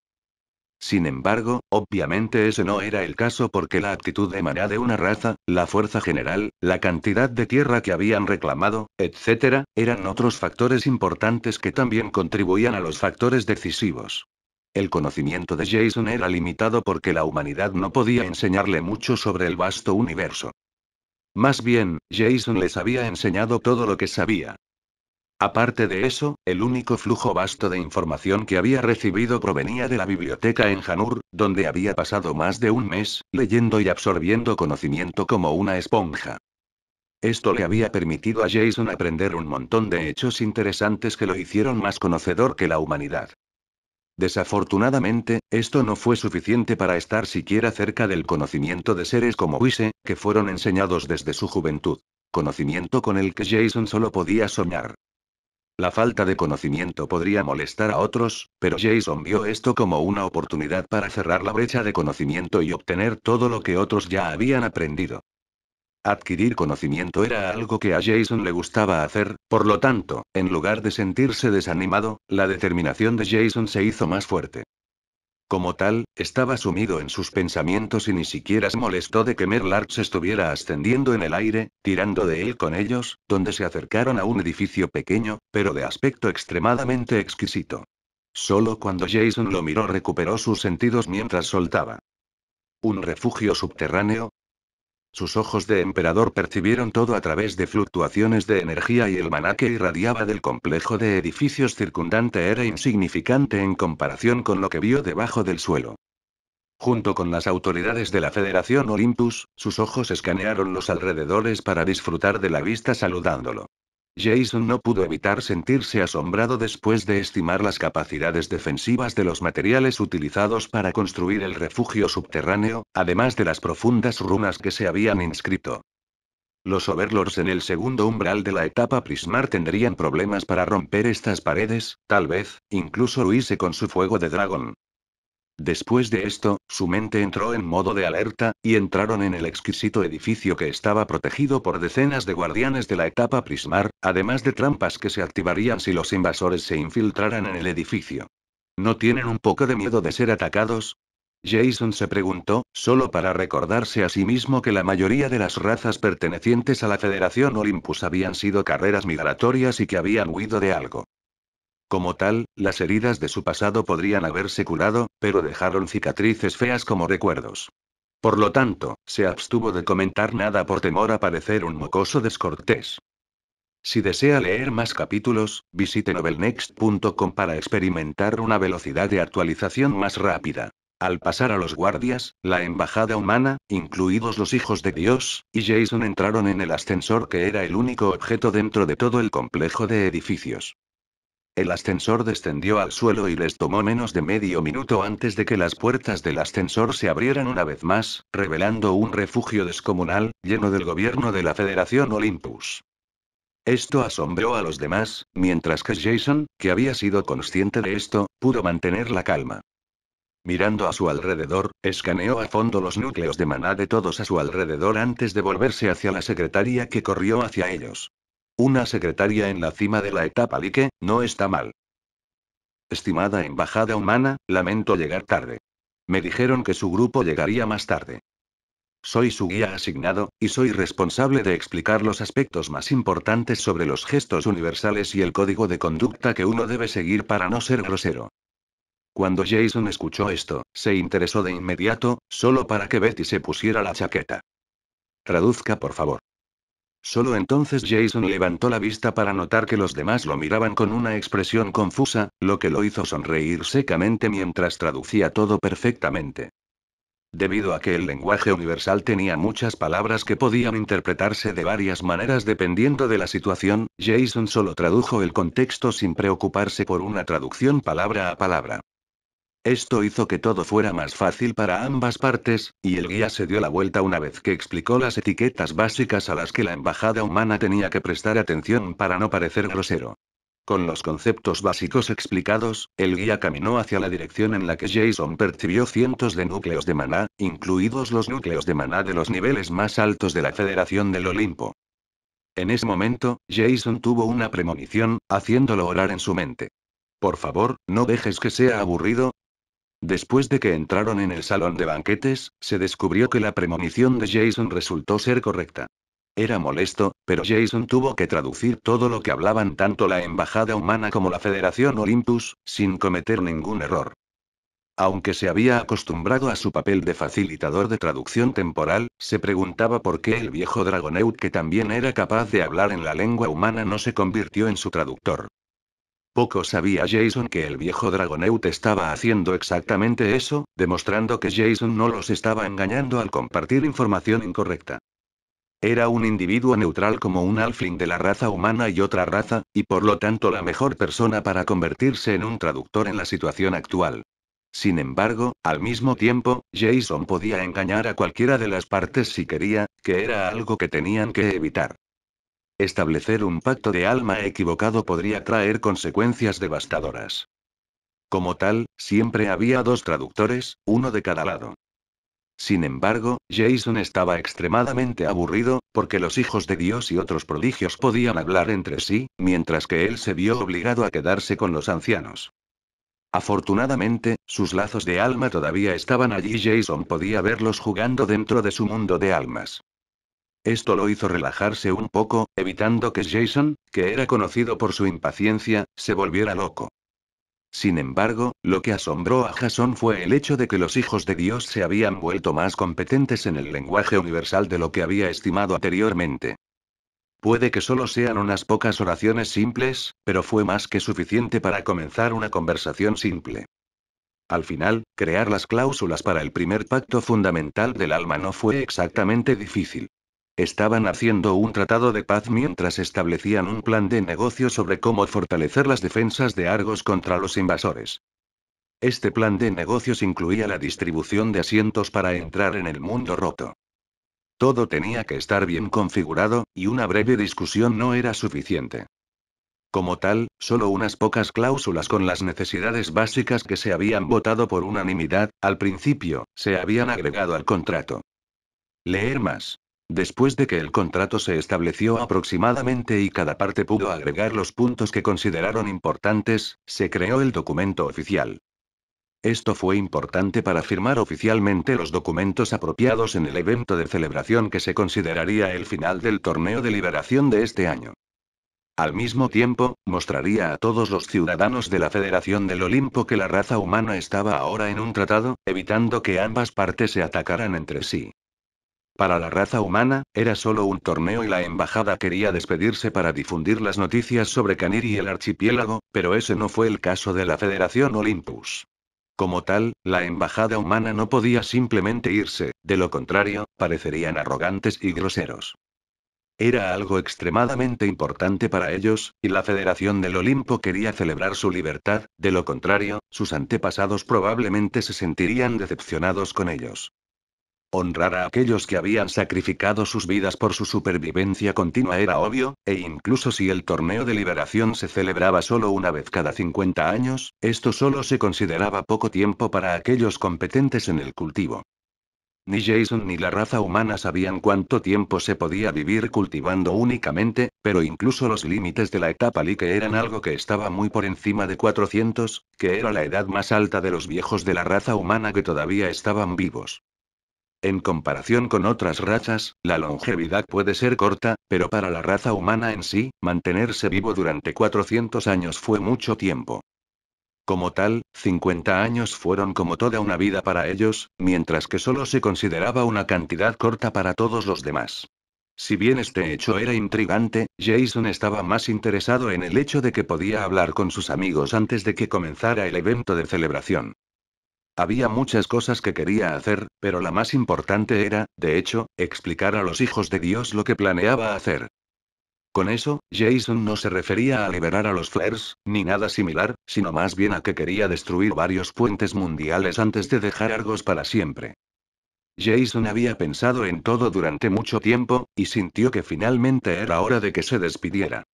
Sin embargo, obviamente ese no era el caso porque la actitud maná de una raza, la fuerza general, la cantidad de tierra que habían reclamado, etc., eran otros factores importantes que también contribuían a los factores decisivos. El conocimiento de Jason era limitado porque la humanidad no podía enseñarle mucho sobre el vasto universo. Más bien, Jason les había enseñado todo lo que sabía, Aparte de eso, el único flujo vasto de información que había recibido provenía de la biblioteca en Hanur, donde había pasado más de un mes, leyendo y absorbiendo conocimiento como una esponja. Esto le había permitido a Jason aprender un montón de hechos interesantes que lo hicieron más conocedor que la humanidad. Desafortunadamente, esto no fue suficiente para estar siquiera cerca del conocimiento de seres como Wise, que fueron enseñados desde su juventud. Conocimiento con el que Jason solo podía soñar. La falta de conocimiento podría molestar a otros, pero Jason vio esto como una oportunidad para cerrar la brecha de conocimiento y obtener todo lo que otros ya habían aprendido. Adquirir conocimiento era algo que a Jason le gustaba hacer, por lo tanto, en lugar de sentirse desanimado, la determinación de Jason se hizo más fuerte. Como tal, estaba sumido en sus pensamientos y ni siquiera se molestó de que Merlarch estuviera ascendiendo en el aire, tirando de él con ellos, donde se acercaron a un edificio pequeño, pero de aspecto extremadamente exquisito. Solo cuando Jason lo miró recuperó sus sentidos mientras soltaba. Un refugio subterráneo, sus ojos de emperador percibieron todo a través de fluctuaciones de energía y el maná que irradiaba del complejo de edificios circundante era insignificante en comparación con lo que vio debajo del suelo. Junto con las autoridades de la Federación Olympus, sus ojos escanearon los alrededores para disfrutar de la vista saludándolo. Jason no pudo evitar sentirse asombrado después de estimar las capacidades defensivas de los materiales utilizados para construir el refugio subterráneo, además de las profundas runas que se habían inscrito. Los Overlords en el segundo umbral de la etapa Prismar tendrían problemas para romper estas paredes, tal vez, incluso Luise con su fuego de dragón. Después de esto, su mente entró en modo de alerta, y entraron en el exquisito edificio que estaba protegido por decenas de guardianes de la etapa Prismar, además de trampas que se activarían si los invasores se infiltraran en el edificio. ¿No tienen un poco de miedo de ser atacados? Jason se preguntó, solo para recordarse a sí mismo que la mayoría de las razas pertenecientes a la Federación Olympus habían sido carreras migratorias y que habían huido de algo. Como tal, las heridas de su pasado podrían haberse curado, pero dejaron cicatrices feas como recuerdos. Por lo tanto, se abstuvo de comentar nada por temor a parecer un mocoso descortés. Si desea leer más capítulos, visite novelnext.com para experimentar una velocidad de actualización más rápida. Al pasar a los guardias, la embajada humana, incluidos los hijos de Dios, y Jason entraron en el ascensor que era el único objeto dentro de todo el complejo de edificios. El ascensor descendió al suelo y les tomó menos de medio minuto antes de que las puertas del ascensor se abrieran una vez más, revelando un refugio descomunal, lleno del gobierno de la Federación Olympus. Esto asombró a los demás, mientras que Jason, que había sido consciente de esto, pudo mantener la calma. Mirando a su alrededor, escaneó a fondo los núcleos de maná de todos a su alrededor antes de volverse hacia la secretaria que corrió hacia ellos. Una secretaria en la cima de la etapa lique, no está mal. Estimada Embajada Humana, lamento llegar tarde. Me dijeron que su grupo llegaría más tarde. Soy su guía asignado, y soy responsable de explicar los aspectos más importantes sobre los gestos universales y el código de conducta que uno debe seguir para no ser grosero. Cuando Jason escuchó esto, se interesó de inmediato, solo para que Betty se pusiera la chaqueta. Traduzca, por favor. Solo entonces Jason levantó la vista para notar que los demás lo miraban con una expresión confusa, lo que lo hizo sonreír secamente mientras traducía todo perfectamente. Debido a que el lenguaje universal tenía muchas palabras que podían interpretarse de varias maneras dependiendo de la situación, Jason solo tradujo el contexto sin preocuparse por una traducción palabra a palabra. Esto hizo que todo fuera más fácil para ambas partes, y el guía se dio la vuelta una vez que explicó las etiquetas básicas a las que la embajada humana tenía que prestar atención para no parecer grosero. Con los conceptos básicos explicados, el guía caminó hacia la dirección en la que Jason percibió cientos de núcleos de maná, incluidos los núcleos de maná de los niveles más altos de la Federación del Olimpo. En ese momento, Jason tuvo una premonición, haciéndolo orar en su mente. Por favor, no dejes que sea aburrido, Después de que entraron en el salón de banquetes, se descubrió que la premonición de Jason resultó ser correcta. Era molesto, pero Jason tuvo que traducir todo lo que hablaban tanto la Embajada Humana como la Federación Olympus, sin cometer ningún error. Aunque se había acostumbrado a su papel de facilitador de traducción temporal, se preguntaba por qué el viejo Dragoneut que también era capaz de hablar en la lengua humana no se convirtió en su traductor. Poco sabía Jason que el viejo dragonaut estaba haciendo exactamente eso, demostrando que Jason no los estaba engañando al compartir información incorrecta. Era un individuo neutral como un alfling de la raza humana y otra raza, y por lo tanto la mejor persona para convertirse en un traductor en la situación actual. Sin embargo, al mismo tiempo, Jason podía engañar a cualquiera de las partes si quería, que era algo que tenían que evitar. Establecer un pacto de alma equivocado podría traer consecuencias devastadoras. Como tal, siempre había dos traductores, uno de cada lado. Sin embargo, Jason estaba extremadamente aburrido, porque los hijos de Dios y otros prodigios podían hablar entre sí, mientras que él se vio obligado a quedarse con los ancianos. Afortunadamente, sus lazos de alma todavía estaban allí y Jason podía verlos jugando dentro de su mundo de almas. Esto lo hizo relajarse un poco, evitando que Jason, que era conocido por su impaciencia, se volviera loco. Sin embargo, lo que asombró a Jason fue el hecho de que los hijos de Dios se habían vuelto más competentes en el lenguaje universal de lo que había estimado anteriormente. Puede que solo sean unas pocas oraciones simples, pero fue más que suficiente para comenzar una conversación simple. Al final, crear las cláusulas para el primer pacto fundamental del alma no fue exactamente difícil. Estaban haciendo un tratado de paz mientras establecían un plan de negocio sobre cómo fortalecer las defensas de Argos contra los invasores. Este plan de negocios incluía la distribución de asientos para entrar en el mundo roto. Todo tenía que estar bien configurado, y una breve discusión no era suficiente. Como tal, solo unas pocas cláusulas con las necesidades básicas que se habían votado por unanimidad, al principio, se habían agregado al contrato. Leer más. Después de que el contrato se estableció aproximadamente y cada parte pudo agregar los puntos que consideraron importantes, se creó el documento oficial. Esto fue importante para firmar oficialmente los documentos apropiados en el evento de celebración que se consideraría el final del torneo de liberación de este año. Al mismo tiempo, mostraría a todos los ciudadanos de la Federación del Olimpo que la raza humana estaba ahora en un tratado, evitando que ambas partes se atacaran entre sí. Para la raza humana, era solo un torneo y la embajada quería despedirse para difundir las noticias sobre Canir y el archipiélago, pero ese no fue el caso de la Federación Olympus. Como tal, la embajada humana no podía simplemente irse, de lo contrario, parecerían arrogantes y groseros. Era algo extremadamente importante para ellos, y la Federación del Olimpo quería celebrar su libertad, de lo contrario, sus antepasados probablemente se sentirían decepcionados con ellos. Honrar a aquellos que habían sacrificado sus vidas por su supervivencia continua era obvio, e incluso si el torneo de liberación se celebraba solo una vez cada 50 años, esto solo se consideraba poco tiempo para aquellos competentes en el cultivo. Ni Jason ni la raza humana sabían cuánto tiempo se podía vivir cultivando únicamente, pero incluso los límites de la etapa que eran algo que estaba muy por encima de 400, que era la edad más alta de los viejos de la raza humana que todavía estaban vivos. En comparación con otras razas, la longevidad puede ser corta, pero para la raza humana en sí, mantenerse vivo durante 400 años fue mucho tiempo. Como tal, 50 años fueron como toda una vida para ellos, mientras que solo se consideraba una cantidad corta para todos los demás. Si bien este hecho era intrigante, Jason estaba más interesado en el hecho de que podía hablar con sus amigos antes de que comenzara el evento de celebración. Había muchas cosas que quería hacer, pero la más importante era, de hecho, explicar a los hijos de Dios lo que planeaba hacer. Con eso, Jason no se refería a liberar a los Flares, ni nada similar, sino más bien a que quería destruir varios puentes mundiales antes de dejar Argos para siempre. Jason había pensado en todo durante mucho tiempo, y sintió que finalmente era hora de que se despidiera.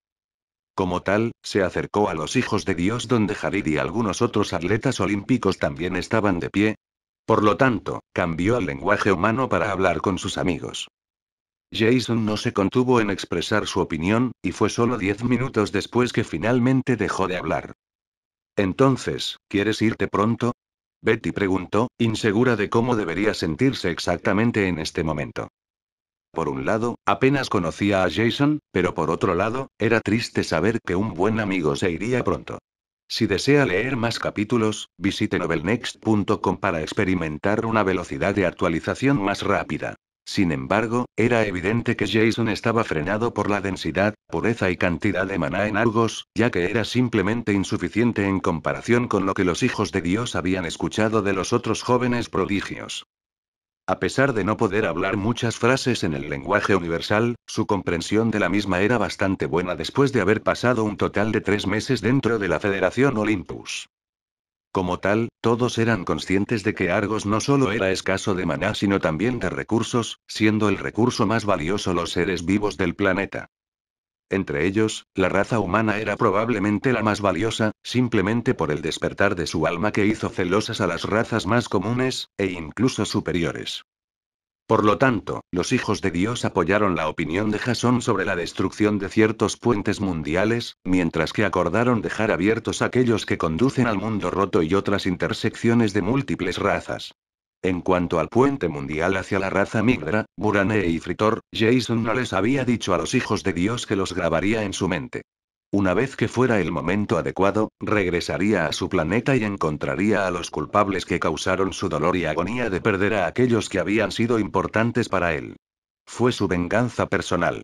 Como tal, se acercó a los hijos de Dios donde Jarid y algunos otros atletas olímpicos también estaban de pie. Por lo tanto, cambió al lenguaje humano para hablar con sus amigos. Jason no se contuvo en expresar su opinión, y fue solo diez minutos después que finalmente dejó de hablar. Entonces, ¿quieres irte pronto? Betty preguntó, insegura de cómo debería sentirse exactamente en este momento. Por un lado, apenas conocía a Jason, pero por otro lado, era triste saber que un buen amigo se iría pronto. Si desea leer más capítulos, visite novelnext.com para experimentar una velocidad de actualización más rápida. Sin embargo, era evidente que Jason estaba frenado por la densidad, pureza y cantidad de maná en Argos, ya que era simplemente insuficiente en comparación con lo que los hijos de Dios habían escuchado de los otros jóvenes prodigios. A pesar de no poder hablar muchas frases en el lenguaje universal, su comprensión de la misma era bastante buena después de haber pasado un total de tres meses dentro de la Federación Olympus. Como tal, todos eran conscientes de que Argos no solo era escaso de maná sino también de recursos, siendo el recurso más valioso los seres vivos del planeta. Entre ellos, la raza humana era probablemente la más valiosa, simplemente por el despertar de su alma que hizo celosas a las razas más comunes, e incluso superiores. Por lo tanto, los hijos de Dios apoyaron la opinión de Jasón sobre la destrucción de ciertos puentes mundiales, mientras que acordaron dejar abiertos aquellos que conducen al mundo roto y otras intersecciones de múltiples razas. En cuanto al puente mundial hacia la raza migra, Burane y Fritor, Jason no les había dicho a los hijos de Dios que los grabaría en su mente. Una vez que fuera el momento adecuado, regresaría a su planeta y encontraría a los culpables que causaron su dolor y agonía de perder a aquellos que habían sido importantes para él. Fue su venganza personal.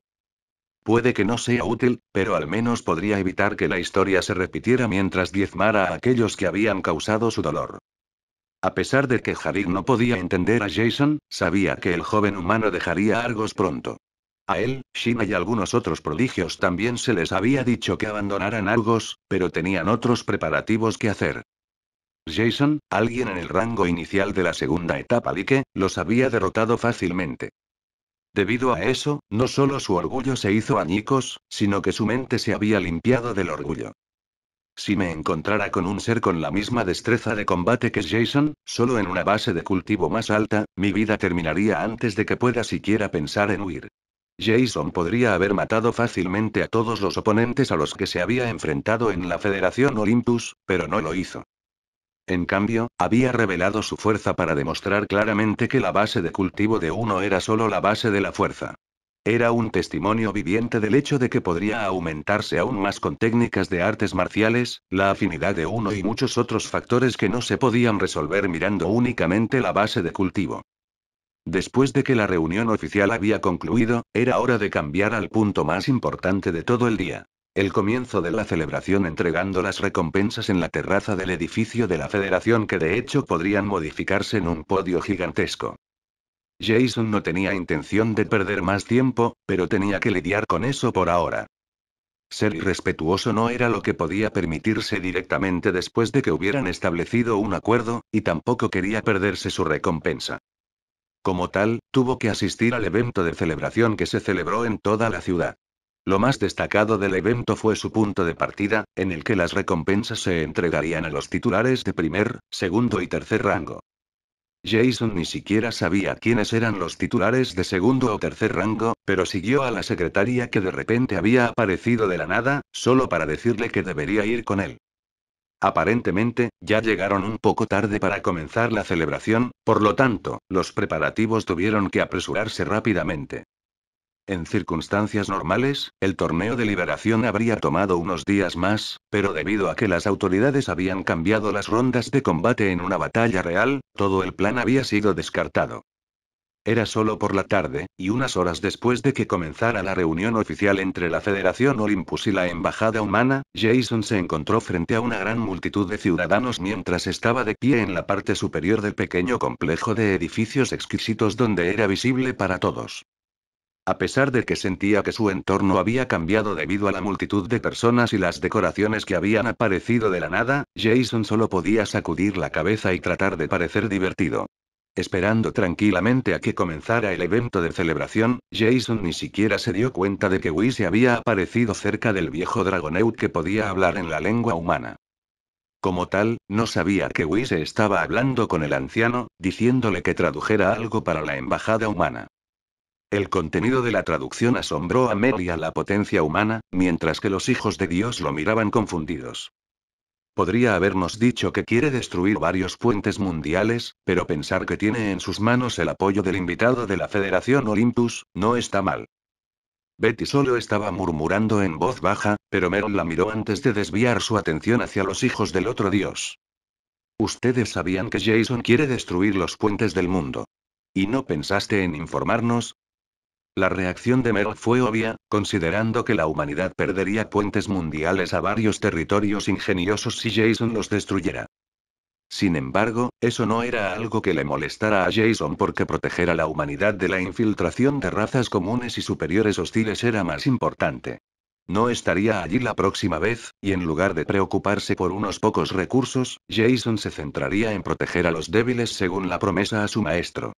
Puede que no sea útil, pero al menos podría evitar que la historia se repitiera mientras diezmara a aquellos que habían causado su dolor. A pesar de que Jarik no podía entender a Jason, sabía que el joven humano dejaría Argos pronto. A él, Shina y algunos otros prodigios también se les había dicho que abandonaran Argos, pero tenían otros preparativos que hacer. Jason, alguien en el rango inicial de la segunda etapa Like, los había derrotado fácilmente. Debido a eso, no solo su orgullo se hizo añicos, sino que su mente se había limpiado del orgullo. Si me encontrara con un ser con la misma destreza de combate que Jason, solo en una base de cultivo más alta, mi vida terminaría antes de que pueda siquiera pensar en huir. Jason podría haber matado fácilmente a todos los oponentes a los que se había enfrentado en la Federación Olympus, pero no lo hizo. En cambio, había revelado su fuerza para demostrar claramente que la base de cultivo de uno era solo la base de la fuerza. Era un testimonio viviente del hecho de que podría aumentarse aún más con técnicas de artes marciales, la afinidad de uno y muchos otros factores que no se podían resolver mirando únicamente la base de cultivo. Después de que la reunión oficial había concluido, era hora de cambiar al punto más importante de todo el día. El comienzo de la celebración entregando las recompensas en la terraza del edificio de la Federación que de hecho podrían modificarse en un podio gigantesco. Jason no tenía intención de perder más tiempo, pero tenía que lidiar con eso por ahora. Ser irrespetuoso no era lo que podía permitirse directamente después de que hubieran establecido un acuerdo, y tampoco quería perderse su recompensa. Como tal, tuvo que asistir al evento de celebración que se celebró en toda la ciudad. Lo más destacado del evento fue su punto de partida, en el que las recompensas se entregarían a los titulares de primer, segundo y tercer rango. Jason ni siquiera sabía quiénes eran los titulares de segundo o tercer rango, pero siguió a la secretaria que de repente había aparecido de la nada, solo para decirle que debería ir con él. Aparentemente, ya llegaron un poco tarde para comenzar la celebración, por lo tanto, los preparativos tuvieron que apresurarse rápidamente. En circunstancias normales, el torneo de liberación habría tomado unos días más, pero debido a que las autoridades habían cambiado las rondas de combate en una batalla real, todo el plan había sido descartado. Era solo por la tarde, y unas horas después de que comenzara la reunión oficial entre la Federación Olympus y la Embajada Humana, Jason se encontró frente a una gran multitud de ciudadanos mientras estaba de pie en la parte superior del pequeño complejo de edificios exquisitos donde era visible para todos. A pesar de que sentía que su entorno había cambiado debido a la multitud de personas y las decoraciones que habían aparecido de la nada, Jason solo podía sacudir la cabeza y tratar de parecer divertido. Esperando tranquilamente a que comenzara el evento de celebración, Jason ni siquiera se dio cuenta de que Whis se había aparecido cerca del viejo dragoneut que podía hablar en la lengua humana. Como tal, no sabía que Whis estaba hablando con el anciano, diciéndole que tradujera algo para la embajada humana. El contenido de la traducción asombró a Mel y a la potencia humana, mientras que los hijos de Dios lo miraban confundidos. Podría habernos dicho que quiere destruir varios puentes mundiales, pero pensar que tiene en sus manos el apoyo del invitado de la Federación Olympus, no está mal. Betty solo estaba murmurando en voz baja, pero Mel la miró antes de desviar su atención hacia los hijos del otro dios. Ustedes sabían que Jason quiere destruir los puentes del mundo. ¿Y no pensaste en informarnos? La reacción de Merck fue obvia, considerando que la humanidad perdería puentes mundiales a varios territorios ingeniosos si Jason los destruyera. Sin embargo, eso no era algo que le molestara a Jason porque proteger a la humanidad de la infiltración de razas comunes y superiores hostiles era más importante. No estaría allí la próxima vez, y en lugar de preocuparse por unos pocos recursos, Jason se centraría en proteger a los débiles según la promesa a su maestro.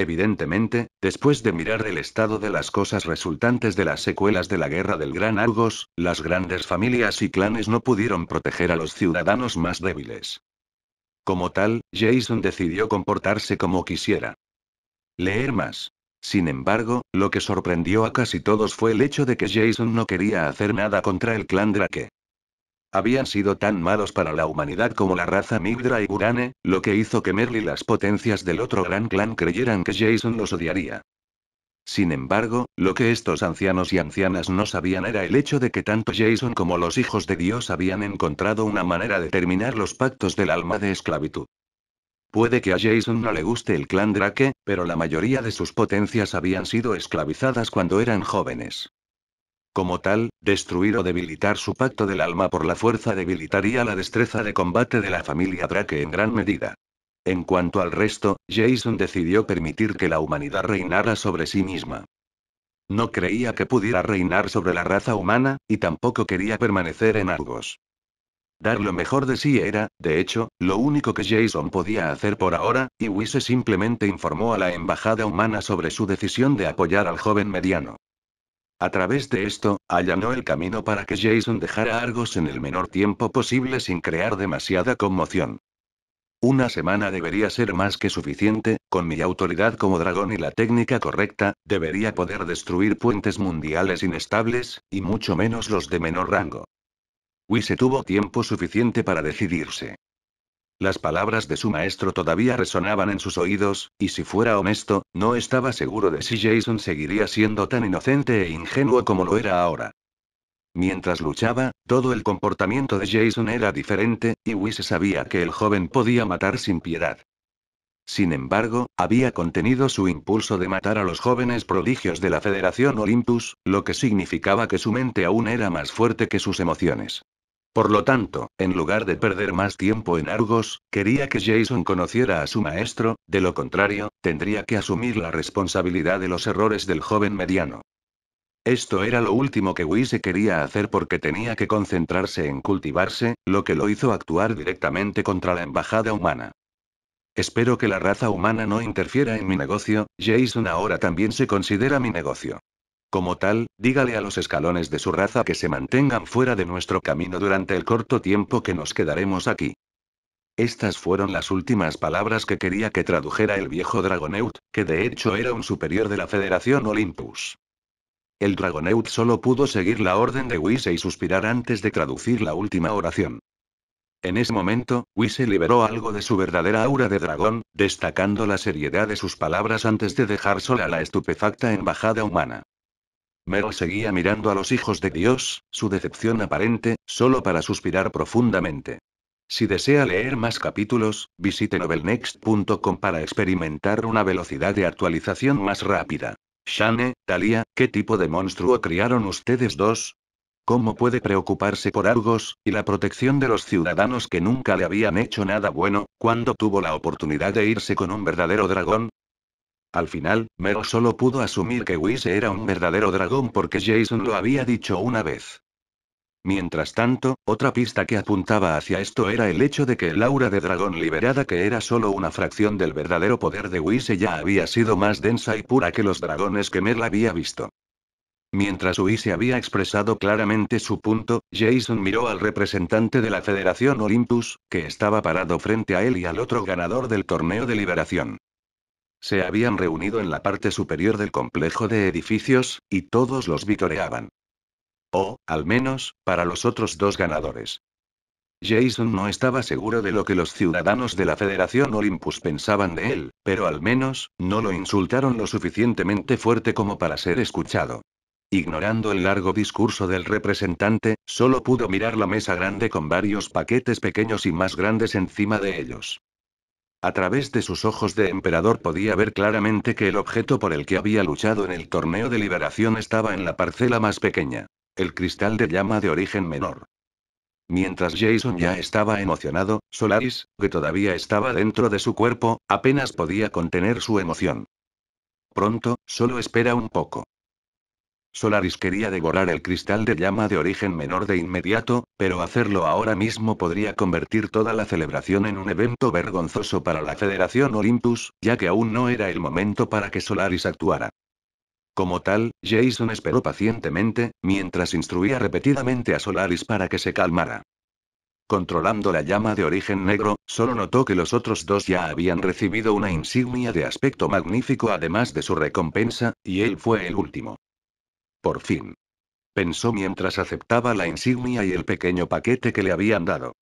Evidentemente, después de mirar el estado de las cosas resultantes de las secuelas de la Guerra del Gran Argos, las grandes familias y clanes no pudieron proteger a los ciudadanos más débiles. Como tal, Jason decidió comportarse como quisiera. Leer más. Sin embargo, lo que sorprendió a casi todos fue el hecho de que Jason no quería hacer nada contra el clan Drake. Habían sido tan malos para la humanidad como la raza Mildra y Gurane, lo que hizo que Merly y las potencias del otro gran clan creyeran que Jason los odiaría. Sin embargo, lo que estos ancianos y ancianas no sabían era el hecho de que tanto Jason como los hijos de Dios habían encontrado una manera de terminar los pactos del alma de esclavitud. Puede que a Jason no le guste el clan Drake, pero la mayoría de sus potencias habían sido esclavizadas cuando eran jóvenes. Como tal, destruir o debilitar su pacto del alma por la fuerza debilitaría la destreza de combate de la familia Drake en gran medida. En cuanto al resto, Jason decidió permitir que la humanidad reinara sobre sí misma. No creía que pudiera reinar sobre la raza humana, y tampoco quería permanecer en Argos. Dar lo mejor de sí era, de hecho, lo único que Jason podía hacer por ahora, y Wise simplemente informó a la embajada humana sobre su decisión de apoyar al joven mediano. A través de esto, allanó el camino para que Jason dejara Argos en el menor tiempo posible sin crear demasiada conmoción. Una semana debería ser más que suficiente, con mi autoridad como dragón y la técnica correcta, debería poder destruir puentes mundiales inestables, y mucho menos los de menor rango. Wise tuvo tiempo suficiente para decidirse. Las palabras de su maestro todavía resonaban en sus oídos, y si fuera honesto, no estaba seguro de si Jason seguiría siendo tan inocente e ingenuo como lo era ahora. Mientras luchaba, todo el comportamiento de Jason era diferente, y Whis sabía que el joven podía matar sin piedad. Sin embargo, había contenido su impulso de matar a los jóvenes prodigios de la Federación Olympus, lo que significaba que su mente aún era más fuerte que sus emociones. Por lo tanto, en lugar de perder más tiempo en Argos, quería que Jason conociera a su maestro, de lo contrario, tendría que asumir la responsabilidad de los errores del joven mediano. Esto era lo último que Wise quería hacer porque tenía que concentrarse en cultivarse, lo que lo hizo actuar directamente contra la embajada humana. Espero que la raza humana no interfiera en mi negocio, Jason ahora también se considera mi negocio. Como tal, dígale a los escalones de su raza que se mantengan fuera de nuestro camino durante el corto tiempo que nos quedaremos aquí. Estas fueron las últimas palabras que quería que tradujera el viejo Dragoneut, que de hecho era un superior de la Federación Olympus. El Dragoneut solo pudo seguir la orden de Wise y suspirar antes de traducir la última oración. En ese momento, Wise liberó algo de su verdadera aura de dragón, destacando la seriedad de sus palabras antes de dejar sola a la estupefacta embajada humana. Mero seguía mirando a los hijos de Dios, su decepción aparente, solo para suspirar profundamente. Si desea leer más capítulos, visite novelnext.com para experimentar una velocidad de actualización más rápida. Shane, Talia, ¿qué tipo de monstruo criaron ustedes dos? ¿Cómo puede preocuparse por Argos, y la protección de los ciudadanos que nunca le habían hecho nada bueno, cuando tuvo la oportunidad de irse con un verdadero dragón? Al final, Mero solo pudo asumir que Whis era un verdadero dragón porque Jason lo había dicho una vez. Mientras tanto, otra pista que apuntaba hacia esto era el hecho de que el aura de dragón liberada que era solo una fracción del verdadero poder de Whis ya había sido más densa y pura que los dragones que Merle había visto. Mientras se había expresado claramente su punto, Jason miró al representante de la Federación Olympus, que estaba parado frente a él y al otro ganador del torneo de liberación. Se habían reunido en la parte superior del complejo de edificios, y todos los vitoreaban. O, al menos, para los otros dos ganadores. Jason no estaba seguro de lo que los ciudadanos de la Federación Olympus pensaban de él, pero al menos, no lo insultaron lo suficientemente fuerte como para ser escuchado. Ignorando el largo discurso del representante, solo pudo mirar la mesa grande con varios paquetes pequeños y más grandes encima de ellos. A través de sus ojos de emperador podía ver claramente que el objeto por el que había luchado en el torneo de liberación estaba en la parcela más pequeña. El cristal de llama de origen menor. Mientras Jason ya estaba emocionado, Solaris, que todavía estaba dentro de su cuerpo, apenas podía contener su emoción. Pronto, solo espera un poco. Solaris quería devorar el cristal de llama de origen menor de inmediato, pero hacerlo ahora mismo podría convertir toda la celebración en un evento vergonzoso para la Federación Olympus, ya que aún no era el momento para que Solaris actuara. Como tal, Jason esperó pacientemente, mientras instruía repetidamente a Solaris para que se calmara. Controlando la llama de origen negro, solo notó que los otros dos ya habían recibido una insignia de aspecto magnífico además de su recompensa, y él fue el último. Por fin. Pensó mientras aceptaba la insignia y el pequeño paquete que le habían dado.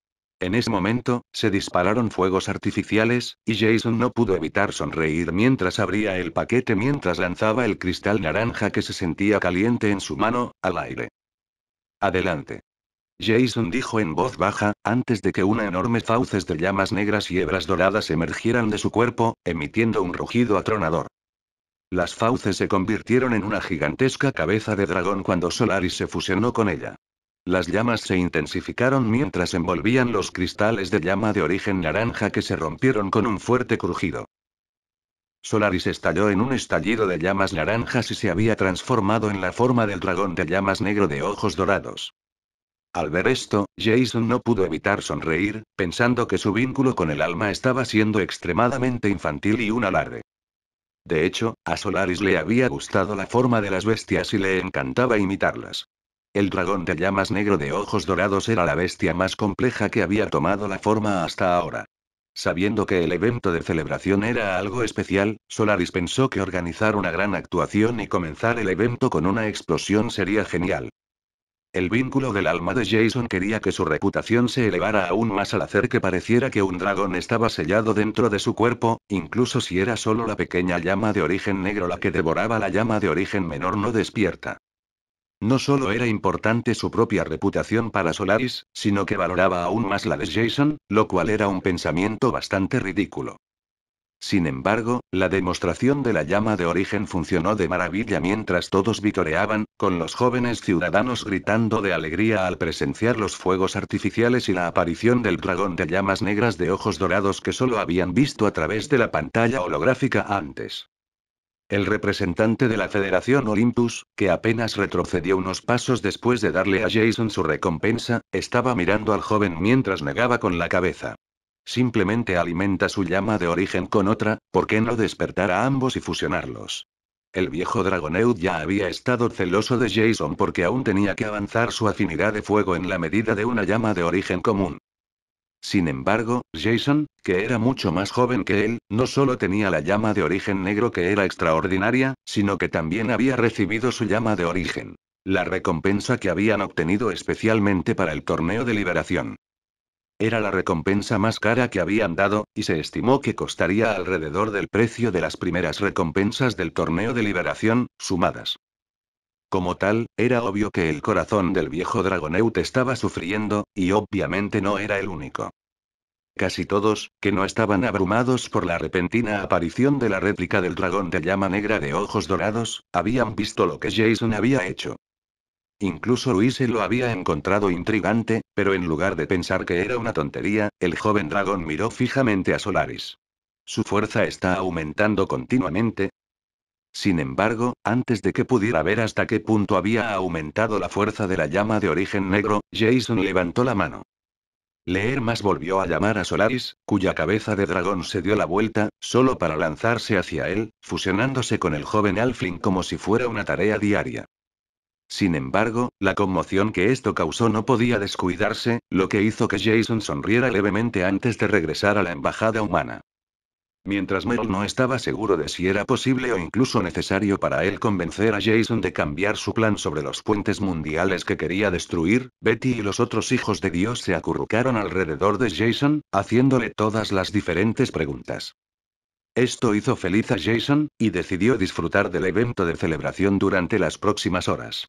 En ese momento, se dispararon fuegos artificiales, y Jason no pudo evitar sonreír mientras abría el paquete mientras lanzaba el cristal naranja que se sentía caliente en su mano, al aire. Adelante. Jason dijo en voz baja, antes de que una enorme fauces de llamas negras y hebras doradas emergieran de su cuerpo, emitiendo un rugido atronador. Las fauces se convirtieron en una gigantesca cabeza de dragón cuando Solaris se fusionó con ella. Las llamas se intensificaron mientras envolvían los cristales de llama de origen naranja que se rompieron con un fuerte crujido. Solaris estalló en un estallido de llamas naranjas y se había transformado en la forma del dragón de llamas negro de ojos dorados. Al ver esto, Jason no pudo evitar sonreír, pensando que su vínculo con el alma estaba siendo extremadamente infantil y un alarde. De hecho, a Solaris le había gustado la forma de las bestias y le encantaba imitarlas. El dragón de llamas negro de ojos dorados era la bestia más compleja que había tomado la forma hasta ahora. Sabiendo que el evento de celebración era algo especial, Solaris pensó que organizar una gran actuación y comenzar el evento con una explosión sería genial. El vínculo del alma de Jason quería que su reputación se elevara aún más al hacer que pareciera que un dragón estaba sellado dentro de su cuerpo, incluso si era solo la pequeña llama de origen negro la que devoraba la llama de origen menor no despierta. No solo era importante su propia reputación para Solaris, sino que valoraba aún más la de Jason, lo cual era un pensamiento bastante ridículo. Sin embargo, la demostración de la llama de origen funcionó de maravilla mientras todos vitoreaban, con los jóvenes ciudadanos gritando de alegría al presenciar los fuegos artificiales y la aparición del dragón de llamas negras de ojos dorados que solo habían visto a través de la pantalla holográfica antes. El representante de la Federación Olympus, que apenas retrocedió unos pasos después de darle a Jason su recompensa, estaba mirando al joven mientras negaba con la cabeza. Simplemente alimenta su llama de origen con otra, ¿por qué no despertar a ambos y fusionarlos? El viejo Dragoneud ya había estado celoso de Jason porque aún tenía que avanzar su afinidad de fuego en la medida de una llama de origen común. Sin embargo, Jason, que era mucho más joven que él, no solo tenía la llama de origen negro que era extraordinaria, sino que también había recibido su llama de origen. La recompensa que habían obtenido especialmente para el torneo de liberación. Era la recompensa más cara que habían dado, y se estimó que costaría alrededor del precio de las primeras recompensas del torneo de liberación, sumadas. Como tal, era obvio que el corazón del viejo Dragoneut estaba sufriendo, y obviamente no era el único. Casi todos, que no estaban abrumados por la repentina aparición de la réplica del dragón de llama negra de ojos dorados, habían visto lo que Jason había hecho. Incluso Luis lo había encontrado intrigante, pero en lugar de pensar que era una tontería, el joven dragón miró fijamente a Solaris. Su fuerza está aumentando continuamente. Sin embargo, antes de que pudiera ver hasta qué punto había aumentado la fuerza de la llama de origen negro, Jason levantó la mano. Leer más volvió a llamar a Solaris, cuya cabeza de dragón se dio la vuelta, solo para lanzarse hacia él, fusionándose con el joven Alflin como si fuera una tarea diaria. Sin embargo, la conmoción que esto causó no podía descuidarse, lo que hizo que Jason sonriera levemente antes de regresar a la embajada humana. Mientras Merle no estaba seguro de si era posible o incluso necesario para él convencer a Jason de cambiar su plan sobre los puentes mundiales que quería destruir, Betty y los otros hijos de Dios se acurrucaron alrededor de Jason, haciéndole todas las diferentes preguntas. Esto hizo feliz a Jason, y decidió disfrutar del evento de celebración durante las próximas horas.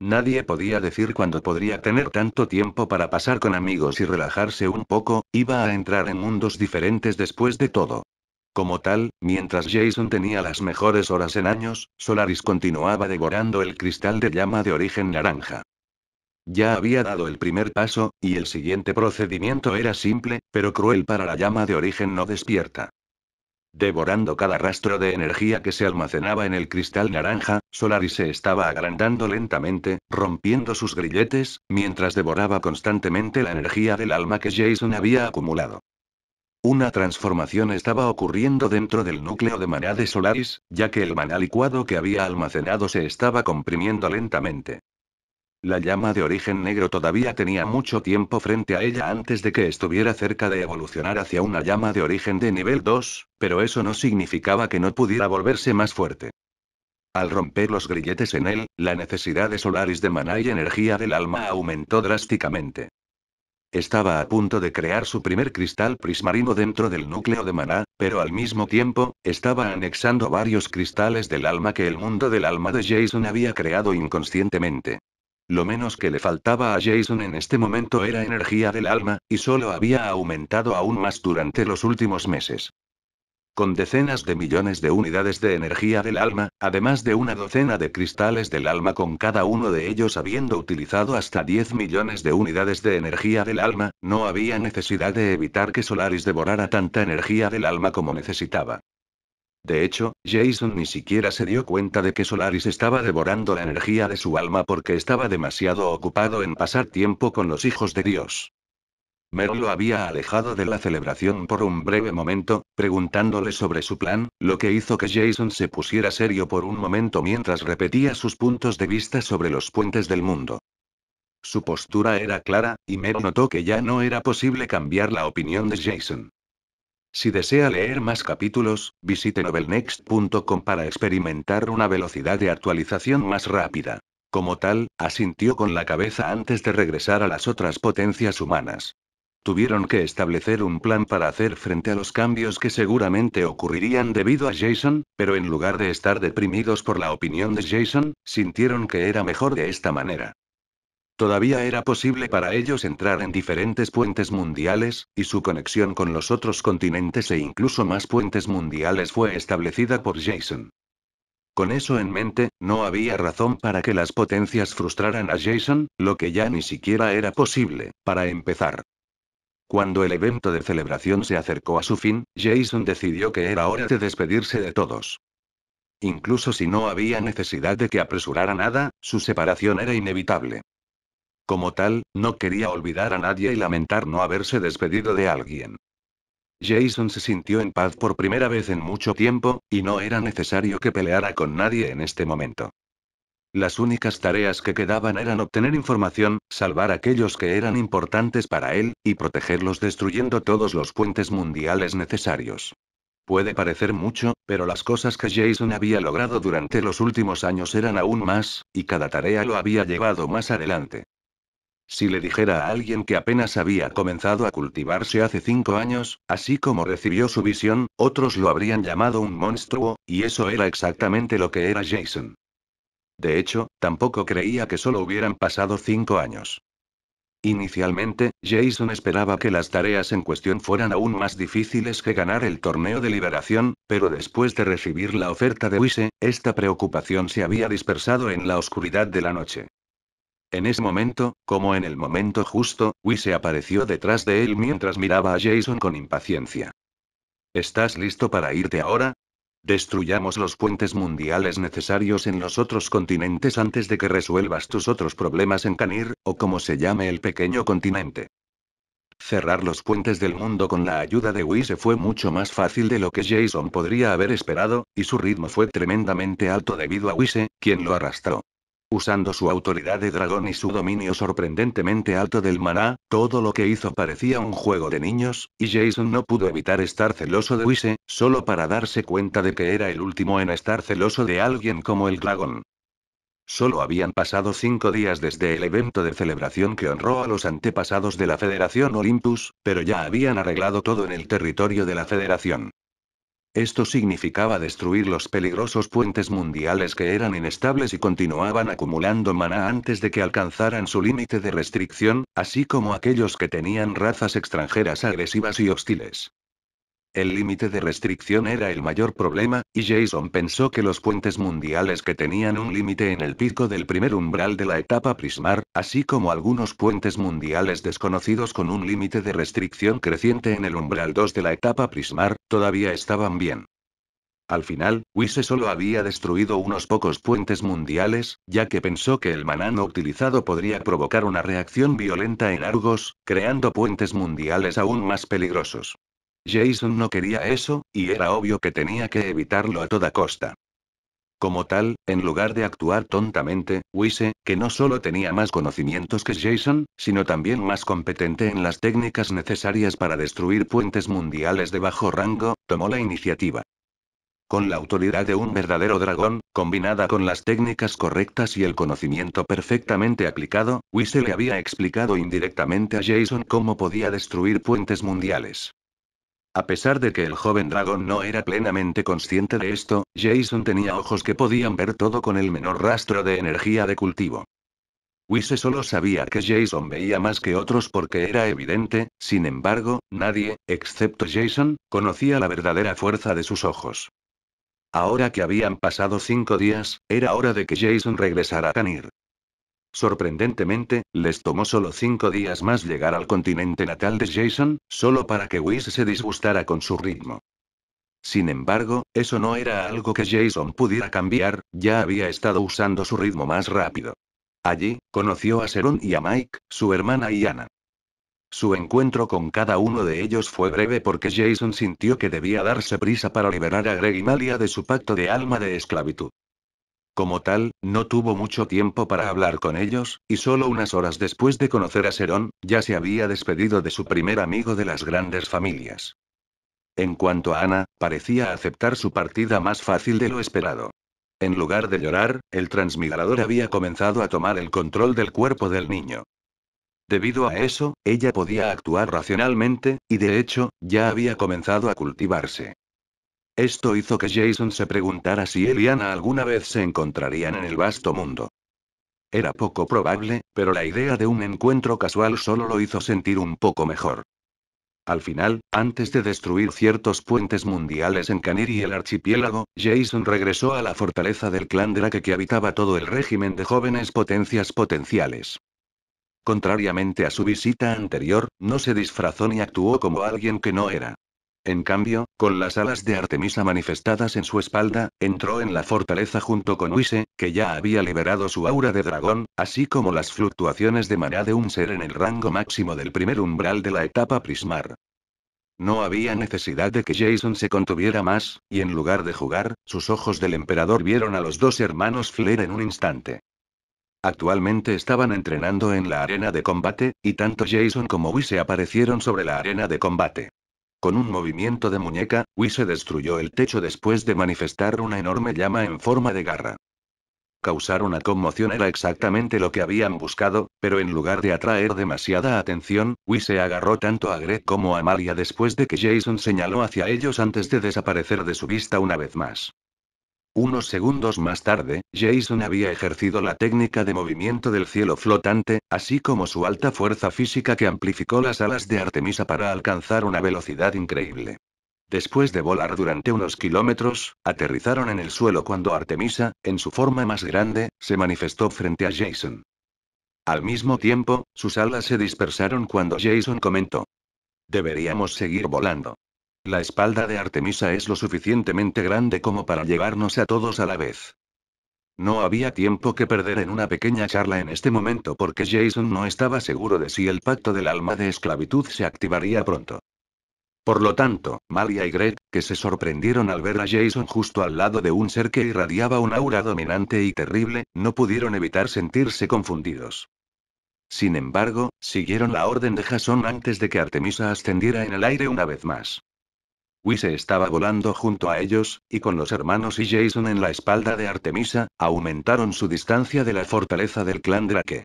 Nadie podía decir cuándo podría tener tanto tiempo para pasar con amigos y relajarse un poco, iba a entrar en mundos diferentes después de todo. Como tal, mientras Jason tenía las mejores horas en años, Solaris continuaba devorando el cristal de llama de origen naranja. Ya había dado el primer paso, y el siguiente procedimiento era simple, pero cruel para la llama de origen no despierta devorando cada rastro de energía que se almacenaba en el cristal naranja, Solaris se estaba agrandando lentamente, rompiendo sus grilletes, mientras devoraba constantemente la energía del alma que Jason había acumulado. Una transformación estaba ocurriendo dentro del núcleo de maná de Solaris, ya que el maná licuado que había almacenado se estaba comprimiendo lentamente. La llama de origen negro todavía tenía mucho tiempo frente a ella antes de que estuviera cerca de evolucionar hacia una llama de origen de nivel 2, pero eso no significaba que no pudiera volverse más fuerte. Al romper los grilletes en él, la necesidad de Solaris de maná y energía del alma aumentó drásticamente. Estaba a punto de crear su primer cristal prismarino dentro del núcleo de maná, pero al mismo tiempo, estaba anexando varios cristales del alma que el mundo del alma de Jason había creado inconscientemente. Lo menos que le faltaba a Jason en este momento era energía del alma, y solo había aumentado aún más durante los últimos meses. Con decenas de millones de unidades de energía del alma, además de una docena de cristales del alma con cada uno de ellos habiendo utilizado hasta 10 millones de unidades de energía del alma, no había necesidad de evitar que Solaris devorara tanta energía del alma como necesitaba. De hecho, Jason ni siquiera se dio cuenta de que Solaris estaba devorando la energía de su alma porque estaba demasiado ocupado en pasar tiempo con los hijos de Dios. Mero lo había alejado de la celebración por un breve momento, preguntándole sobre su plan, lo que hizo que Jason se pusiera serio por un momento mientras repetía sus puntos de vista sobre los puentes del mundo. Su postura era clara, y Mero notó que ya no era posible cambiar la opinión de Jason. Si desea leer más capítulos, visite novelnext.com para experimentar una velocidad de actualización más rápida. Como tal, asintió con la cabeza antes de regresar a las otras potencias humanas. Tuvieron que establecer un plan para hacer frente a los cambios que seguramente ocurrirían debido a Jason, pero en lugar de estar deprimidos por la opinión de Jason, sintieron que era mejor de esta manera. Todavía era posible para ellos entrar en diferentes puentes mundiales, y su conexión con los otros continentes e incluso más puentes mundiales fue establecida por Jason. Con eso en mente, no había razón para que las potencias frustraran a Jason, lo que ya ni siquiera era posible, para empezar. Cuando el evento de celebración se acercó a su fin, Jason decidió que era hora de despedirse de todos. Incluso si no había necesidad de que apresurara nada, su separación era inevitable. Como tal, no quería olvidar a nadie y lamentar no haberse despedido de alguien. Jason se sintió en paz por primera vez en mucho tiempo, y no era necesario que peleara con nadie en este momento. Las únicas tareas que quedaban eran obtener información, salvar aquellos que eran importantes para él, y protegerlos destruyendo todos los puentes mundiales necesarios. Puede parecer mucho, pero las cosas que Jason había logrado durante los últimos años eran aún más, y cada tarea lo había llevado más adelante. Si le dijera a alguien que apenas había comenzado a cultivarse hace cinco años, así como recibió su visión, otros lo habrían llamado un monstruo, y eso era exactamente lo que era Jason. De hecho, tampoco creía que solo hubieran pasado cinco años. Inicialmente, Jason esperaba que las tareas en cuestión fueran aún más difíciles que ganar el torneo de liberación, pero después de recibir la oferta de Wise, esta preocupación se había dispersado en la oscuridad de la noche. En ese momento, como en el momento justo, Wise apareció detrás de él mientras miraba a Jason con impaciencia. ¿Estás listo para irte ahora? Destruyamos los puentes mundiales necesarios en los otros continentes antes de que resuelvas tus otros problemas en Canir, o como se llame el pequeño continente. Cerrar los puentes del mundo con la ayuda de Wise fue mucho más fácil de lo que Jason podría haber esperado, y su ritmo fue tremendamente alto debido a Wise, quien lo arrastró. Usando su autoridad de dragón y su dominio sorprendentemente alto del maná, todo lo que hizo parecía un juego de niños, y Jason no pudo evitar estar celoso de Wise, solo para darse cuenta de que era el último en estar celoso de alguien como el dragón. Solo habían pasado cinco días desde el evento de celebración que honró a los antepasados de la Federación Olympus, pero ya habían arreglado todo en el territorio de la Federación. Esto significaba destruir los peligrosos puentes mundiales que eran inestables y continuaban acumulando maná antes de que alcanzaran su límite de restricción, así como aquellos que tenían razas extranjeras agresivas y hostiles. El límite de restricción era el mayor problema, y Jason pensó que los puentes mundiales que tenían un límite en el pico del primer umbral de la etapa Prismar, así como algunos puentes mundiales desconocidos con un límite de restricción creciente en el umbral 2 de la etapa Prismar, todavía estaban bien. Al final, Wise solo había destruido unos pocos puentes mundiales, ya que pensó que el manano utilizado podría provocar una reacción violenta en Argos, creando puentes mundiales aún más peligrosos. Jason no quería eso, y era obvio que tenía que evitarlo a toda costa. Como tal, en lugar de actuar tontamente, Wise, que no solo tenía más conocimientos que Jason, sino también más competente en las técnicas necesarias para destruir puentes mundiales de bajo rango, tomó la iniciativa. Con la autoridad de un verdadero dragón, combinada con las técnicas correctas y el conocimiento perfectamente aplicado, Wise le había explicado indirectamente a Jason cómo podía destruir puentes mundiales. A pesar de que el joven dragón no era plenamente consciente de esto, Jason tenía ojos que podían ver todo con el menor rastro de energía de cultivo. Wise solo sabía que Jason veía más que otros porque era evidente, sin embargo, nadie, excepto Jason, conocía la verdadera fuerza de sus ojos. Ahora que habían pasado cinco días, era hora de que Jason regresara a Canir. Sorprendentemente, les tomó solo cinco días más llegar al continente natal de Jason, solo para que Whis se disgustara con su ritmo. Sin embargo, eso no era algo que Jason pudiera cambiar, ya había estado usando su ritmo más rápido. Allí, conoció a Seron y a Mike, su hermana y Ana. Su encuentro con cada uno de ellos fue breve porque Jason sintió que debía darse prisa para liberar a Greg y Malia de su pacto de alma de esclavitud. Como tal, no tuvo mucho tiempo para hablar con ellos, y solo unas horas después de conocer a Serón, ya se había despedido de su primer amigo de las grandes familias. En cuanto a Ana, parecía aceptar su partida más fácil de lo esperado. En lugar de llorar, el transmigrador había comenzado a tomar el control del cuerpo del niño. Debido a eso, ella podía actuar racionalmente, y de hecho, ya había comenzado a cultivarse. Esto hizo que Jason se preguntara si él y alguna vez se encontrarían en el vasto mundo. Era poco probable, pero la idea de un encuentro casual solo lo hizo sentir un poco mejor. Al final, antes de destruir ciertos puentes mundiales en Canir y el archipiélago, Jason regresó a la fortaleza del clan Drake que habitaba todo el régimen de jóvenes potencias potenciales. Contrariamente a su visita anterior, no se disfrazó ni actuó como alguien que no era. En cambio, con las alas de Artemisa manifestadas en su espalda, entró en la fortaleza junto con Wise, que ya había liberado su aura de dragón, así como las fluctuaciones de maná de un ser en el rango máximo del primer umbral de la etapa prismar. No había necesidad de que Jason se contuviera más, y en lugar de jugar, sus ojos del emperador vieron a los dos hermanos Flair en un instante. Actualmente estaban entrenando en la arena de combate, y tanto Jason como Wise aparecieron sobre la arena de combate. Con un movimiento de muñeca, se destruyó el techo después de manifestar una enorme llama en forma de garra. Causar una conmoción era exactamente lo que habían buscado, pero en lugar de atraer demasiada atención, se agarró tanto a Greg como a Maria después de que Jason señaló hacia ellos antes de desaparecer de su vista una vez más. Unos segundos más tarde, Jason había ejercido la técnica de movimiento del cielo flotante, así como su alta fuerza física que amplificó las alas de Artemisa para alcanzar una velocidad increíble. Después de volar durante unos kilómetros, aterrizaron en el suelo cuando Artemisa, en su forma más grande, se manifestó frente a Jason. Al mismo tiempo, sus alas se dispersaron cuando Jason comentó. Deberíamos seguir volando. La espalda de Artemisa es lo suficientemente grande como para llevarnos a todos a la vez. No había tiempo que perder en una pequeña charla en este momento porque Jason no estaba seguro de si el pacto del alma de esclavitud se activaría pronto. Por lo tanto, Malia y Greg, que se sorprendieron al ver a Jason justo al lado de un ser que irradiaba un aura dominante y terrible, no pudieron evitar sentirse confundidos. Sin embargo, siguieron la orden de Jason antes de que Artemisa ascendiera en el aire una vez más. Wise estaba volando junto a ellos, y con los hermanos y Jason en la espalda de Artemisa, aumentaron su distancia de la fortaleza del clan Drake.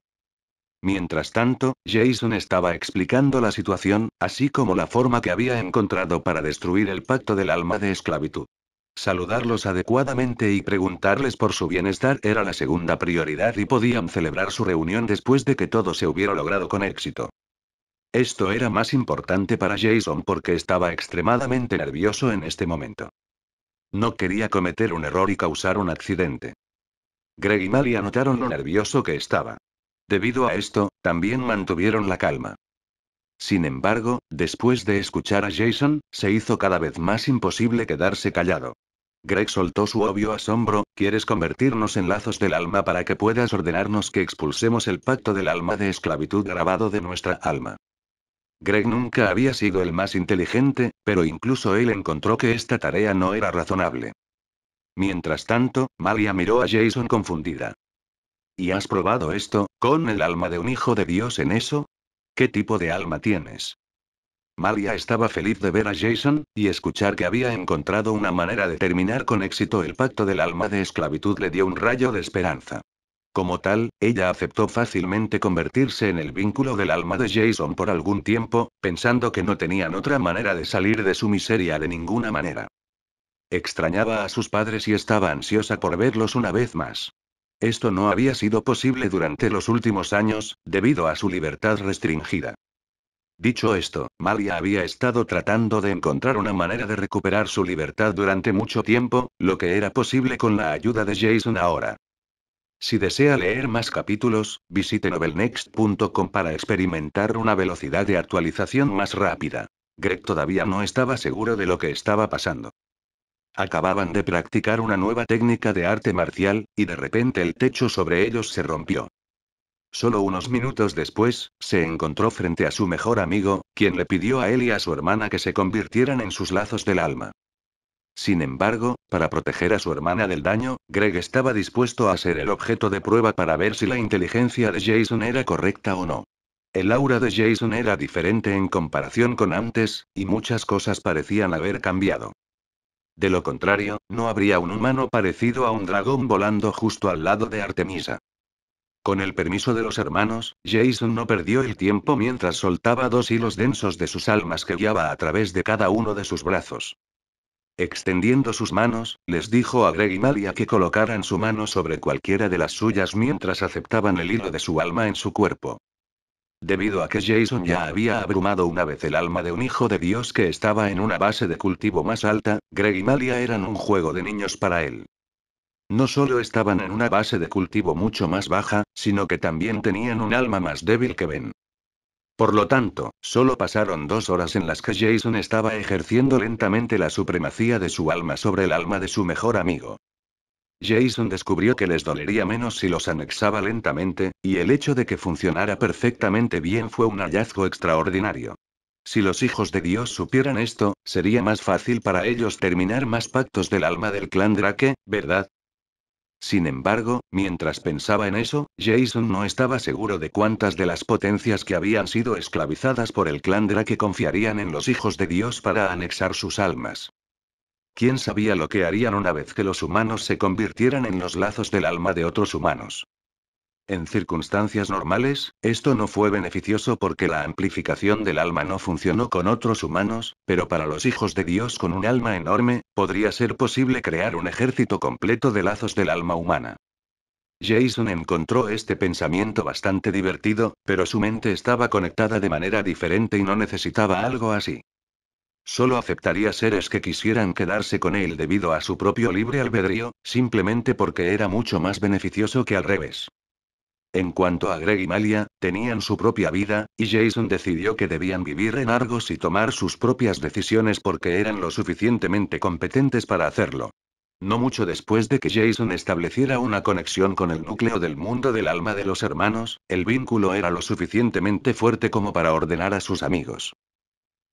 Mientras tanto, Jason estaba explicando la situación, así como la forma que había encontrado para destruir el pacto del alma de esclavitud. Saludarlos adecuadamente y preguntarles por su bienestar era la segunda prioridad y podían celebrar su reunión después de que todo se hubiera logrado con éxito. Esto era más importante para Jason porque estaba extremadamente nervioso en este momento. No quería cometer un error y causar un accidente. Greg y Mali anotaron lo nervioso que estaba. Debido a esto, también mantuvieron la calma. Sin embargo, después de escuchar a Jason, se hizo cada vez más imposible quedarse callado. Greg soltó su obvio asombro, ¿quieres convertirnos en lazos del alma para que puedas ordenarnos que expulsemos el pacto del alma de esclavitud grabado de nuestra alma? Greg nunca había sido el más inteligente, pero incluso él encontró que esta tarea no era razonable. Mientras tanto, Malia miró a Jason confundida. ¿Y has probado esto, con el alma de un hijo de Dios en eso? ¿Qué tipo de alma tienes? Malia estaba feliz de ver a Jason, y escuchar que había encontrado una manera de terminar con éxito el pacto del alma de esclavitud le dio un rayo de esperanza. Como tal, ella aceptó fácilmente convertirse en el vínculo del alma de Jason por algún tiempo, pensando que no tenían otra manera de salir de su miseria de ninguna manera. Extrañaba a sus padres y estaba ansiosa por verlos una vez más. Esto no había sido posible durante los últimos años, debido a su libertad restringida. Dicho esto, Malia había estado tratando de encontrar una manera de recuperar su libertad durante mucho tiempo, lo que era posible con la ayuda de Jason ahora. Si desea leer más capítulos, visite novelnext.com para experimentar una velocidad de actualización más rápida. Greg todavía no estaba seguro de lo que estaba pasando. Acababan de practicar una nueva técnica de arte marcial, y de repente el techo sobre ellos se rompió. Solo unos minutos después, se encontró frente a su mejor amigo, quien le pidió a él y a su hermana que se convirtieran en sus lazos del alma. Sin embargo, para proteger a su hermana del daño, Greg estaba dispuesto a ser el objeto de prueba para ver si la inteligencia de Jason era correcta o no. El aura de Jason era diferente en comparación con antes, y muchas cosas parecían haber cambiado. De lo contrario, no habría un humano parecido a un dragón volando justo al lado de Artemisa. Con el permiso de los hermanos, Jason no perdió el tiempo mientras soltaba dos hilos densos de sus almas que guiaba a través de cada uno de sus brazos. Extendiendo sus manos, les dijo a Greg y Malia que colocaran su mano sobre cualquiera de las suyas mientras aceptaban el hilo de su alma en su cuerpo. Debido a que Jason ya había abrumado una vez el alma de un hijo de Dios que estaba en una base de cultivo más alta, Greg y Malia eran un juego de niños para él. No solo estaban en una base de cultivo mucho más baja, sino que también tenían un alma más débil que Ben. Por lo tanto, solo pasaron dos horas en las que Jason estaba ejerciendo lentamente la supremacía de su alma sobre el alma de su mejor amigo. Jason descubrió que les dolería menos si los anexaba lentamente, y el hecho de que funcionara perfectamente bien fue un hallazgo extraordinario. Si los hijos de Dios supieran esto, sería más fácil para ellos terminar más pactos del alma del clan Drake, ¿verdad? Sin embargo, mientras pensaba en eso, Jason no estaba seguro de cuántas de las potencias que habían sido esclavizadas por el clan que confiarían en los hijos de Dios para anexar sus almas. ¿Quién sabía lo que harían una vez que los humanos se convirtieran en los lazos del alma de otros humanos? En circunstancias normales, esto no fue beneficioso porque la amplificación del alma no funcionó con otros humanos, pero para los hijos de Dios con un alma enorme, podría ser posible crear un ejército completo de lazos del alma humana. Jason encontró este pensamiento bastante divertido, pero su mente estaba conectada de manera diferente y no necesitaba algo así. Solo aceptaría seres que quisieran quedarse con él debido a su propio libre albedrío, simplemente porque era mucho más beneficioso que al revés. En cuanto a Greg y Malia, tenían su propia vida, y Jason decidió que debían vivir en Argos y tomar sus propias decisiones porque eran lo suficientemente competentes para hacerlo. No mucho después de que Jason estableciera una conexión con el núcleo del mundo del alma de los hermanos, el vínculo era lo suficientemente fuerte como para ordenar a sus amigos.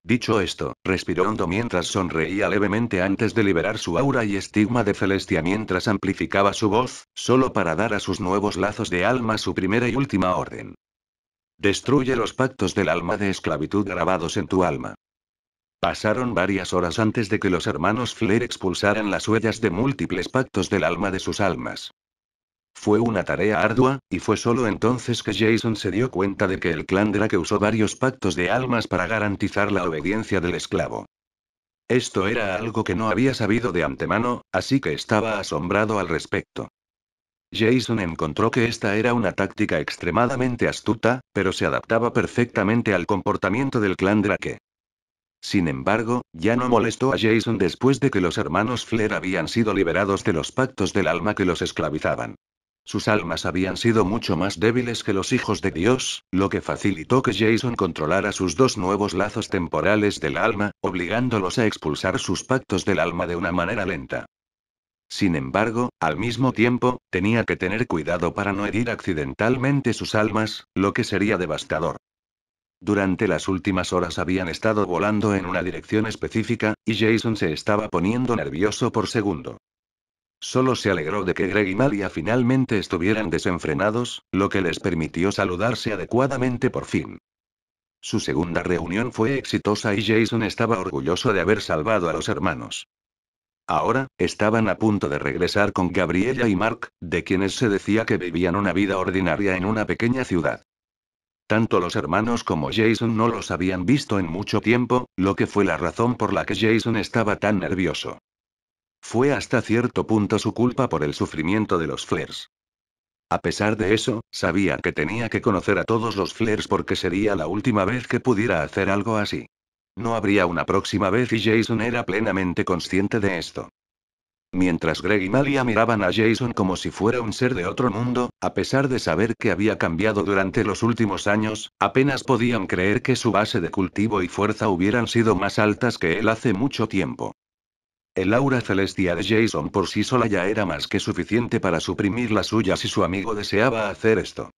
Dicho esto, respiró hondo mientras sonreía levemente antes de liberar su aura y estigma de Celestia mientras amplificaba su voz, solo para dar a sus nuevos lazos de alma su primera y última orden. Destruye los pactos del alma de esclavitud grabados en tu alma. Pasaron varias horas antes de que los hermanos Flair expulsaran las huellas de múltiples pactos del alma de sus almas. Fue una tarea ardua, y fue solo entonces que Jason se dio cuenta de que el clan Drake usó varios pactos de almas para garantizar la obediencia del esclavo. Esto era algo que no había sabido de antemano, así que estaba asombrado al respecto. Jason encontró que esta era una táctica extremadamente astuta, pero se adaptaba perfectamente al comportamiento del clan Drake. Sin embargo, ya no molestó a Jason después de que los hermanos Flair habían sido liberados de los pactos del alma que los esclavizaban. Sus almas habían sido mucho más débiles que los hijos de Dios, lo que facilitó que Jason controlara sus dos nuevos lazos temporales del alma, obligándolos a expulsar sus pactos del alma de una manera lenta. Sin embargo, al mismo tiempo, tenía que tener cuidado para no herir accidentalmente sus almas, lo que sería devastador. Durante las últimas horas habían estado volando en una dirección específica, y Jason se estaba poniendo nervioso por segundo. Solo se alegró de que Greg y Maria finalmente estuvieran desenfrenados, lo que les permitió saludarse adecuadamente por fin. Su segunda reunión fue exitosa y Jason estaba orgulloso de haber salvado a los hermanos. Ahora, estaban a punto de regresar con Gabriella y Mark, de quienes se decía que vivían una vida ordinaria en una pequeña ciudad. Tanto los hermanos como Jason no los habían visto en mucho tiempo, lo que fue la razón por la que Jason estaba tan nervioso. Fue hasta cierto punto su culpa por el sufrimiento de los Flares. A pesar de eso, sabía que tenía que conocer a todos los Flares porque sería la última vez que pudiera hacer algo así. No habría una próxima vez y Jason era plenamente consciente de esto. Mientras Greg y Malia miraban a Jason como si fuera un ser de otro mundo, a pesar de saber que había cambiado durante los últimos años, apenas podían creer que su base de cultivo y fuerza hubieran sido más altas que él hace mucho tiempo. El aura celestial de Jason por sí sola ya era más que suficiente para suprimir la suya si su amigo deseaba hacer esto.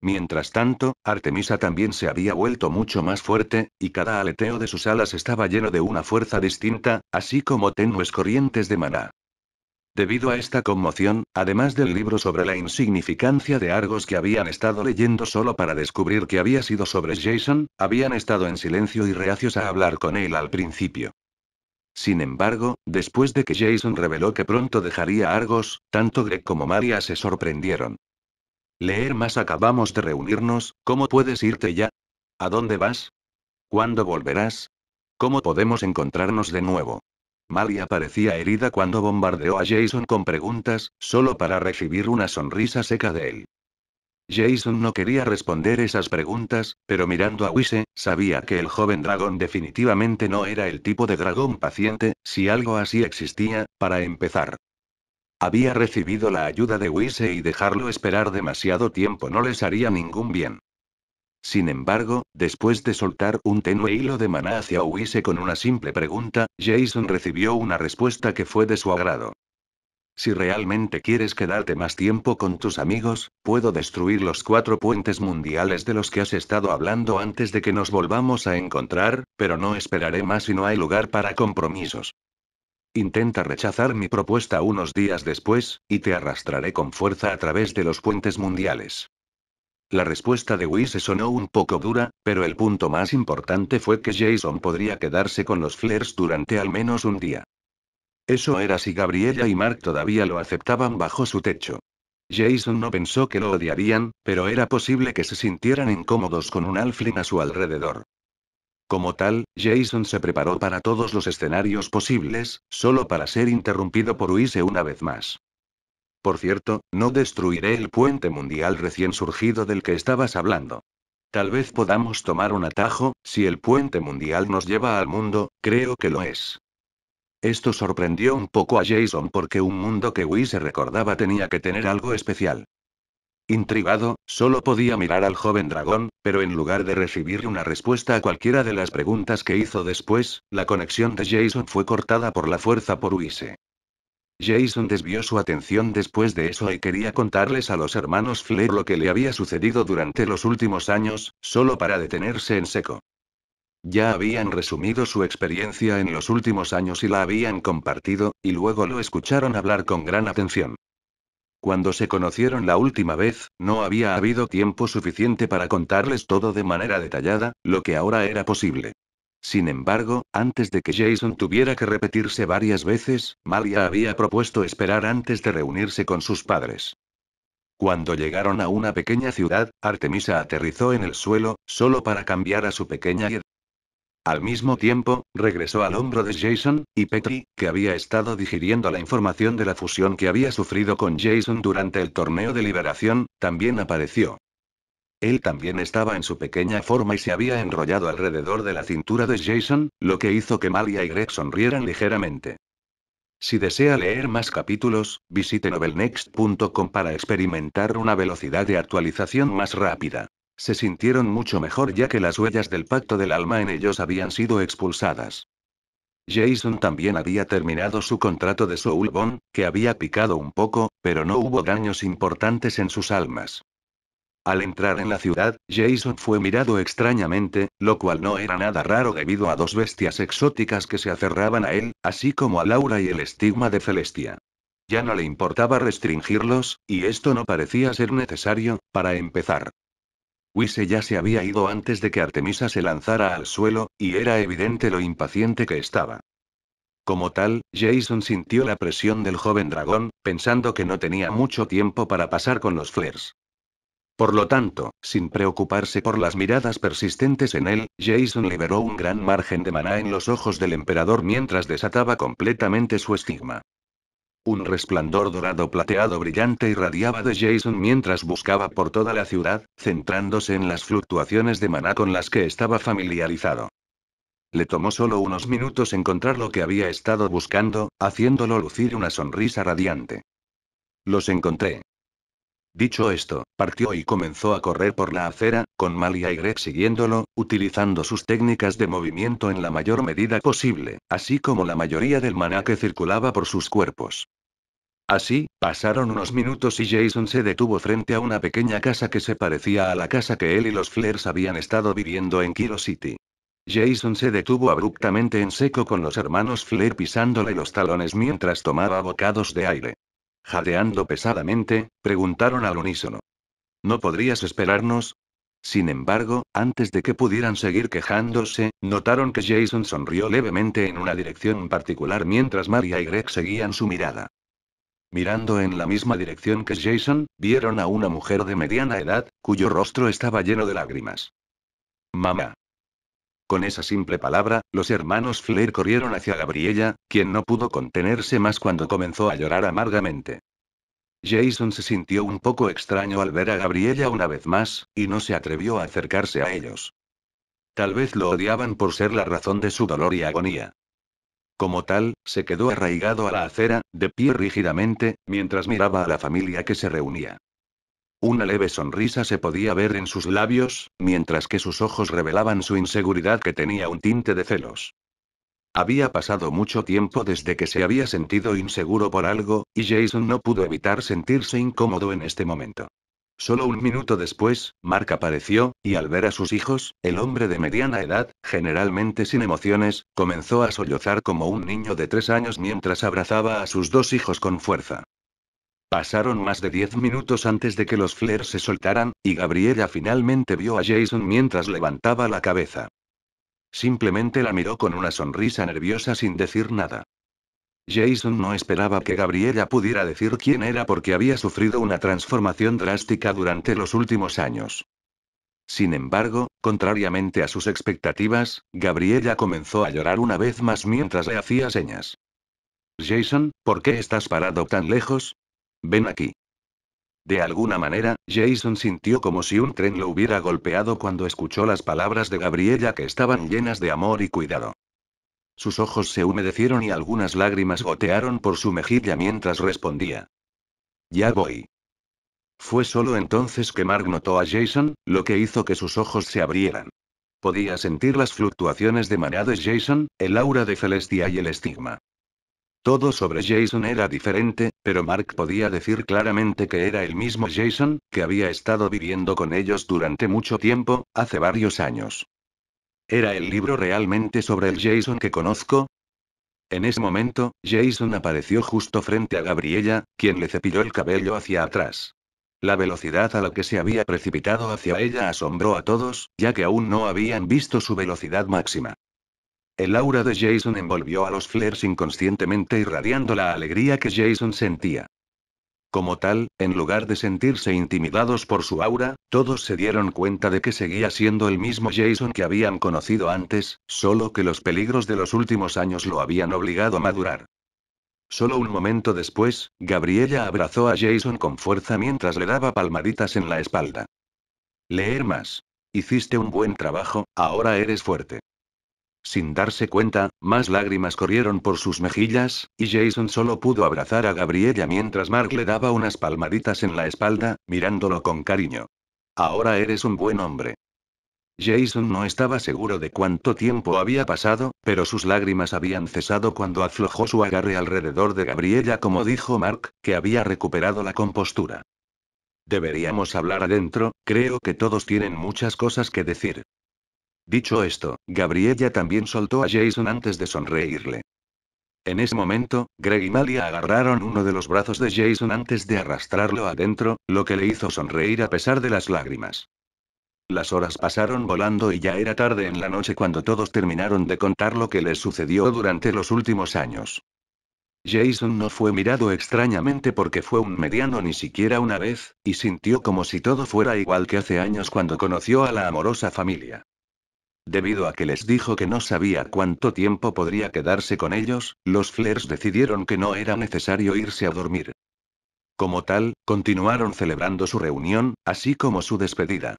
Mientras tanto, Artemisa también se había vuelto mucho más fuerte, y cada aleteo de sus alas estaba lleno de una fuerza distinta, así como tenues corrientes de maná. Debido a esta conmoción, además del libro sobre la insignificancia de Argos que habían estado leyendo solo para descubrir que había sido sobre Jason, habían estado en silencio y reacios a hablar con él al principio. Sin embargo, después de que Jason reveló que pronto dejaría Argos, tanto Greg como Maria se sorprendieron. Leer más acabamos de reunirnos, ¿cómo puedes irte ya? ¿A dónde vas? ¿Cuándo volverás? ¿Cómo podemos encontrarnos de nuevo? Malia parecía herida cuando bombardeó a Jason con preguntas, solo para recibir una sonrisa seca de él. Jason no quería responder esas preguntas, pero mirando a Wise, sabía que el joven dragón definitivamente no era el tipo de dragón paciente, si algo así existía, para empezar. Había recibido la ayuda de Wise y dejarlo esperar demasiado tiempo no les haría ningún bien. Sin embargo, después de soltar un tenue hilo de maná hacia Wise con una simple pregunta, Jason recibió una respuesta que fue de su agrado. Si realmente quieres quedarte más tiempo con tus amigos, puedo destruir los cuatro puentes mundiales de los que has estado hablando antes de que nos volvamos a encontrar, pero no esperaré más si no hay lugar para compromisos. Intenta rechazar mi propuesta unos días después, y te arrastraré con fuerza a través de los puentes mundiales. La respuesta de Whis se sonó un poco dura, pero el punto más importante fue que Jason podría quedarse con los flares durante al menos un día. Eso era si Gabriela y Mark todavía lo aceptaban bajo su techo. Jason no pensó que lo odiarían, pero era posible que se sintieran incómodos con un Alflin a su alrededor. Como tal, Jason se preparó para todos los escenarios posibles, solo para ser interrumpido por Huise una vez más. Por cierto, no destruiré el puente mundial recién surgido del que estabas hablando. Tal vez podamos tomar un atajo, si el puente mundial nos lleva al mundo, creo que lo es. Esto sorprendió un poco a Jason porque un mundo que Wii recordaba tenía que tener algo especial. Intrigado, solo podía mirar al joven dragón, pero en lugar de recibir una respuesta a cualquiera de las preguntas que hizo después, la conexión de Jason fue cortada por la fuerza por Uise. Jason desvió su atención después de eso y quería contarles a los hermanos Flair lo que le había sucedido durante los últimos años, solo para detenerse en seco. Ya habían resumido su experiencia en los últimos años y la habían compartido, y luego lo escucharon hablar con gran atención. Cuando se conocieron la última vez, no había habido tiempo suficiente para contarles todo de manera detallada, lo que ahora era posible. Sin embargo, antes de que Jason tuviera que repetirse varias veces, Malia había propuesto esperar antes de reunirse con sus padres. Cuando llegaron a una pequeña ciudad, Artemisa aterrizó en el suelo, solo para cambiar a su pequeña y al mismo tiempo, regresó al hombro de Jason, y Petri, que había estado digiriendo la información de la fusión que había sufrido con Jason durante el torneo de liberación, también apareció. Él también estaba en su pequeña forma y se había enrollado alrededor de la cintura de Jason, lo que hizo que Malia y Greg sonrieran ligeramente. Si desea leer más capítulos, visite novelnext.com para experimentar una velocidad de actualización más rápida. Se sintieron mucho mejor ya que las huellas del pacto del alma en ellos habían sido expulsadas. Jason también había terminado su contrato de Soul que había picado un poco, pero no hubo daños importantes en sus almas. Al entrar en la ciudad, Jason fue mirado extrañamente, lo cual no era nada raro debido a dos bestias exóticas que se aferraban a él, así como a Laura y el estigma de Celestia. Ya no le importaba restringirlos, y esto no parecía ser necesario, para empezar. Wise ya se había ido antes de que Artemisa se lanzara al suelo, y era evidente lo impaciente que estaba. Como tal, Jason sintió la presión del joven dragón, pensando que no tenía mucho tiempo para pasar con los flares. Por lo tanto, sin preocuparse por las miradas persistentes en él, Jason liberó un gran margen de maná en los ojos del emperador mientras desataba completamente su estigma. Un resplandor dorado plateado brillante irradiaba de Jason mientras buscaba por toda la ciudad, centrándose en las fluctuaciones de maná con las que estaba familiarizado. Le tomó solo unos minutos encontrar lo que había estado buscando, haciéndolo lucir una sonrisa radiante. Los encontré. Dicho esto, partió y comenzó a correr por la acera, con Malia y Greg siguiéndolo, utilizando sus técnicas de movimiento en la mayor medida posible, así como la mayoría del maná que circulaba por sus cuerpos. Así, pasaron unos minutos y Jason se detuvo frente a una pequeña casa que se parecía a la casa que él y los Flares habían estado viviendo en Kiro City. Jason se detuvo abruptamente en seco con los hermanos Flair pisándole los talones mientras tomaba bocados de aire. Jadeando pesadamente, preguntaron al unísono. ¿No podrías esperarnos? Sin embargo, antes de que pudieran seguir quejándose, notaron que Jason sonrió levemente en una dirección particular mientras Maria y Greg seguían su mirada. Mirando en la misma dirección que Jason, vieron a una mujer de mediana edad, cuyo rostro estaba lleno de lágrimas. Mamá. Con esa simple palabra, los hermanos Flair corrieron hacia Gabriella, quien no pudo contenerse más cuando comenzó a llorar amargamente. Jason se sintió un poco extraño al ver a Gabriella una vez más, y no se atrevió a acercarse a ellos. Tal vez lo odiaban por ser la razón de su dolor y agonía. Como tal, se quedó arraigado a la acera, de pie rígidamente, mientras miraba a la familia que se reunía. Una leve sonrisa se podía ver en sus labios, mientras que sus ojos revelaban su inseguridad que tenía un tinte de celos. Había pasado mucho tiempo desde que se había sentido inseguro por algo, y Jason no pudo evitar sentirse incómodo en este momento. Solo un minuto después, Mark apareció, y al ver a sus hijos, el hombre de mediana edad, generalmente sin emociones, comenzó a sollozar como un niño de tres años mientras abrazaba a sus dos hijos con fuerza. Pasaron más de diez minutos antes de que los flares se soltaran, y Gabriela finalmente vio a Jason mientras levantaba la cabeza. Simplemente la miró con una sonrisa nerviosa sin decir nada. Jason no esperaba que Gabriela pudiera decir quién era porque había sufrido una transformación drástica durante los últimos años. Sin embargo, contrariamente a sus expectativas, Gabriela comenzó a llorar una vez más mientras le hacía señas. Jason, ¿por qué estás parado tan lejos? Ven aquí. De alguna manera, Jason sintió como si un tren lo hubiera golpeado cuando escuchó las palabras de Gabriela que estaban llenas de amor y cuidado. Sus ojos se humedecieron y algunas lágrimas gotearon por su mejilla mientras respondía. Ya voy. Fue solo entonces que Mark notó a Jason, lo que hizo que sus ojos se abrieran. Podía sentir las fluctuaciones de maná de Jason, el aura de Celestia y el estigma. Todo sobre Jason era diferente, pero Mark podía decir claramente que era el mismo Jason, que había estado viviendo con ellos durante mucho tiempo, hace varios años. ¿Era el libro realmente sobre el Jason que conozco? En ese momento, Jason apareció justo frente a Gabriella, quien le cepilló el cabello hacia atrás. La velocidad a la que se había precipitado hacia ella asombró a todos, ya que aún no habían visto su velocidad máxima. El aura de Jason envolvió a los Flares inconscientemente irradiando la alegría que Jason sentía. Como tal, en lugar de sentirse intimidados por su aura, todos se dieron cuenta de que seguía siendo el mismo Jason que habían conocido antes, solo que los peligros de los últimos años lo habían obligado a madurar. Solo un momento después, Gabriella abrazó a Jason con fuerza mientras le daba palmaditas en la espalda. Leer más. Hiciste un buen trabajo, ahora eres fuerte. Sin darse cuenta, más lágrimas corrieron por sus mejillas, y Jason solo pudo abrazar a Gabriella mientras Mark le daba unas palmaditas en la espalda, mirándolo con cariño. Ahora eres un buen hombre. Jason no estaba seguro de cuánto tiempo había pasado, pero sus lágrimas habían cesado cuando aflojó su agarre alrededor de Gabriella como dijo Mark, que había recuperado la compostura. Deberíamos hablar adentro, creo que todos tienen muchas cosas que decir. Dicho esto, Gabriella también soltó a Jason antes de sonreírle. En ese momento, Greg y Malia agarraron uno de los brazos de Jason antes de arrastrarlo adentro, lo que le hizo sonreír a pesar de las lágrimas. Las horas pasaron volando y ya era tarde en la noche cuando todos terminaron de contar lo que les sucedió durante los últimos años. Jason no fue mirado extrañamente porque fue un mediano ni siquiera una vez, y sintió como si todo fuera igual que hace años cuando conoció a la amorosa familia. Debido a que les dijo que no sabía cuánto tiempo podría quedarse con ellos, los Flares decidieron que no era necesario irse a dormir. Como tal, continuaron celebrando su reunión, así como su despedida.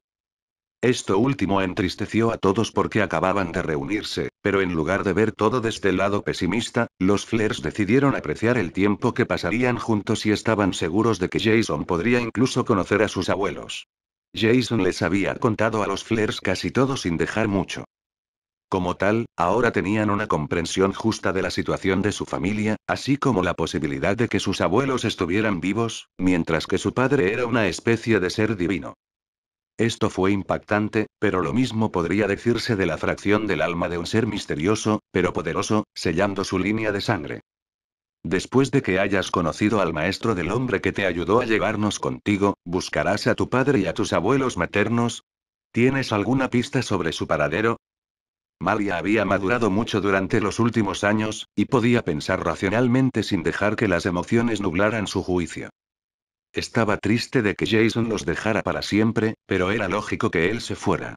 Esto último entristeció a todos porque acababan de reunirse, pero en lugar de ver todo desde el lado pesimista, los Flares decidieron apreciar el tiempo que pasarían juntos y estaban seguros de que Jason podría incluso conocer a sus abuelos. Jason les había contado a los Flares casi todo sin dejar mucho. Como tal, ahora tenían una comprensión justa de la situación de su familia, así como la posibilidad de que sus abuelos estuvieran vivos, mientras que su padre era una especie de ser divino. Esto fue impactante, pero lo mismo podría decirse de la fracción del alma de un ser misterioso, pero poderoso, sellando su línea de sangre. Después de que hayas conocido al maestro del hombre que te ayudó a llevarnos contigo, ¿buscarás a tu padre y a tus abuelos maternos? ¿Tienes alguna pista sobre su paradero? Malia había madurado mucho durante los últimos años, y podía pensar racionalmente sin dejar que las emociones nublaran su juicio. Estaba triste de que Jason los dejara para siempre, pero era lógico que él se fuera.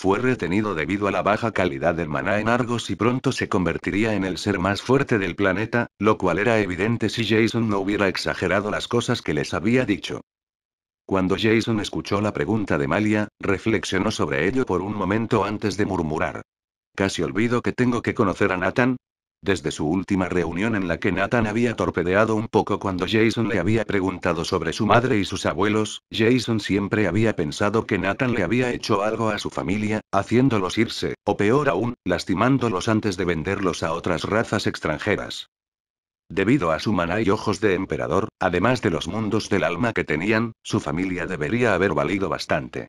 Fue retenido debido a la baja calidad del maná en Argos y pronto se convertiría en el ser más fuerte del planeta, lo cual era evidente si Jason no hubiera exagerado las cosas que les había dicho. Cuando Jason escuchó la pregunta de Malia, reflexionó sobre ello por un momento antes de murmurar. Casi olvido que tengo que conocer a Nathan, desde su última reunión en la que Nathan había torpedeado un poco cuando Jason le había preguntado sobre su madre y sus abuelos, Jason siempre había pensado que Nathan le había hecho algo a su familia, haciéndolos irse, o peor aún, lastimándolos antes de venderlos a otras razas extranjeras. Debido a su maná y ojos de emperador, además de los mundos del alma que tenían, su familia debería haber valido bastante.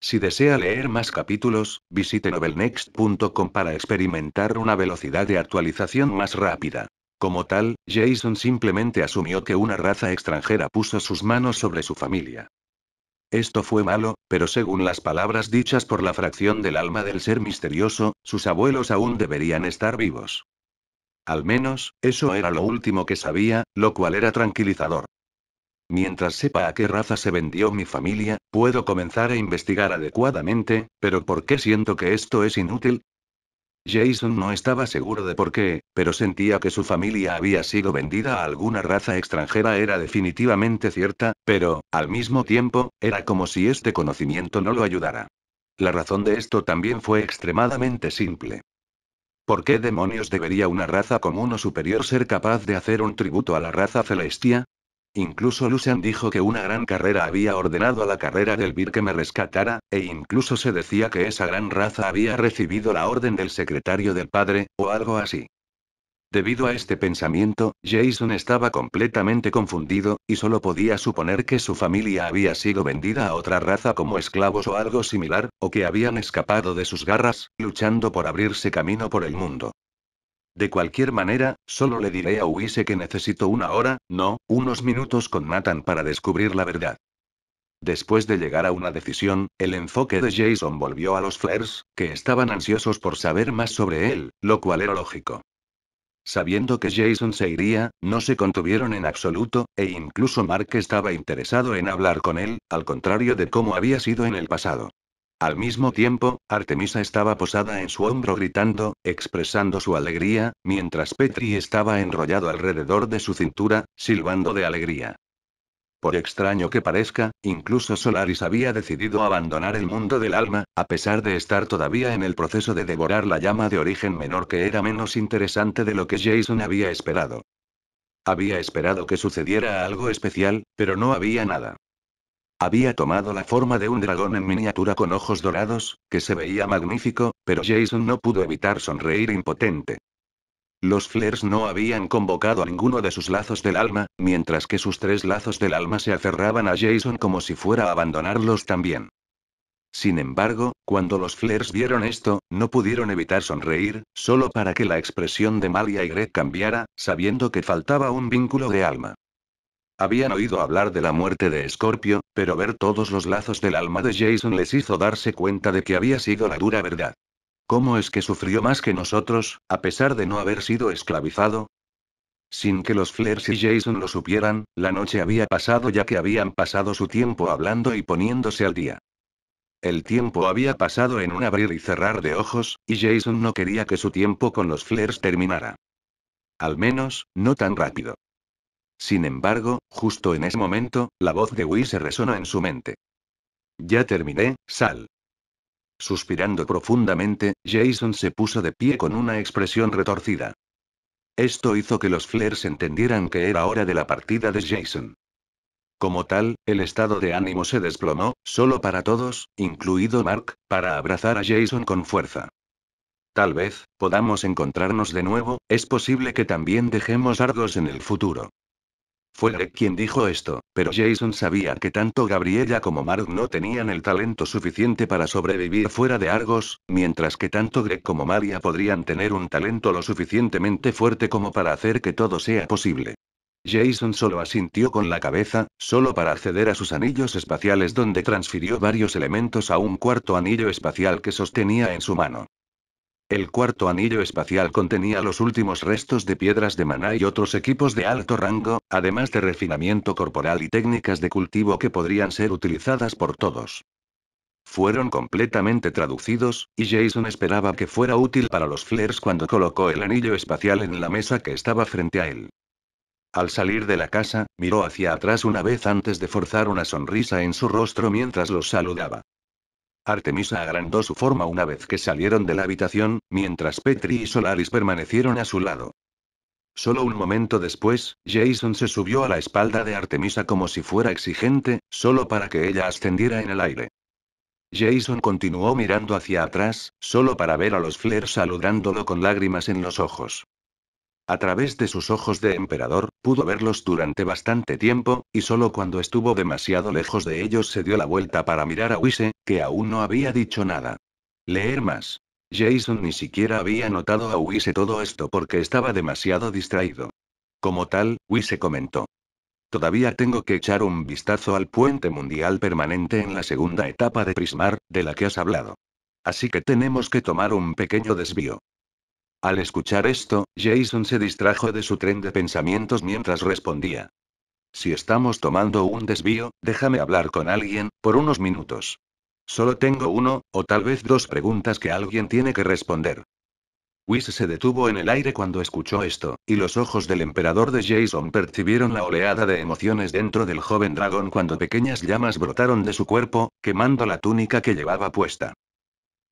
Si desea leer más capítulos, visite novelnext.com para experimentar una velocidad de actualización más rápida. Como tal, Jason simplemente asumió que una raza extranjera puso sus manos sobre su familia. Esto fue malo, pero según las palabras dichas por la fracción del alma del ser misterioso, sus abuelos aún deberían estar vivos. Al menos, eso era lo último que sabía, lo cual era tranquilizador. Mientras sepa a qué raza se vendió mi familia, puedo comenzar a investigar adecuadamente, pero ¿por qué siento que esto es inútil? Jason no estaba seguro de por qué, pero sentía que su familia había sido vendida a alguna raza extranjera era definitivamente cierta, pero, al mismo tiempo, era como si este conocimiento no lo ayudara. La razón de esto también fue extremadamente simple. ¿Por qué demonios debería una raza común o superior ser capaz de hacer un tributo a la raza celestia? Incluso Lucian dijo que una gran carrera había ordenado a la carrera del Vir que me rescatara, e incluso se decía que esa gran raza había recibido la orden del secretario del padre, o algo así. Debido a este pensamiento, Jason estaba completamente confundido, y solo podía suponer que su familia había sido vendida a otra raza como esclavos o algo similar, o que habían escapado de sus garras, luchando por abrirse camino por el mundo. De cualquier manera, solo le diré a Uise que necesito una hora, no, unos minutos con Nathan para descubrir la verdad. Después de llegar a una decisión, el enfoque de Jason volvió a los Flares, que estaban ansiosos por saber más sobre él, lo cual era lógico. Sabiendo que Jason se iría, no se contuvieron en absoluto, e incluso Mark estaba interesado en hablar con él, al contrario de cómo había sido en el pasado. Al mismo tiempo, Artemisa estaba posada en su hombro gritando, expresando su alegría, mientras Petri estaba enrollado alrededor de su cintura, silbando de alegría. Por extraño que parezca, incluso Solaris había decidido abandonar el mundo del alma, a pesar de estar todavía en el proceso de devorar la llama de origen menor que era menos interesante de lo que Jason había esperado. Había esperado que sucediera algo especial, pero no había nada. Había tomado la forma de un dragón en miniatura con ojos dorados, que se veía magnífico, pero Jason no pudo evitar sonreír impotente. Los flares no habían convocado a ninguno de sus lazos del alma, mientras que sus tres lazos del alma se aferraban a Jason como si fuera a abandonarlos también. Sin embargo, cuando los flares vieron esto, no pudieron evitar sonreír, solo para que la expresión de Malia y Greg cambiara, sabiendo que faltaba un vínculo de alma. Habían oído hablar de la muerte de Scorpio, pero ver todos los lazos del alma de Jason les hizo darse cuenta de que había sido la dura verdad. ¿Cómo es que sufrió más que nosotros, a pesar de no haber sido esclavizado? Sin que los Flares y Jason lo supieran, la noche había pasado ya que habían pasado su tiempo hablando y poniéndose al día. El tiempo había pasado en un abrir y cerrar de ojos, y Jason no quería que su tiempo con los Flares terminara. Al menos, no tan rápido. Sin embargo, justo en ese momento, la voz de se resonó en su mente. Ya terminé, sal. Suspirando profundamente, Jason se puso de pie con una expresión retorcida. Esto hizo que los Flares entendieran que era hora de la partida de Jason. Como tal, el estado de ánimo se desplomó, solo para todos, incluido Mark, para abrazar a Jason con fuerza. Tal vez, podamos encontrarnos de nuevo, es posible que también dejemos Argos en el futuro. Fue Greg quien dijo esto, pero Jason sabía que tanto Gabriella como Mark no tenían el talento suficiente para sobrevivir fuera de Argos, mientras que tanto Greg como Maria podrían tener un talento lo suficientemente fuerte como para hacer que todo sea posible. Jason solo asintió con la cabeza, solo para acceder a sus anillos espaciales donde transfirió varios elementos a un cuarto anillo espacial que sostenía en su mano. El cuarto anillo espacial contenía los últimos restos de piedras de maná y otros equipos de alto rango, además de refinamiento corporal y técnicas de cultivo que podrían ser utilizadas por todos. Fueron completamente traducidos, y Jason esperaba que fuera útil para los flares cuando colocó el anillo espacial en la mesa que estaba frente a él. Al salir de la casa, miró hacia atrás una vez antes de forzar una sonrisa en su rostro mientras los saludaba. Artemisa agrandó su forma una vez que salieron de la habitación, mientras Petri y Solaris permanecieron a su lado. Solo un momento después, Jason se subió a la espalda de Artemisa como si fuera exigente, solo para que ella ascendiera en el aire. Jason continuó mirando hacia atrás, solo para ver a los Flair saludándolo con lágrimas en los ojos. A través de sus ojos de emperador, pudo verlos durante bastante tiempo, y solo cuando estuvo demasiado lejos de ellos se dio la vuelta para mirar a Wise, que aún no había dicho nada. Leer más. Jason ni siquiera había notado a Wise todo esto porque estaba demasiado distraído. Como tal, Wise comentó. Todavía tengo que echar un vistazo al puente mundial permanente en la segunda etapa de Prismar, de la que has hablado. Así que tenemos que tomar un pequeño desvío. Al escuchar esto, Jason se distrajo de su tren de pensamientos mientras respondía. Si estamos tomando un desvío, déjame hablar con alguien, por unos minutos. Solo tengo uno, o tal vez dos preguntas que alguien tiene que responder. Whis se detuvo en el aire cuando escuchó esto, y los ojos del emperador de Jason percibieron la oleada de emociones dentro del joven dragón cuando pequeñas llamas brotaron de su cuerpo, quemando la túnica que llevaba puesta.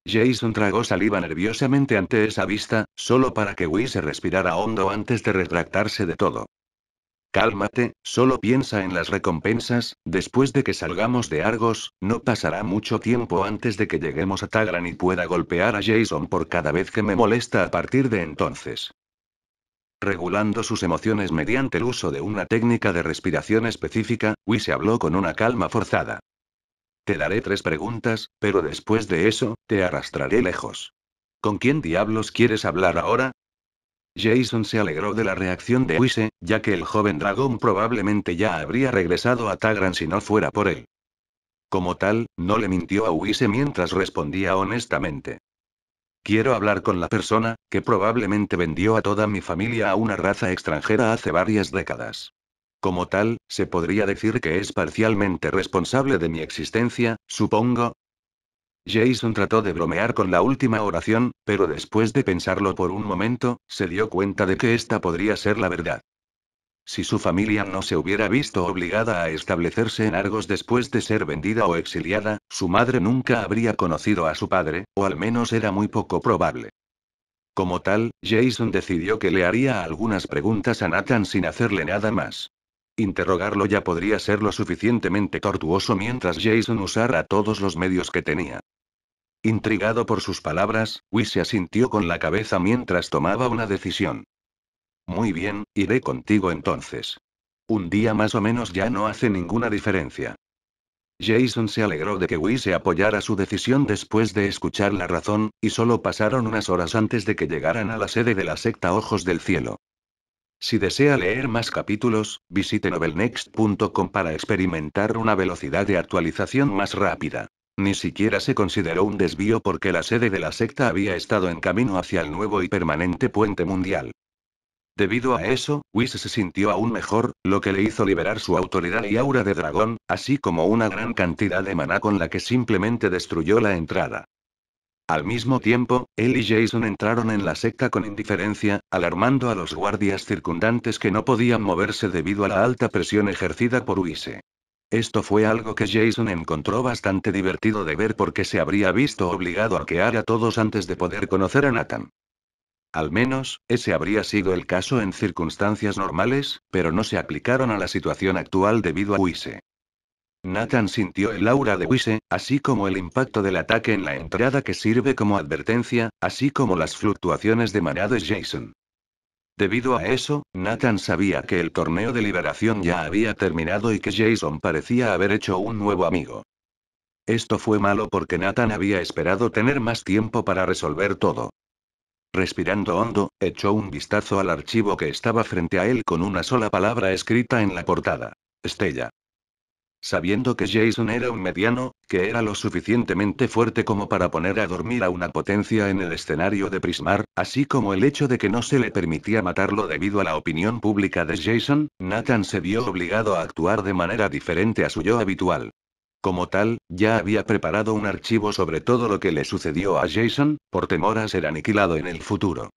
Jason tragó saliva nerviosamente ante esa vista, solo para que Wii se respirara hondo antes de retractarse de todo. Cálmate, solo piensa en las recompensas, después de que salgamos de Argos, no pasará mucho tiempo antes de que lleguemos a Tagran y pueda golpear a Jason por cada vez que me molesta a partir de entonces. Regulando sus emociones mediante el uso de una técnica de respiración específica, Wii se habló con una calma forzada. Te daré tres preguntas, pero después de eso, te arrastraré lejos. ¿Con quién diablos quieres hablar ahora? Jason se alegró de la reacción de Wise, ya que el joven dragón probablemente ya habría regresado a Tagran si no fuera por él. Como tal, no le mintió a Wise mientras respondía honestamente. Quiero hablar con la persona, que probablemente vendió a toda mi familia a una raza extranjera hace varias décadas. Como tal, se podría decir que es parcialmente responsable de mi existencia, supongo. Jason trató de bromear con la última oración, pero después de pensarlo por un momento, se dio cuenta de que esta podría ser la verdad. Si su familia no se hubiera visto obligada a establecerse en Argos después de ser vendida o exiliada, su madre nunca habría conocido a su padre, o al menos era muy poco probable. Como tal, Jason decidió que le haría algunas preguntas a Nathan sin hacerle nada más. Interrogarlo ya podría ser lo suficientemente tortuoso mientras Jason usara todos los medios que tenía. Intrigado por sus palabras, Wish se asintió con la cabeza mientras tomaba una decisión. Muy bien, iré contigo entonces. Un día más o menos ya no hace ninguna diferencia. Jason se alegró de que wish se apoyara su decisión después de escuchar la razón, y solo pasaron unas horas antes de que llegaran a la sede de la secta Ojos del Cielo. Si desea leer más capítulos, visite novelnext.com para experimentar una velocidad de actualización más rápida. Ni siquiera se consideró un desvío porque la sede de la secta había estado en camino hacia el nuevo y permanente puente mundial. Debido a eso, Whis se sintió aún mejor, lo que le hizo liberar su autoridad y aura de dragón, así como una gran cantidad de maná con la que simplemente destruyó la entrada. Al mismo tiempo, él y Jason entraron en la secta con indiferencia, alarmando a los guardias circundantes que no podían moverse debido a la alta presión ejercida por Uise. Esto fue algo que Jason encontró bastante divertido de ver porque se habría visto obligado a arquear a todos antes de poder conocer a Nathan. Al menos, ese habría sido el caso en circunstancias normales, pero no se aplicaron a la situación actual debido a Uise. Nathan sintió el aura de Wise, así como el impacto del ataque en la entrada que sirve como advertencia, así como las fluctuaciones de de Jason. Debido a eso, Nathan sabía que el torneo de liberación ya había terminado y que Jason parecía haber hecho un nuevo amigo. Esto fue malo porque Nathan había esperado tener más tiempo para resolver todo. Respirando hondo, echó un vistazo al archivo que estaba frente a él con una sola palabra escrita en la portada. Estella sabiendo que Jason era un mediano, que era lo suficientemente fuerte como para poner a dormir a una potencia en el escenario de Prismar, así como el hecho de que no se le permitía matarlo debido a la opinión pública de Jason, Nathan se vio obligado a actuar de manera diferente a su yo habitual. Como tal, ya había preparado un archivo sobre todo lo que le sucedió a Jason, por temor a ser aniquilado en el futuro.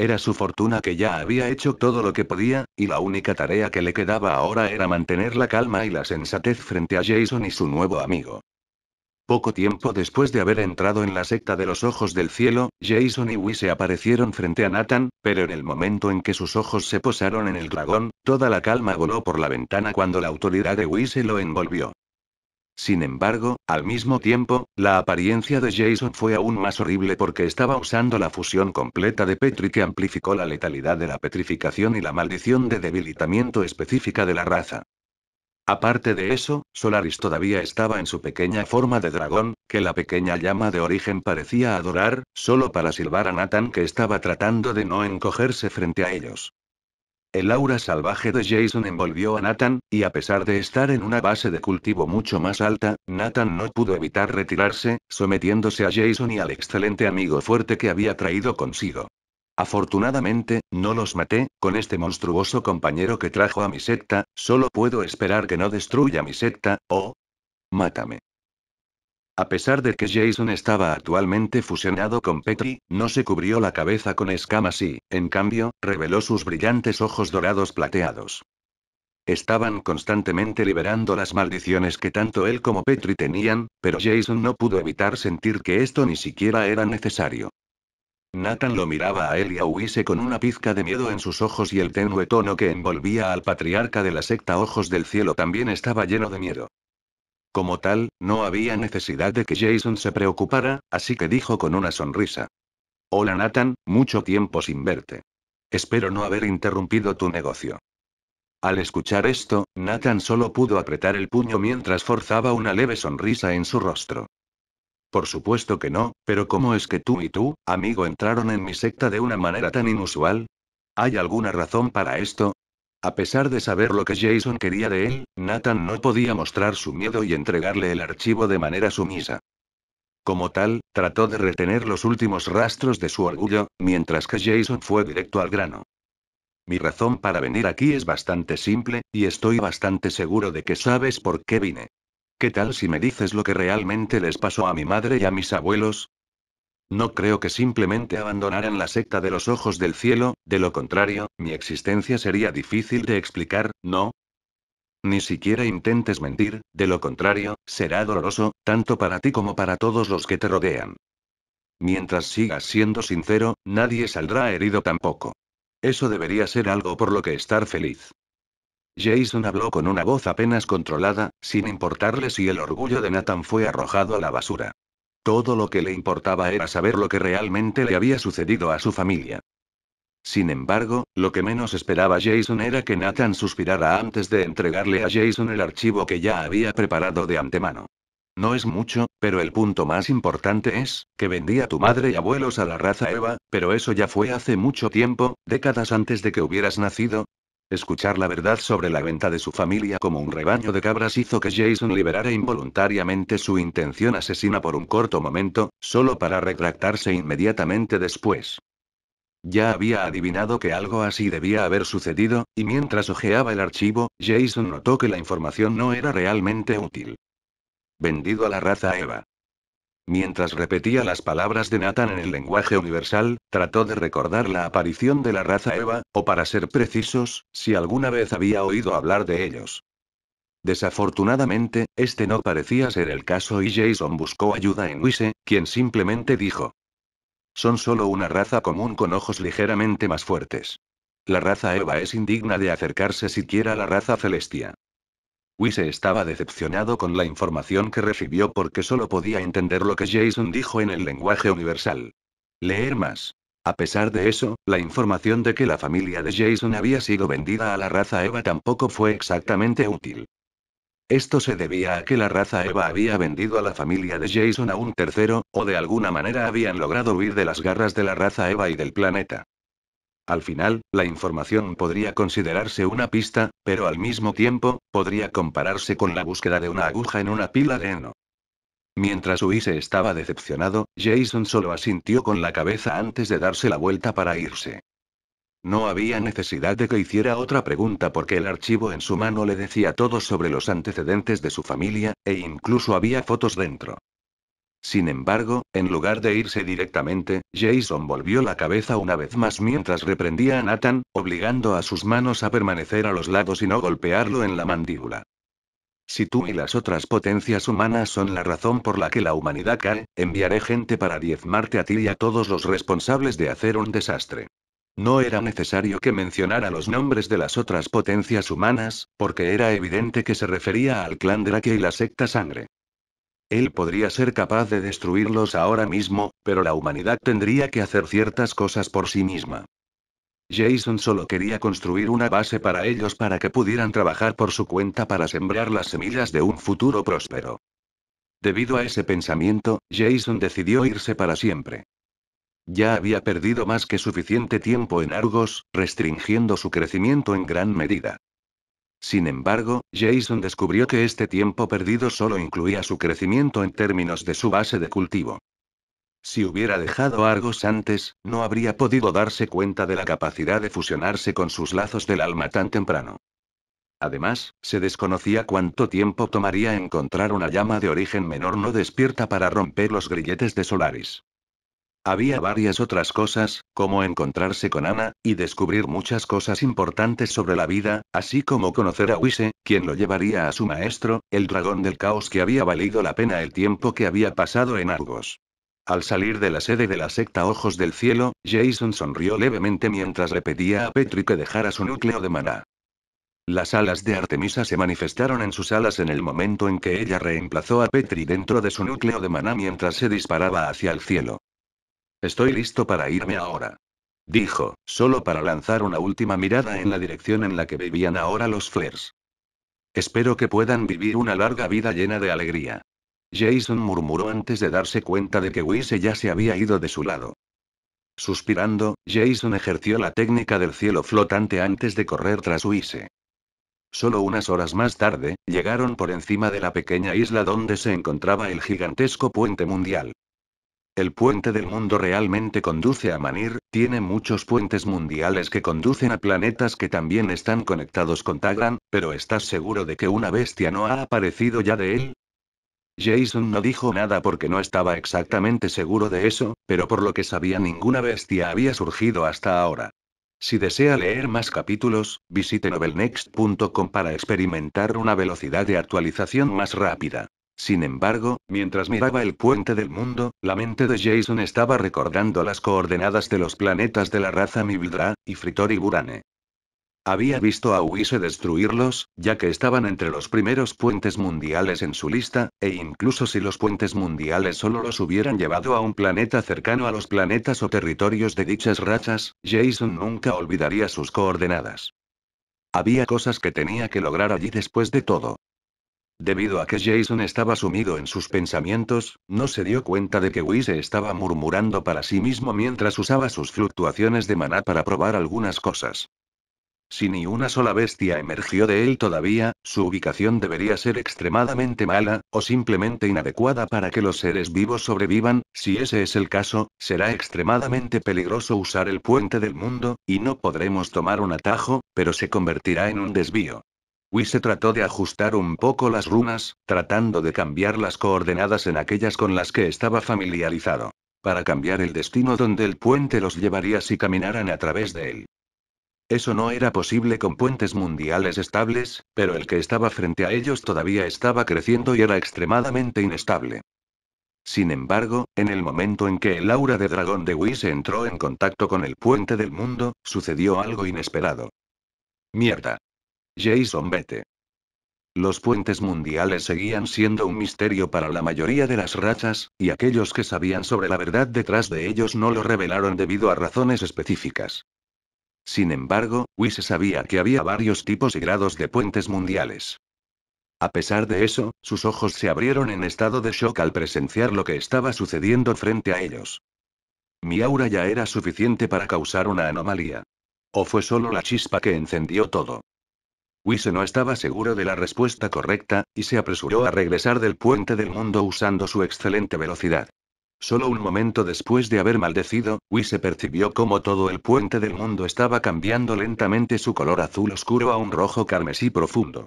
Era su fortuna que ya había hecho todo lo que podía, y la única tarea que le quedaba ahora era mantener la calma y la sensatez frente a Jason y su nuevo amigo. Poco tiempo después de haber entrado en la secta de los ojos del cielo, Jason y Wee se aparecieron frente a Nathan, pero en el momento en que sus ojos se posaron en el dragón, toda la calma voló por la ventana cuando la autoridad de Wee se lo envolvió. Sin embargo, al mismo tiempo, la apariencia de Jason fue aún más horrible porque estaba usando la fusión completa de Petri que amplificó la letalidad de la petrificación y la maldición de debilitamiento específica de la raza. Aparte de eso, Solaris todavía estaba en su pequeña forma de dragón, que la pequeña llama de origen parecía adorar, solo para silbar a Nathan que estaba tratando de no encogerse frente a ellos. El aura salvaje de Jason envolvió a Nathan, y a pesar de estar en una base de cultivo mucho más alta, Nathan no pudo evitar retirarse, sometiéndose a Jason y al excelente amigo fuerte que había traído consigo. Afortunadamente, no los maté, con este monstruoso compañero que trajo a mi secta, solo puedo esperar que no destruya mi secta, o... mátame. A pesar de que Jason estaba actualmente fusionado con Petri, no se cubrió la cabeza con escamas y, en cambio, reveló sus brillantes ojos dorados plateados. Estaban constantemente liberando las maldiciones que tanto él como Petri tenían, pero Jason no pudo evitar sentir que esto ni siquiera era necesario. Nathan lo miraba a él y a Uise con una pizca de miedo en sus ojos y el tenue tono que envolvía al patriarca de la secta Ojos del Cielo también estaba lleno de miedo. Como tal, no había necesidad de que Jason se preocupara, así que dijo con una sonrisa. Hola Nathan, mucho tiempo sin verte. Espero no haber interrumpido tu negocio. Al escuchar esto, Nathan solo pudo apretar el puño mientras forzaba una leve sonrisa en su rostro. Por supuesto que no, pero ¿cómo es que tú y tú, amigo, entraron en mi secta de una manera tan inusual? ¿Hay alguna razón para esto? A pesar de saber lo que Jason quería de él, Nathan no podía mostrar su miedo y entregarle el archivo de manera sumisa. Como tal, trató de retener los últimos rastros de su orgullo, mientras que Jason fue directo al grano. Mi razón para venir aquí es bastante simple, y estoy bastante seguro de que sabes por qué vine. ¿Qué tal si me dices lo que realmente les pasó a mi madre y a mis abuelos? No creo que simplemente abandonaran la secta de los ojos del cielo, de lo contrario, mi existencia sería difícil de explicar, ¿no? Ni siquiera intentes mentir, de lo contrario, será doloroso, tanto para ti como para todos los que te rodean. Mientras sigas siendo sincero, nadie saldrá herido tampoco. Eso debería ser algo por lo que estar feliz. Jason habló con una voz apenas controlada, sin importarle si el orgullo de Nathan fue arrojado a la basura. Todo lo que le importaba era saber lo que realmente le había sucedido a su familia. Sin embargo, lo que menos esperaba Jason era que Nathan suspirara antes de entregarle a Jason el archivo que ya había preparado de antemano. No es mucho, pero el punto más importante es, que vendía tu madre y abuelos a la raza Eva, pero eso ya fue hace mucho tiempo, décadas antes de que hubieras nacido, Escuchar la verdad sobre la venta de su familia como un rebaño de cabras hizo que Jason liberara involuntariamente su intención asesina por un corto momento, solo para retractarse inmediatamente después. Ya había adivinado que algo así debía haber sucedido, y mientras hojeaba el archivo, Jason notó que la información no era realmente útil. Vendido a la raza Eva. Mientras repetía las palabras de Nathan en el lenguaje universal, trató de recordar la aparición de la raza Eva, o para ser precisos, si alguna vez había oído hablar de ellos. Desafortunadamente, este no parecía ser el caso y Jason buscó ayuda en Wise, quien simplemente dijo. Son solo una raza común con ojos ligeramente más fuertes. La raza Eva es indigna de acercarse siquiera a la raza celestia. Wise estaba decepcionado con la información que recibió porque solo podía entender lo que Jason dijo en el lenguaje universal. Leer más. A pesar de eso, la información de que la familia de Jason había sido vendida a la raza Eva tampoco fue exactamente útil. Esto se debía a que la raza Eva había vendido a la familia de Jason a un tercero, o de alguna manera habían logrado huir de las garras de la raza Eva y del planeta. Al final, la información podría considerarse una pista, pero al mismo tiempo, podría compararse con la búsqueda de una aguja en una pila de heno. Mientras huise estaba decepcionado, Jason solo asintió con la cabeza antes de darse la vuelta para irse. No había necesidad de que hiciera otra pregunta porque el archivo en su mano le decía todo sobre los antecedentes de su familia, e incluso había fotos dentro. Sin embargo, en lugar de irse directamente, Jason volvió la cabeza una vez más mientras reprendía a Nathan, obligando a sus manos a permanecer a los lados y no golpearlo en la mandíbula. Si tú y las otras potencias humanas son la razón por la que la humanidad cae, enviaré gente para diezmarte a ti y a todos los responsables de hacer un desastre. No era necesario que mencionara los nombres de las otras potencias humanas, porque era evidente que se refería al clan Drake y la secta Sangre. Él podría ser capaz de destruirlos ahora mismo, pero la humanidad tendría que hacer ciertas cosas por sí misma. Jason solo quería construir una base para ellos para que pudieran trabajar por su cuenta para sembrar las semillas de un futuro próspero. Debido a ese pensamiento, Jason decidió irse para siempre. Ya había perdido más que suficiente tiempo en Argos, restringiendo su crecimiento en gran medida. Sin embargo, Jason descubrió que este tiempo perdido solo incluía su crecimiento en términos de su base de cultivo. Si hubiera dejado Argos antes, no habría podido darse cuenta de la capacidad de fusionarse con sus lazos del alma tan temprano. Además, se desconocía cuánto tiempo tomaría encontrar una llama de origen menor no despierta para romper los grilletes de Solaris. Había varias otras cosas, como encontrarse con Ana, y descubrir muchas cosas importantes sobre la vida, así como conocer a Wise, quien lo llevaría a su maestro, el dragón del caos que había valido la pena el tiempo que había pasado en Argos. Al salir de la sede de la secta Ojos del Cielo, Jason sonrió levemente mientras repetía a Petri que dejara su núcleo de maná. Las alas de Artemisa se manifestaron en sus alas en el momento en que ella reemplazó a Petri dentro de su núcleo de maná mientras se disparaba hacia el cielo. Estoy listo para irme ahora. Dijo, solo para lanzar una última mirada en la dirección en la que vivían ahora los Flares. Espero que puedan vivir una larga vida llena de alegría. Jason murmuró antes de darse cuenta de que Wise ya se había ido de su lado. Suspirando, Jason ejerció la técnica del cielo flotante antes de correr tras Whise. Solo unas horas más tarde, llegaron por encima de la pequeña isla donde se encontraba el gigantesco puente mundial. El puente del mundo realmente conduce a Manir, tiene muchos puentes mundiales que conducen a planetas que también están conectados con Tagran, pero ¿estás seguro de que una bestia no ha aparecido ya de él? Jason no dijo nada porque no estaba exactamente seguro de eso, pero por lo que sabía ninguna bestia había surgido hasta ahora. Si desea leer más capítulos, visite novelnext.com para experimentar una velocidad de actualización más rápida. Sin embargo, mientras miraba el puente del mundo, la mente de Jason estaba recordando las coordenadas de los planetas de la raza Mibildra, y Fritori Burane. Había visto a Uise destruirlos, ya que estaban entre los primeros puentes mundiales en su lista, e incluso si los puentes mundiales solo los hubieran llevado a un planeta cercano a los planetas o territorios de dichas razas, Jason nunca olvidaría sus coordenadas. Había cosas que tenía que lograr allí después de todo. Debido a que Jason estaba sumido en sus pensamientos, no se dio cuenta de que se estaba murmurando para sí mismo mientras usaba sus fluctuaciones de maná para probar algunas cosas. Si ni una sola bestia emergió de él todavía, su ubicación debería ser extremadamente mala, o simplemente inadecuada para que los seres vivos sobrevivan, si ese es el caso, será extremadamente peligroso usar el puente del mundo, y no podremos tomar un atajo, pero se convertirá en un desvío se trató de ajustar un poco las runas, tratando de cambiar las coordenadas en aquellas con las que estaba familiarizado. Para cambiar el destino donde el puente los llevaría si caminaran a través de él. Eso no era posible con puentes mundiales estables, pero el que estaba frente a ellos todavía estaba creciendo y era extremadamente inestable. Sin embargo, en el momento en que el aura de dragón de se entró en contacto con el puente del mundo, sucedió algo inesperado. Mierda. Jason vete. Los puentes mundiales seguían siendo un misterio para la mayoría de las rachas, y aquellos que sabían sobre la verdad detrás de ellos no lo revelaron debido a razones específicas. Sin embargo, Whis sabía que había varios tipos y grados de puentes mundiales. A pesar de eso, sus ojos se abrieron en estado de shock al presenciar lo que estaba sucediendo frente a ellos. Mi aura ya era suficiente para causar una anomalía. ¿O fue solo la chispa que encendió todo? Wise no estaba seguro de la respuesta correcta, y se apresuró a regresar del puente del mundo usando su excelente velocidad. Solo un momento después de haber maldecido, Wise percibió cómo todo el puente del mundo estaba cambiando lentamente su color azul oscuro a un rojo carmesí profundo.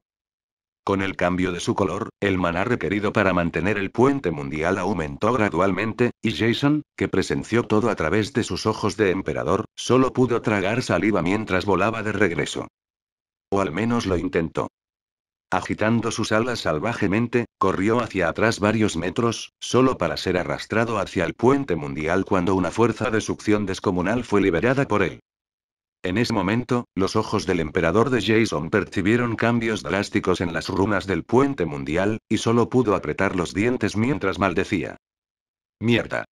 Con el cambio de su color, el maná requerido para mantener el puente mundial aumentó gradualmente, y Jason, que presenció todo a través de sus ojos de emperador, solo pudo tragar saliva mientras volaba de regreso. O al menos lo intentó. Agitando sus alas salvajemente, corrió hacia atrás varios metros, solo para ser arrastrado hacia el puente mundial cuando una fuerza de succión descomunal fue liberada por él. En ese momento, los ojos del emperador de Jason percibieron cambios drásticos en las runas del puente mundial, y solo pudo apretar los dientes mientras maldecía. Mierda.